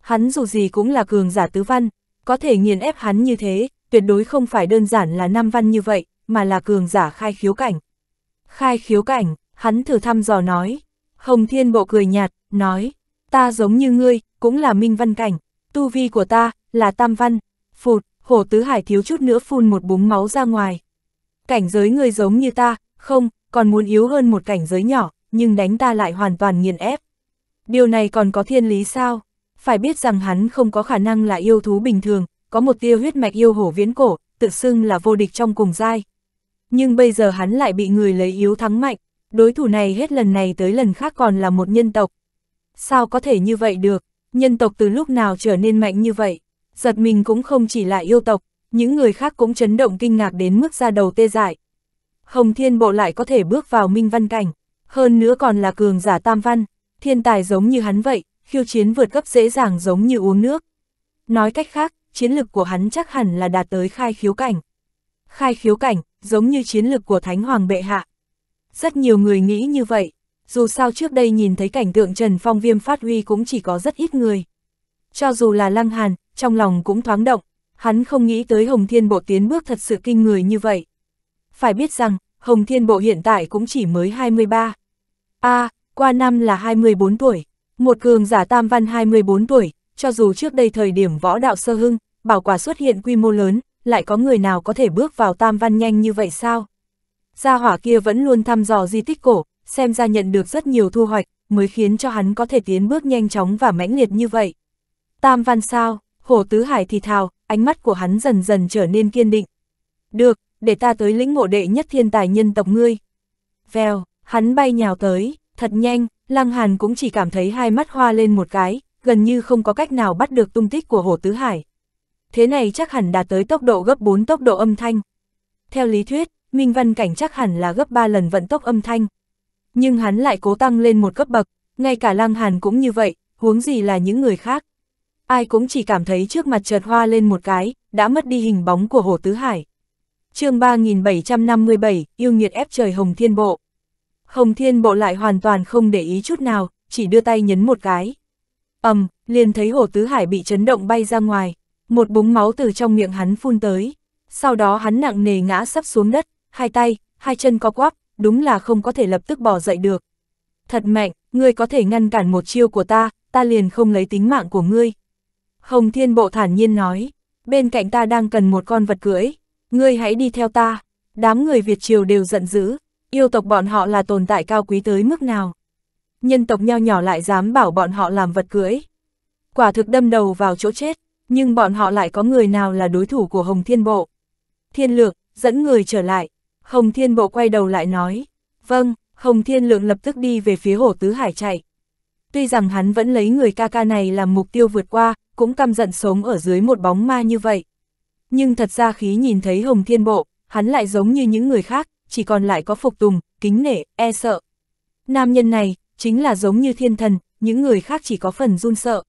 Hắn dù gì cũng là cường giả tứ văn, có thể nghiền ép hắn như thế, tuyệt đối không phải đơn giản là năm văn như vậy, mà là cường giả khai khiếu cảnh. Khai khiếu cảnh, hắn thử thăm dò nói. Hồng Thiên Bộ cười nhạt, nói, ta giống như ngươi, cũng là minh văn cảnh, tu vi của ta, là tam văn, phụt, hổ tứ hải thiếu chút nữa phun một búng máu ra ngoài. Cảnh giới ngươi giống như ta, không, còn muốn yếu hơn một cảnh giới nhỏ, nhưng đánh ta lại hoàn toàn nghiền ép. Điều này còn có thiên lý sao? Phải biết rằng hắn không có khả năng là yêu thú bình thường, có một tia huyết mạch yêu hổ viễn cổ, tự xưng là vô địch trong cùng giai. Nhưng bây giờ hắn lại bị người lấy yếu thắng mạnh, đối thủ này hết lần này tới lần khác còn là một nhân tộc. Sao có thể như vậy được, nhân tộc từ lúc nào trở nên mạnh như vậy, giật mình cũng không chỉ là yêu tộc, những người khác cũng chấn động kinh ngạc đến mức ra đầu tê dại. Hồng Thiên Bộ lại có thể bước vào minh văn cảnh hơn nữa còn là cường giả tam văn, thiên tài giống như hắn vậy, khiêu chiến vượt cấp dễ dàng giống như uống nước. Nói cách khác, chiến lực của hắn chắc hẳn là đạt tới khai khiếu cảnh. Khai khiếu cảnh, giống như chiến lực của Thánh Hoàng Bệ Hạ. Rất nhiều người nghĩ như vậy, dù sao trước đây nhìn thấy cảnh tượng Trần Phong Viêm phát huy cũng chỉ có rất ít người. Cho dù là Lăng Hàn, trong lòng cũng thoáng động, hắn không nghĩ tới Hồng Thiên Bộ tiến bước thật sự kinh người như vậy. Phải biết rằng, Hồng Thiên Bộ hiện tại cũng chỉ mới 23, a à, qua năm là 24 tuổi, một cường giả tam văn 24 tuổi, cho dù trước đây thời điểm võ đạo sơ hưng, bảo quả xuất hiện quy mô lớn, lại có người nào có thể bước vào tam văn nhanh như vậy sao? Gia hỏa kia vẫn luôn thăm dò di tích cổ, xem ra nhận được rất nhiều thu hoạch, mới khiến cho hắn có thể tiến bước nhanh chóng và mãnh liệt như vậy. Tam văn sao, Hồ Tứ Hải thì thào, ánh mắt của hắn dần dần trở nên kiên định. Được, để ta tới lĩnh ngộ đệ nhất thiên tài nhân tộc ngươi. Vèo, Hắn bay nhào tới, thật nhanh, Lăng Hàn cũng chỉ cảm thấy hai mắt hoa lên một cái, gần như không có cách nào bắt được tung tích của Hồ Tứ Hải. Thế này chắc hẳn đạt tới tốc độ gấp 4 tốc độ âm thanh. Theo lý thuyết, Minh Văn Cảnh chắc hẳn là gấp 3 lần vận tốc âm thanh. Nhưng hắn lại cố tăng lên một cấp bậc, ngay cả Lăng Hàn cũng như vậy, huống gì là những người khác. Ai cũng chỉ cảm thấy trước mặt chợt hoa lên một cái, đã mất đi hình bóng của Hồ Tứ Hải. chương 3757, yêu nghiệt ép trời Hồng Thiên Bộ. Hồng Thiên Bộ lại hoàn toàn không để ý chút nào, chỉ đưa tay nhấn một cái. ầm, liền thấy Hồ Tứ Hải bị chấn động bay ra ngoài, một búng máu từ trong miệng hắn phun tới. Sau đó hắn nặng nề ngã sắp xuống đất, hai tay, hai chân co quắp, đúng là không có thể lập tức bỏ dậy được. Thật mạnh, ngươi có thể ngăn cản một chiêu của ta, ta liền không lấy tính mạng của ngươi. Hồng Thiên Bộ thản nhiên nói, bên cạnh ta đang cần một con vật cưỡi, ngươi hãy đi theo ta. Đám người Việt Triều đều giận dữ, yêu tộc bọn họ là tồn tại cao quý tới mức nào. Nhân tộc nho nhỏ lại dám bảo bọn họ làm vật cưỡi. Quả thực đâm đầu vào chỗ chết, nhưng bọn họ lại có người nào là đối thủ của Hồng Thiên Bộ. Thiên Lược, dẫn người trở lại. Hồng Thiên Bộ quay đầu lại nói, vâng, Hồng Thiên Lượng lập tức đi về phía Hồ Tứ Hải chạy. Tuy rằng hắn vẫn lấy người ca ca này làm mục tiêu vượt qua, cũng căm giận sống ở dưới một bóng ma như vậy. Nhưng thật ra khí nhìn thấy Hồng Thiên Bộ, hắn lại giống như những người khác, chỉ còn lại có phục tùng, kính nể, e sợ. Nam nhân này, chính là giống như thiên thần, những người khác chỉ có phần run sợ.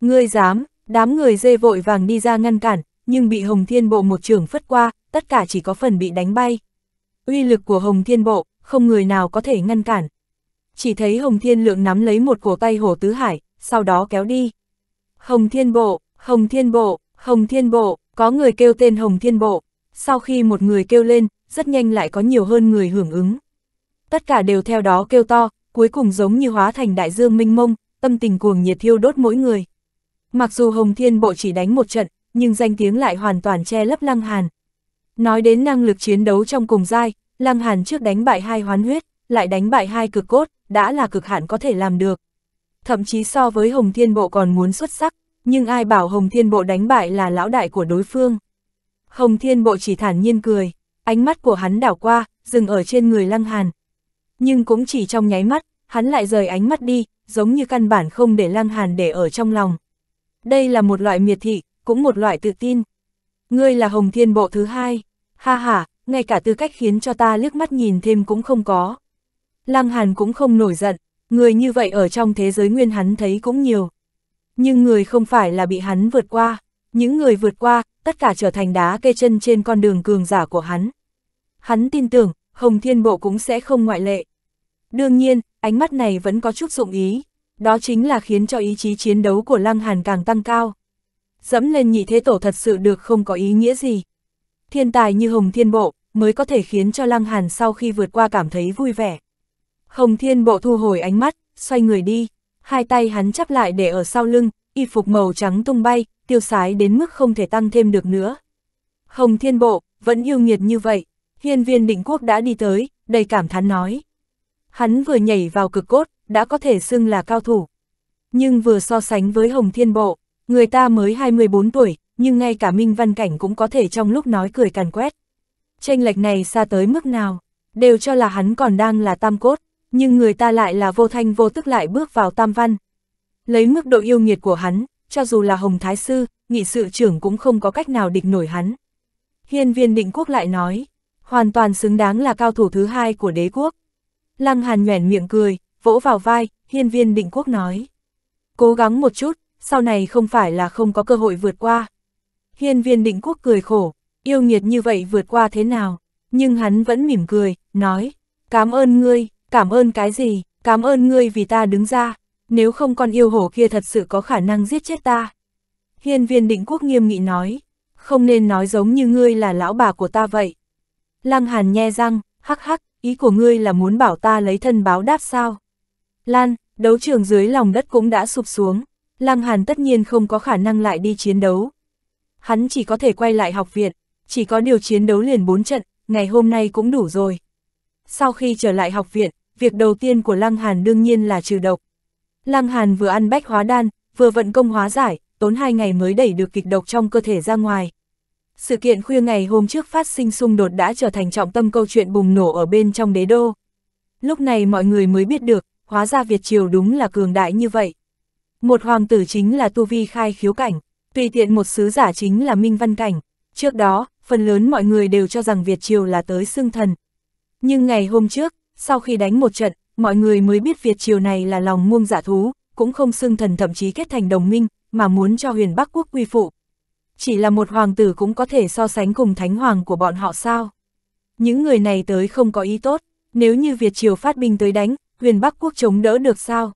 Ngươi dám, đám người dê vội vàng đi ra ngăn cản, nhưng bị Hồng Thiên Bộ một trường phất qua, tất cả chỉ có phần bị đánh bay. Uy lực của Hồng Thiên Bộ, không người nào có thể ngăn cản. Chỉ thấy Hồng Thiên Lượng nắm lấy một cổ tay Hồ Tứ Hải, sau đó kéo đi. Hồng Thiên Bộ, Hồng Thiên Bộ, Hồng Thiên Bộ, có người kêu tên Hồng Thiên Bộ. Sau khi một người kêu lên, rất nhanh lại có nhiều hơn người hưởng ứng. Tất cả đều theo đó kêu to, cuối cùng giống như hóa thành đại dương minh mông, tâm tình cuồng nhiệt thiêu đốt mỗi người. Mặc dù Hồng Thiên Bộ chỉ đánh một trận, nhưng danh tiếng lại hoàn toàn che lấp Lăng Hàn. Nói đến năng lực chiến đấu trong cùng giai, Lăng Hàn trước đánh bại hai hoán huyết, lại đánh bại hai cực cốt, đã là cực hạn có thể làm được. Thậm chí so với Hồng Thiên Bộ còn muốn xuất sắc, nhưng ai bảo Hồng Thiên Bộ đánh bại là lão đại của đối phương. Hồng Thiên Bộ chỉ thản nhiên cười ánh mắt của hắn đảo qua, dừng ở trên người Lăng Hàn. Nhưng cũng chỉ trong nháy mắt, hắn lại rời ánh mắt đi, giống như căn bản không để Lăng Hàn để ở trong lòng. Đây là một loại miệt thị, cũng một loại tự tin. Ngươi là Hồng Thiên Bộ thứ hai, ha ha, ngay cả tư cách khiến cho ta liếc mắt nhìn thêm cũng không có. Lăng Hàn cũng không nổi giận, người như vậy ở trong thế giới nguyên hắn thấy cũng nhiều. Nhưng người không phải là bị hắn vượt qua. Những người vượt qua, tất cả trở thành đá kê chân trên con đường cường giả của hắn. Hắn tin tưởng, Hồng Thiên Bộ cũng sẽ không ngoại lệ. Đương nhiên, ánh mắt này vẫn có chút dụng ý, đó chính là khiến cho ý chí chiến đấu của Lăng Hàn càng tăng cao. Dẫm lên nhị thế tổ thật sự được không có ý nghĩa gì. Thiên tài như Hồng Thiên Bộ mới có thể khiến cho Lăng Hàn sau khi vượt qua cảm thấy vui vẻ. Hồng Thiên Bộ thu hồi ánh mắt, xoay người đi, hai tay hắn chắp lại để ở sau lưng, y phục màu trắng tung bay, tiêu sái đến mức không thể tăng thêm được nữa. Hồng Thiên Bộ, vẫn yêu nghiệt như vậy, hiên viên định quốc đã đi tới, đầy cảm thán nói. Hắn vừa nhảy vào cực cốt, đã có thể xưng là cao thủ. Nhưng vừa so sánh với Hồng Thiên Bộ, người ta mới 24 tuổi, nhưng ngay cả Minh Văn Cảnh cũng có thể trong lúc nói cười càn quét. Tranh lệch này xa tới mức nào, đều cho là hắn còn đang là tam cốt, nhưng người ta lại là vô thanh vô tức lại bước vào tam văn, Lấy mức độ yêu nghiệt của hắn, cho dù là Hồng Thái Sư, nghị sự trưởng cũng không có cách nào địch nổi hắn. Hiên viên định quốc lại nói, hoàn toàn xứng đáng là cao thủ thứ hai của đế quốc. Lăng Hàn nhoẻn miệng cười, vỗ vào vai, hiên viên định quốc nói. Cố gắng một chút, sau này không phải là không có cơ hội vượt qua. Hiên viên định quốc cười khổ, yêu nghiệt như vậy vượt qua thế nào, nhưng hắn vẫn mỉm cười, nói, cảm ơn ngươi, cảm ơn cái gì, cảm ơn ngươi vì ta đứng ra nếu không con yêu hổ kia thật sự có khả năng giết chết ta. Hiên viên định quốc nghiêm nghị nói, không nên nói giống như ngươi là lão bà của ta vậy. Lăng hàn nhe răng, hắc hắc, ý của ngươi là muốn bảo ta lấy thân báo đáp sao. Lan, đấu trường dưới lòng đất cũng đã sụp xuống, Lăng Hàn tất nhiên không có khả năng lại đi chiến đấu. Hắn chỉ có thể quay lại học viện, chỉ có điều chiến đấu liền bốn trận, ngày hôm nay cũng đủ rồi. Sau khi trở lại học viện, việc đầu tiên của Lăng Hàn đương nhiên là trừ độc. Lăng Hàn vừa ăn bách hóa đan, vừa vận công hóa giải, tốn hai ngày mới đẩy được kịch độc trong cơ thể ra ngoài. Sự kiện khuya ngày hôm trước phát sinh xung đột đã trở thành trọng tâm câu chuyện bùng nổ ở bên trong đế đô. Lúc này mọi người mới biết được, hóa ra Việt Triều đúng là cường đại như vậy. Một hoàng tử chính là Tu Vi khai khiếu cảnh, tùy tiện một sứ giả chính là Minh Văn Cảnh. Trước đó, phần lớn mọi người đều cho rằng Việt Triều là tới xương thần. Nhưng ngày hôm trước, sau khi đánh một trận, mọi người mới biết Việt triều này là lòng muông giả dạ thú, cũng không xưng thần thậm chí kết thành đồng minh, mà muốn cho huyền Bắc quốc quy phụ. Chỉ là một hoàng tử cũng có thể so sánh cùng thánh hoàng của bọn họ sao. Những người này tới không có ý tốt, nếu như Việt triều phát binh tới đánh, huyền Bắc quốc chống đỡ được sao?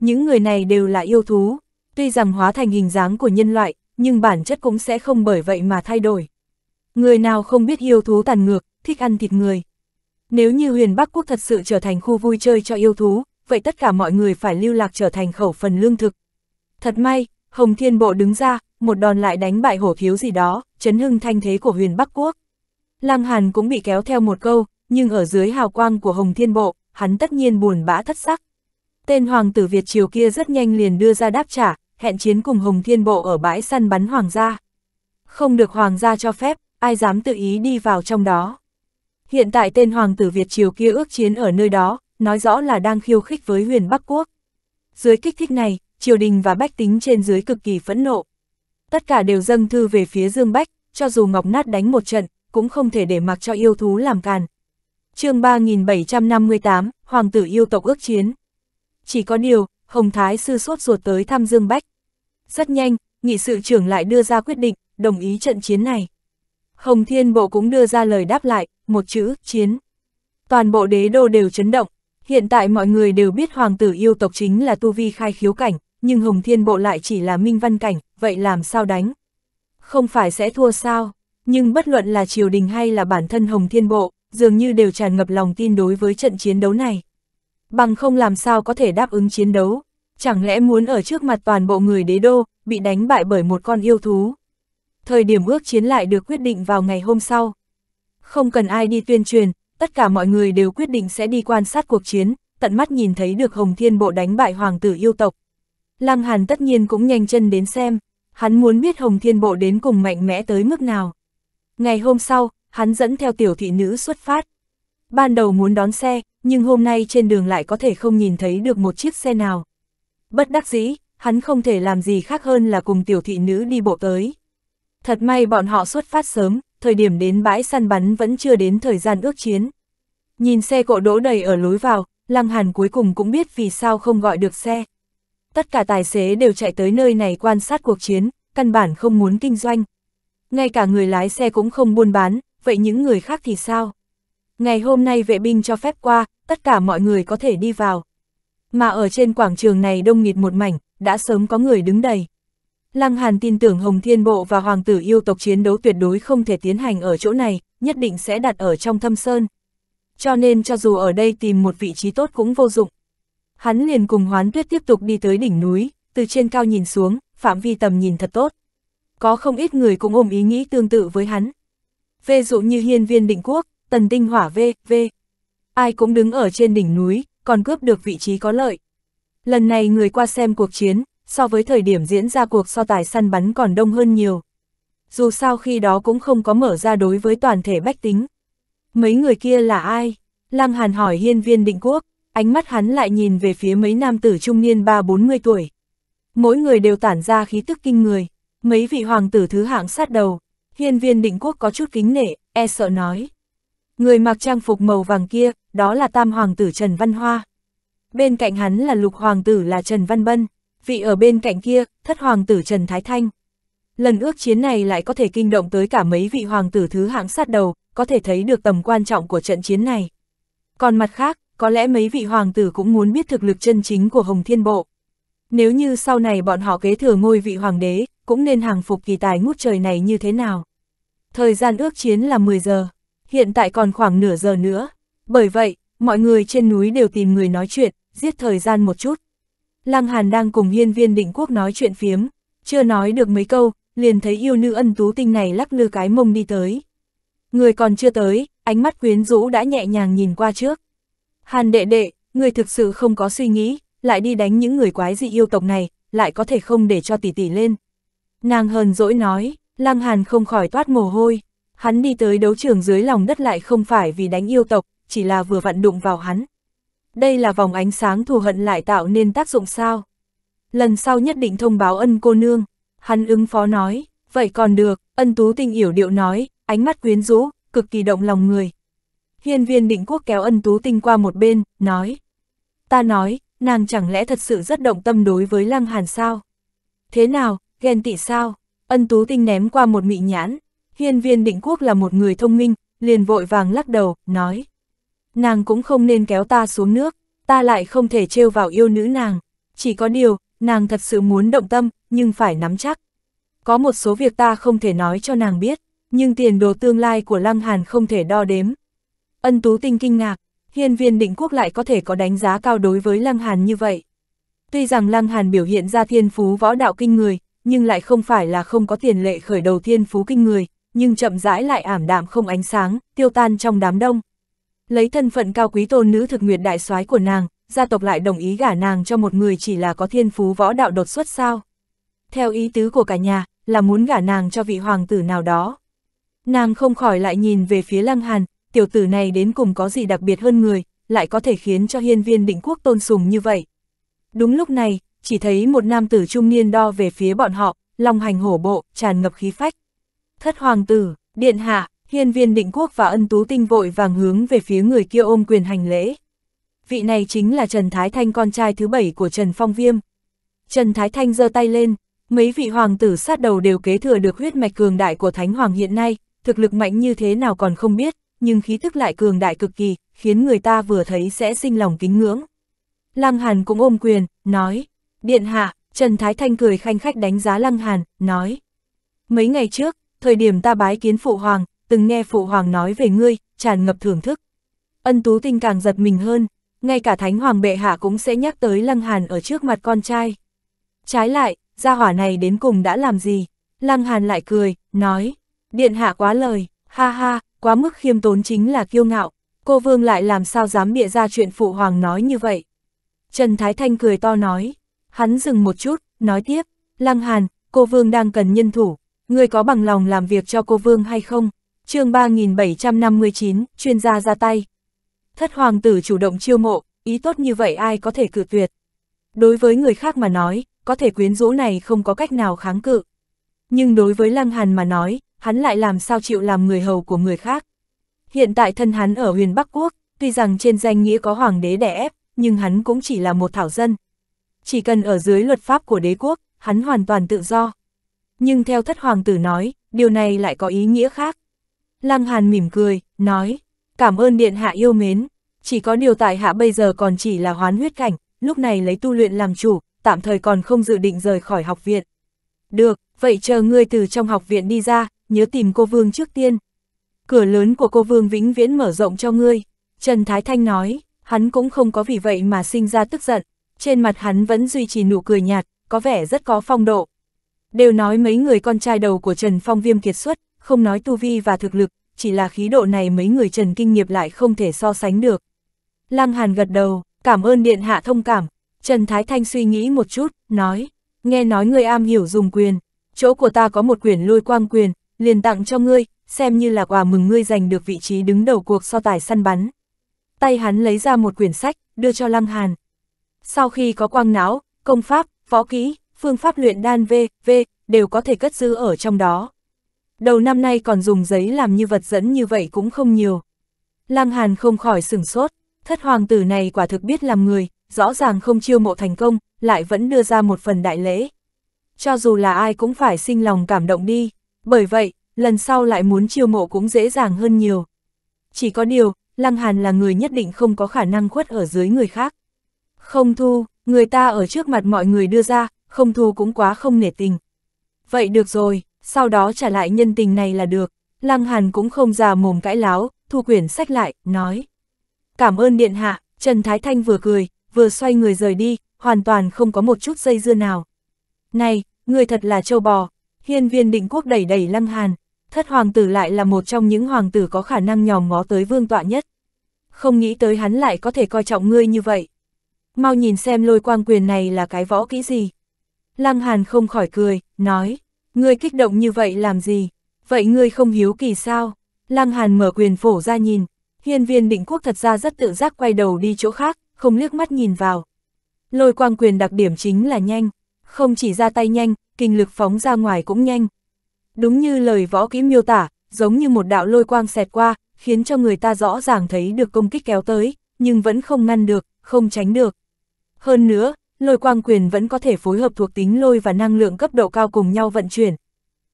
Những người này đều là yêu thú, tuy rằng hóa thành hình dáng của nhân loại, nhưng bản chất cũng sẽ không bởi vậy mà thay đổi. Người nào không biết yêu thú tàn ngược, thích ăn thịt người, nếu như huyền Bắc Quốc thật sự trở thành khu vui chơi cho yêu thú, vậy tất cả mọi người phải lưu lạc trở thành khẩu phần lương thực. Thật may, Hồng Thiên Bộ đứng ra, một đòn lại đánh bại hổ thiếu gì đó, chấn hưng thanh thế của huyền Bắc Quốc. Lăng Hàn cũng bị kéo theo một câu, nhưng ở dưới hào quang của Hồng Thiên Bộ, hắn tất nhiên buồn bã thất sắc. Tên hoàng tử Việt Triều kia rất nhanh liền đưa ra đáp trả, hẹn chiến cùng Hồng Thiên Bộ ở bãi săn bắn hoàng gia. Không được hoàng gia cho phép, ai dám tự ý đi vào trong đó. Hiện tại tên hoàng tử Việt Triều kia ước chiến ở nơi đó, nói rõ là đang khiêu khích với huyền Bắc Quốc. Dưới kích thích này, triều đình và bách tính trên dưới cực kỳ phẫn nộ. Tất cả đều dâng thư về phía Dương Bách, cho dù Ngọc Nát đánh một trận, cũng không thể để mặc cho yêu thú làm càn. chương 3758, Hoàng tử yêu tộc ước chiến. Chỉ có điều, Hồng Thái sư sốt ruột tới thăm Dương Bách. Rất nhanh, nghị sự trưởng lại đưa ra quyết định, đồng ý trận chiến này. Hồng Thiên Bộ cũng đưa ra lời đáp lại, một chữ, chiến. Toàn bộ đế đô đều chấn động, hiện tại mọi người đều biết hoàng tử yêu tộc chính là tu vi khai khiếu cảnh, nhưng Hồng Thiên Bộ lại chỉ là minh văn cảnh, vậy làm sao đánh? Không phải sẽ thua sao? Nhưng bất luận là triều đình hay là bản thân Hồng Thiên Bộ, dường như đều tràn ngập lòng tin đối với trận chiến đấu này. Bằng không làm sao có thể đáp ứng chiến đấu, chẳng lẽ muốn ở trước mặt toàn bộ người đế đô, bị đánh bại bởi một con yêu thú thời điểm ước chiến lại được quyết định vào ngày hôm sau. Không cần ai đi tuyên truyền, tất cả mọi người đều quyết định sẽ đi quan sát cuộc chiến, tận mắt nhìn thấy được Hồng Thiên Bộ đánh bại hoàng tử yêu tộc. Lăng Hàn tất nhiên cũng nhanh chân đến xem, hắn muốn biết Hồng Thiên Bộ đến cùng mạnh mẽ tới mức nào. Ngày hôm sau, hắn dẫn theo tiểu thị nữ xuất phát. Ban đầu muốn đón xe, nhưng hôm nay trên đường lại có thể không nhìn thấy được một chiếc xe nào. Bất đắc dĩ, hắn không thể làm gì khác hơn là cùng tiểu thị nữ đi bộ tới. Thật may bọn họ xuất phát sớm, thời điểm đến bãi săn bắn vẫn chưa đến thời gian ước chiến. Nhìn xe cộ đỗ đầy ở lối vào, Lăng Hàn cuối cùng cũng biết vì sao không gọi được xe. Tất cả tài xế đều chạy tới nơi này quan sát cuộc chiến, căn bản không muốn kinh doanh. Ngay cả người lái xe cũng không buôn bán, vậy những người khác thì sao? Ngày hôm nay vệ binh cho phép qua, tất cả mọi người có thể đi vào. Mà ở trên quảng trường này đông nghịt một mảnh, đã sớm có người đứng đầy. Lăng Hàn tin tưởng Hồng Thiên Bộ và Hoàng tử yêu tộc chiến đấu tuyệt đối không thể tiến hành ở chỗ này, nhất định sẽ đặt ở trong thâm sơn. Cho nên cho dù ở đây tìm một vị trí tốt cũng vô dụng. Hắn liền cùng hoán tuyết tiếp tục đi tới đỉnh núi, từ trên cao nhìn xuống, phạm vi tầm nhìn thật tốt. Có không ít người cũng ôm ý nghĩ tương tự với hắn. Ví dụ như hiên viên định quốc, tần tinh hỏa V, V. Ai cũng đứng ở trên đỉnh núi, còn cướp được vị trí có lợi. Lần này người qua xem cuộc chiến, so với thời điểm diễn ra cuộc so tài săn bắn còn đông hơn nhiều. Dù sao khi đó cũng không có mở ra đối với toàn thể bách tính. Mấy người kia là ai? Lăng Hàn hỏi hiên viên định quốc, ánh mắt hắn lại nhìn về phía mấy nam tử trung niên ba bốn mươi tuổi. Mỗi người đều tản ra khí tức kinh người, mấy vị hoàng tử thứ hạng sát đầu, hiên viên định quốc có chút kính nể, e sợ nói. Người mặc trang phục màu vàng kia, đó là tam hoàng tử Trần Văn Hoa. Bên cạnh hắn là lục hoàng tử là Trần Văn Bân vị ở bên cạnh kia, thất hoàng tử Trần Thái Thanh. Lần ước chiến này lại có thể kinh động tới cả mấy vị hoàng tử thứ hạng sát đầu, có thể thấy được tầm quan trọng của trận chiến này. Còn mặt khác, có lẽ mấy vị hoàng tử cũng muốn biết thực lực chân chính của Hồng Thiên Bộ. Nếu như sau này bọn họ kế thừa ngôi vị hoàng đế, cũng nên hàng phục kỳ tài ngút trời này như thế nào. Thời gian ước chiến là 10 giờ, hiện tại còn khoảng nửa giờ nữa. Bởi vậy, mọi người trên núi đều tìm người nói chuyện, giết thời gian một chút. Lăng Hàn đang cùng hiên viên định quốc nói chuyện phiếm, chưa nói được mấy câu, liền thấy yêu nữ ân tú tinh này lắc lư cái mông đi tới. Người còn chưa tới, ánh mắt quyến rũ đã nhẹ nhàng nhìn qua trước. Hàn đệ đệ, người thực sự không có suy nghĩ, lại đi đánh những người quái dị yêu tộc này, lại có thể không để cho tỷ tỷ lên. Nàng hờn dỗi nói, Lăng Hàn không khỏi toát mồ hôi, hắn đi tới đấu trường dưới lòng đất lại không phải vì đánh yêu tộc, chỉ là vừa vặn đụng vào hắn đây là vòng ánh sáng thù hận lại tạo nên tác dụng sao? Lần sau nhất định thông báo ân cô nương, hắn ứng phó nói, vậy còn được, ân tú tình yểu điệu nói, ánh mắt quyến rũ, cực kỳ động lòng người. Hiên viên định quốc kéo ân tú tinh qua một bên, nói. Ta nói, nàng chẳng lẽ thật sự rất động tâm đối với lăng hàn sao? Thế nào, ghen tị sao? Ân tú tinh ném qua một mị nhãn. Hiên viên định quốc là một người thông minh, liền vội vàng lắc đầu, nói nàng cũng không nên kéo ta xuống nước, ta lại không thể trêu vào yêu nữ nàng. Chỉ có điều, nàng thật sự muốn động tâm, nhưng phải nắm chắc. Có một số việc ta không thể nói cho nàng biết, nhưng tiền đồ tương lai của Lăng Hàn không thể đo đếm. Ân Tú Tinh kinh ngạc, hiên viên định quốc lại có thể có đánh giá cao đối với Lăng Hàn như vậy. Tuy rằng Lăng Hàn biểu hiện ra thiên phú võ đạo kinh người, nhưng lại không phải là không có tiền lệ khởi đầu thiên phú kinh người, nhưng chậm rãi lại ảm đạm không ánh sáng, tiêu tan trong đám đông. Lấy thân phận cao quý tôn nữ thực nguyệt đại soái của nàng, gia tộc lại đồng ý gả nàng cho một người chỉ là có thiên phú võ đạo đột xuất sao. Theo ý tứ của cả nhà, là muốn gả nàng cho vị hoàng tử nào đó. Nàng không khỏi lại nhìn về phía Lăng Hàn, tiểu tử này đến cùng có gì đặc biệt hơn người, lại có thể khiến cho hiên viên định quốc tôn sùng như vậy. Đúng lúc này, chỉ thấy một nam tử trung niên đo về phía bọn họ, long hành hổ bộ, tràn ngập khí phách. Thất hoàng tử, điện hạ, Hiên viên định quốc và ân tú tinh vội vàng hướng về phía người kia ôm quyền hành lễ. Vị này chính là Trần Thái Thanh con trai thứ bảy của Trần Phong Viêm. Trần Thái Thanh giơ tay lên, mấy vị hoàng tử sát đầu đều kế thừa được huyết mạch cường đại của Thánh Hoàng hiện nay, thực lực mạnh như thế nào còn không biết, nhưng khí thức lại cường đại cực kỳ, khiến người ta vừa thấy sẽ sinh lòng kính ngưỡng. Lăng Hàn cũng ôm quyền, nói, Điện Hạ, Trần Thái Thanh cười khanh khách đánh giá Lăng Hàn, nói. Mấy ngày trước, thời điểm ta bái kiến Phụ Hoàng, từng nghe phụ hoàng nói về ngươi, tràn ngập thưởng thức. Ân Tú Tinh càng giật mình hơn, ngay cả Thánh Hoàng Bệ Hạ cũng sẽ nhắc tới Lăng Hàn ở trước mặt con trai. Trái lại, gia hỏa này đến cùng đã làm gì? Lăng Hàn lại cười, nói, Điện Hạ quá lời, ha ha, quá mức khiêm tốn chính là kiêu ngạo, cô Vương lại làm sao dám bịa ra chuyện phụ hoàng nói như vậy. Trần Thái Thanh cười to nói, hắn dừng một chút, nói tiếp, Lăng Hàn, cô Vương đang cần nhân thủ, người có bằng lòng làm việc cho cô Vương hay không? chương 3759, chuyên gia ra tay. Thất hoàng tử chủ động chiêu mộ, ý tốt như vậy ai có thể cự tuyệt. Đối với người khác mà nói, có thể quyến rũ này không có cách nào kháng cự. Nhưng đối với Lăng Hàn mà nói, hắn lại làm sao chịu làm người hầu của người khác. Hiện tại thân hắn ở huyền Bắc Quốc, tuy rằng trên danh nghĩa có hoàng đế đẻ ép, nhưng hắn cũng chỉ là một thảo dân. Chỉ cần ở dưới luật pháp của đế quốc, hắn hoàn toàn tự do. Nhưng theo thất hoàng tử nói, điều này lại có ý nghĩa khác. Lăng Hàn mỉm cười, nói, cảm ơn Điện Hạ yêu mến, chỉ có điều tại Hạ bây giờ còn chỉ là hoán huyết cảnh, lúc này lấy tu luyện làm chủ, tạm thời còn không dự định rời khỏi học viện. Được, vậy chờ ngươi từ trong học viện đi ra, nhớ tìm cô Vương trước tiên. Cửa lớn của cô Vương vĩnh viễn mở rộng cho ngươi, Trần Thái Thanh nói, hắn cũng không có vì vậy mà sinh ra tức giận, trên mặt hắn vẫn duy trì nụ cười nhạt, có vẻ rất có phong độ. Đều nói mấy người con trai đầu của Trần Phong Viêm kiệt xuất, không nói tu vi và thực lực, chỉ là khí độ này mấy người trần kinh nghiệp lại không thể so sánh được. Lăng Hàn gật đầu, cảm ơn Điện Hạ thông cảm, Trần Thái Thanh suy nghĩ một chút, nói, nghe nói người am hiểu dùng quyền, chỗ của ta có một quyển lôi quang quyền, liền tặng cho ngươi, xem như là quà mừng ngươi giành được vị trí đứng đầu cuộc so tài săn bắn. Tay hắn lấy ra một quyển sách, đưa cho Lăng Hàn. Sau khi có quang não, công pháp, võ kỹ, phương pháp luyện đan v, v, đều có thể cất giữ ở trong đó đầu năm nay còn dùng giấy làm như vật dẫn như vậy cũng không nhiều. Lăng Hàn không khỏi sửng sốt, thất hoàng tử này quả thực biết làm người, rõ ràng không chiêu mộ thành công, lại vẫn đưa ra một phần đại lễ. Cho dù là ai cũng phải sinh lòng cảm động đi, bởi vậy, lần sau lại muốn chiêu mộ cũng dễ dàng hơn nhiều. Chỉ có điều, Lăng Hàn là người nhất định không có khả năng khuất ở dưới người khác. Không thu, người ta ở trước mặt mọi người đưa ra, không thu cũng quá không nể tình. Vậy được rồi, sau đó trả lại nhân tình này là được. Lăng Hàn cũng không già mồm cãi láo, thu quyển sách lại, nói. Cảm ơn Điện Hạ, Trần Thái Thanh vừa cười, vừa xoay người rời đi, hoàn toàn không có một chút dây dưa nào. Này, người thật là châu bò, hiên viên định quốc đẩy đẩy Lăng Hàn, thất hoàng tử lại là một trong những hoàng tử có khả năng nhòm ngó tới vương tọa nhất. Không nghĩ tới hắn lại có thể coi trọng ngươi như vậy. Mau nhìn xem lôi quang quyền này là cái võ kỹ gì. Lăng Hàn không khỏi cười, nói. Ngươi kích động như vậy làm gì? Vậy ngươi không hiếu kỳ sao? Lăng Hàn mở quyền phổ ra nhìn, hiên viên định quốc thật ra rất tự giác quay đầu đi chỗ khác, không liếc mắt nhìn vào. Lôi quang quyền đặc điểm chính là nhanh, không chỉ ra tay nhanh, kinh lực phóng ra ngoài cũng nhanh. Đúng như lời võ kỹ miêu tả, giống như một đạo lôi quang xẹt qua, khiến cho người ta rõ ràng thấy được công kích kéo tới, nhưng vẫn không ngăn được, không tránh được. Hơn nữa, lôi quang quyền vẫn có thể phối hợp thuộc tính lôi và năng lượng cấp độ cao cùng nhau vận chuyển.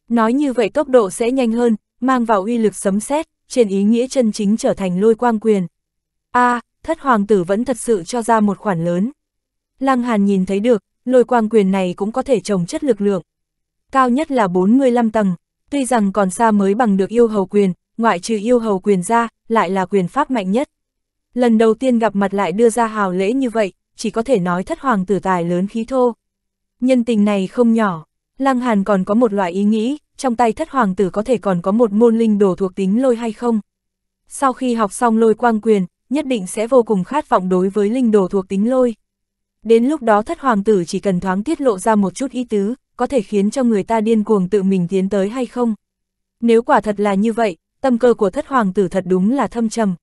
Nói như vậy tốc độ sẽ nhanh hơn, mang vào uy lực sấm sét, trên ý nghĩa chân chính trở thành lôi quang quyền. A, à, thất hoàng tử vẫn thật sự cho ra một khoản lớn. Lăng Hàn nhìn thấy được, lôi quang quyền này cũng có thể trồng chất lực lượng. Cao nhất là 45 tầng, tuy rằng còn xa mới bằng được yêu hầu quyền, ngoại trừ yêu hầu quyền ra, lại là quyền pháp mạnh nhất. Lần đầu tiên gặp mặt lại đưa ra hào lễ như vậy, chỉ có thể nói thất hoàng tử tài lớn khí thô. Nhân tình này không nhỏ, Lăng Hàn còn có một loại ý nghĩ, trong tay thất hoàng tử có thể còn có một môn linh đồ thuộc tính lôi hay không. Sau khi học xong lôi quang quyền, nhất định sẽ vô cùng khát vọng đối với linh đồ thuộc tính lôi. Đến lúc đó thất hoàng tử chỉ cần thoáng tiết lộ ra một chút ý tứ, có thể khiến cho người ta điên cuồng tự mình tiến tới hay không. Nếu quả thật là như vậy, tâm cơ của thất hoàng tử thật đúng là thâm trầm.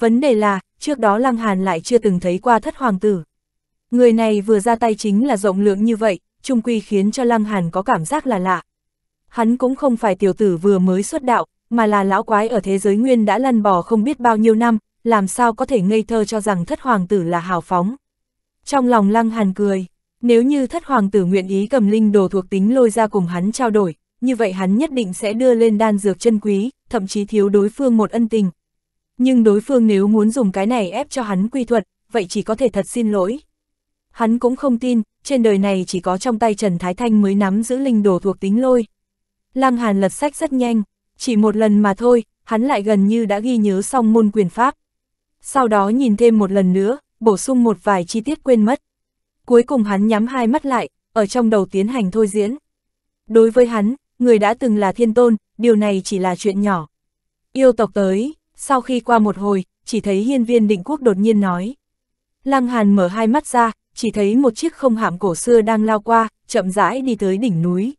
Vấn đề là, trước đó Lăng Hàn lại chưa từng thấy qua thất hoàng tử. Người này vừa ra tay chính là rộng lượng như vậy, trung quy khiến cho Lăng Hàn có cảm giác là lạ. Hắn cũng không phải tiểu tử vừa mới xuất đạo, mà là lão quái ở thế giới nguyên đã lăn bò không biết bao nhiêu năm, làm sao có thể ngây thơ cho rằng thất hoàng tử là hào phóng. Trong lòng Lăng Hàn cười, nếu như thất hoàng tử nguyện ý cầm linh đồ thuộc tính lôi ra cùng hắn trao đổi, như vậy hắn nhất định sẽ đưa lên đan dược chân quý, thậm chí thiếu đối phương một ân tình, nhưng đối phương nếu muốn dùng cái này ép cho hắn quy thuật, vậy chỉ có thể thật xin lỗi. Hắn cũng không tin, trên đời này chỉ có trong tay Trần Thái Thanh mới nắm giữ linh đồ thuộc tính lôi. Lăng Hàn lật sách rất nhanh, chỉ một lần mà thôi, hắn lại gần như đã ghi nhớ xong môn quyền pháp. Sau đó nhìn thêm một lần nữa, bổ sung một vài chi tiết quên mất. Cuối cùng hắn nhắm hai mắt lại, ở trong đầu tiến hành thôi diễn. Đối với hắn, người đã từng là thiên tôn, điều này chỉ là chuyện nhỏ. Yêu tộc tới, sau khi qua một hồi, chỉ thấy hiên viên định quốc đột nhiên nói. Lăng Hàn mở hai mắt ra, chỉ thấy một chiếc không hạm cổ xưa đang lao qua, chậm rãi đi tới đỉnh núi.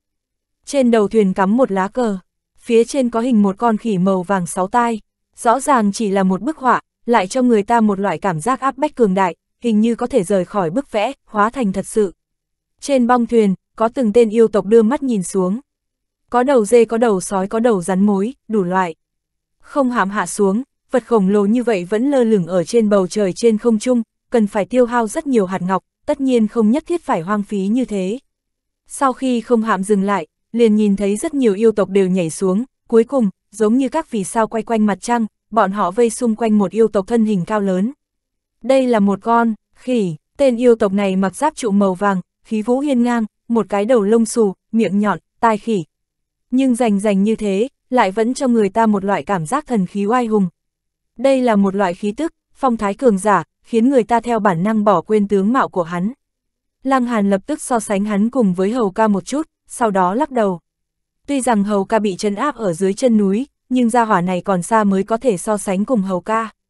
Trên đầu thuyền cắm một lá cờ, phía trên có hình một con khỉ màu vàng sáu tai. Rõ ràng chỉ là một bức họa, lại cho người ta một loại cảm giác áp bách cường đại, hình như có thể rời khỏi bức vẽ, hóa thành thật sự. Trên bong thuyền, có từng tên yêu tộc đưa mắt nhìn xuống. Có đầu dê có đầu sói có đầu rắn mối, đủ loại không hàm hạ xuống, vật khổng lồ như vậy vẫn lơ lửng ở trên bầu trời trên không trung, cần phải tiêu hao rất nhiều hạt ngọc, tất nhiên không nhất thiết phải hoang phí như thế. Sau khi không hạm dừng lại, liền nhìn thấy rất nhiều yêu tộc đều nhảy xuống, cuối cùng, giống như các vì sao quay quanh mặt trăng, bọn họ vây xung quanh một yêu tộc thân hình cao lớn. Đây là một con, khỉ, tên yêu tộc này mặc giáp trụ màu vàng, khí vũ hiên ngang, một cái đầu lông xù, miệng nhọn, tai khỉ. Nhưng rành rành như thế, lại vẫn cho người ta một loại cảm giác thần khí oai hùng. Đây là một loại khí tức, phong thái cường giả, khiến người ta theo bản năng bỏ quên tướng mạo của hắn. Lăng Hàn lập tức so sánh hắn cùng với Hầu Ca một chút, sau đó lắc đầu. Tuy rằng Hầu Ca bị chân áp ở dưới chân núi, nhưng gia hỏa này còn xa mới có thể so sánh cùng Hầu Ca.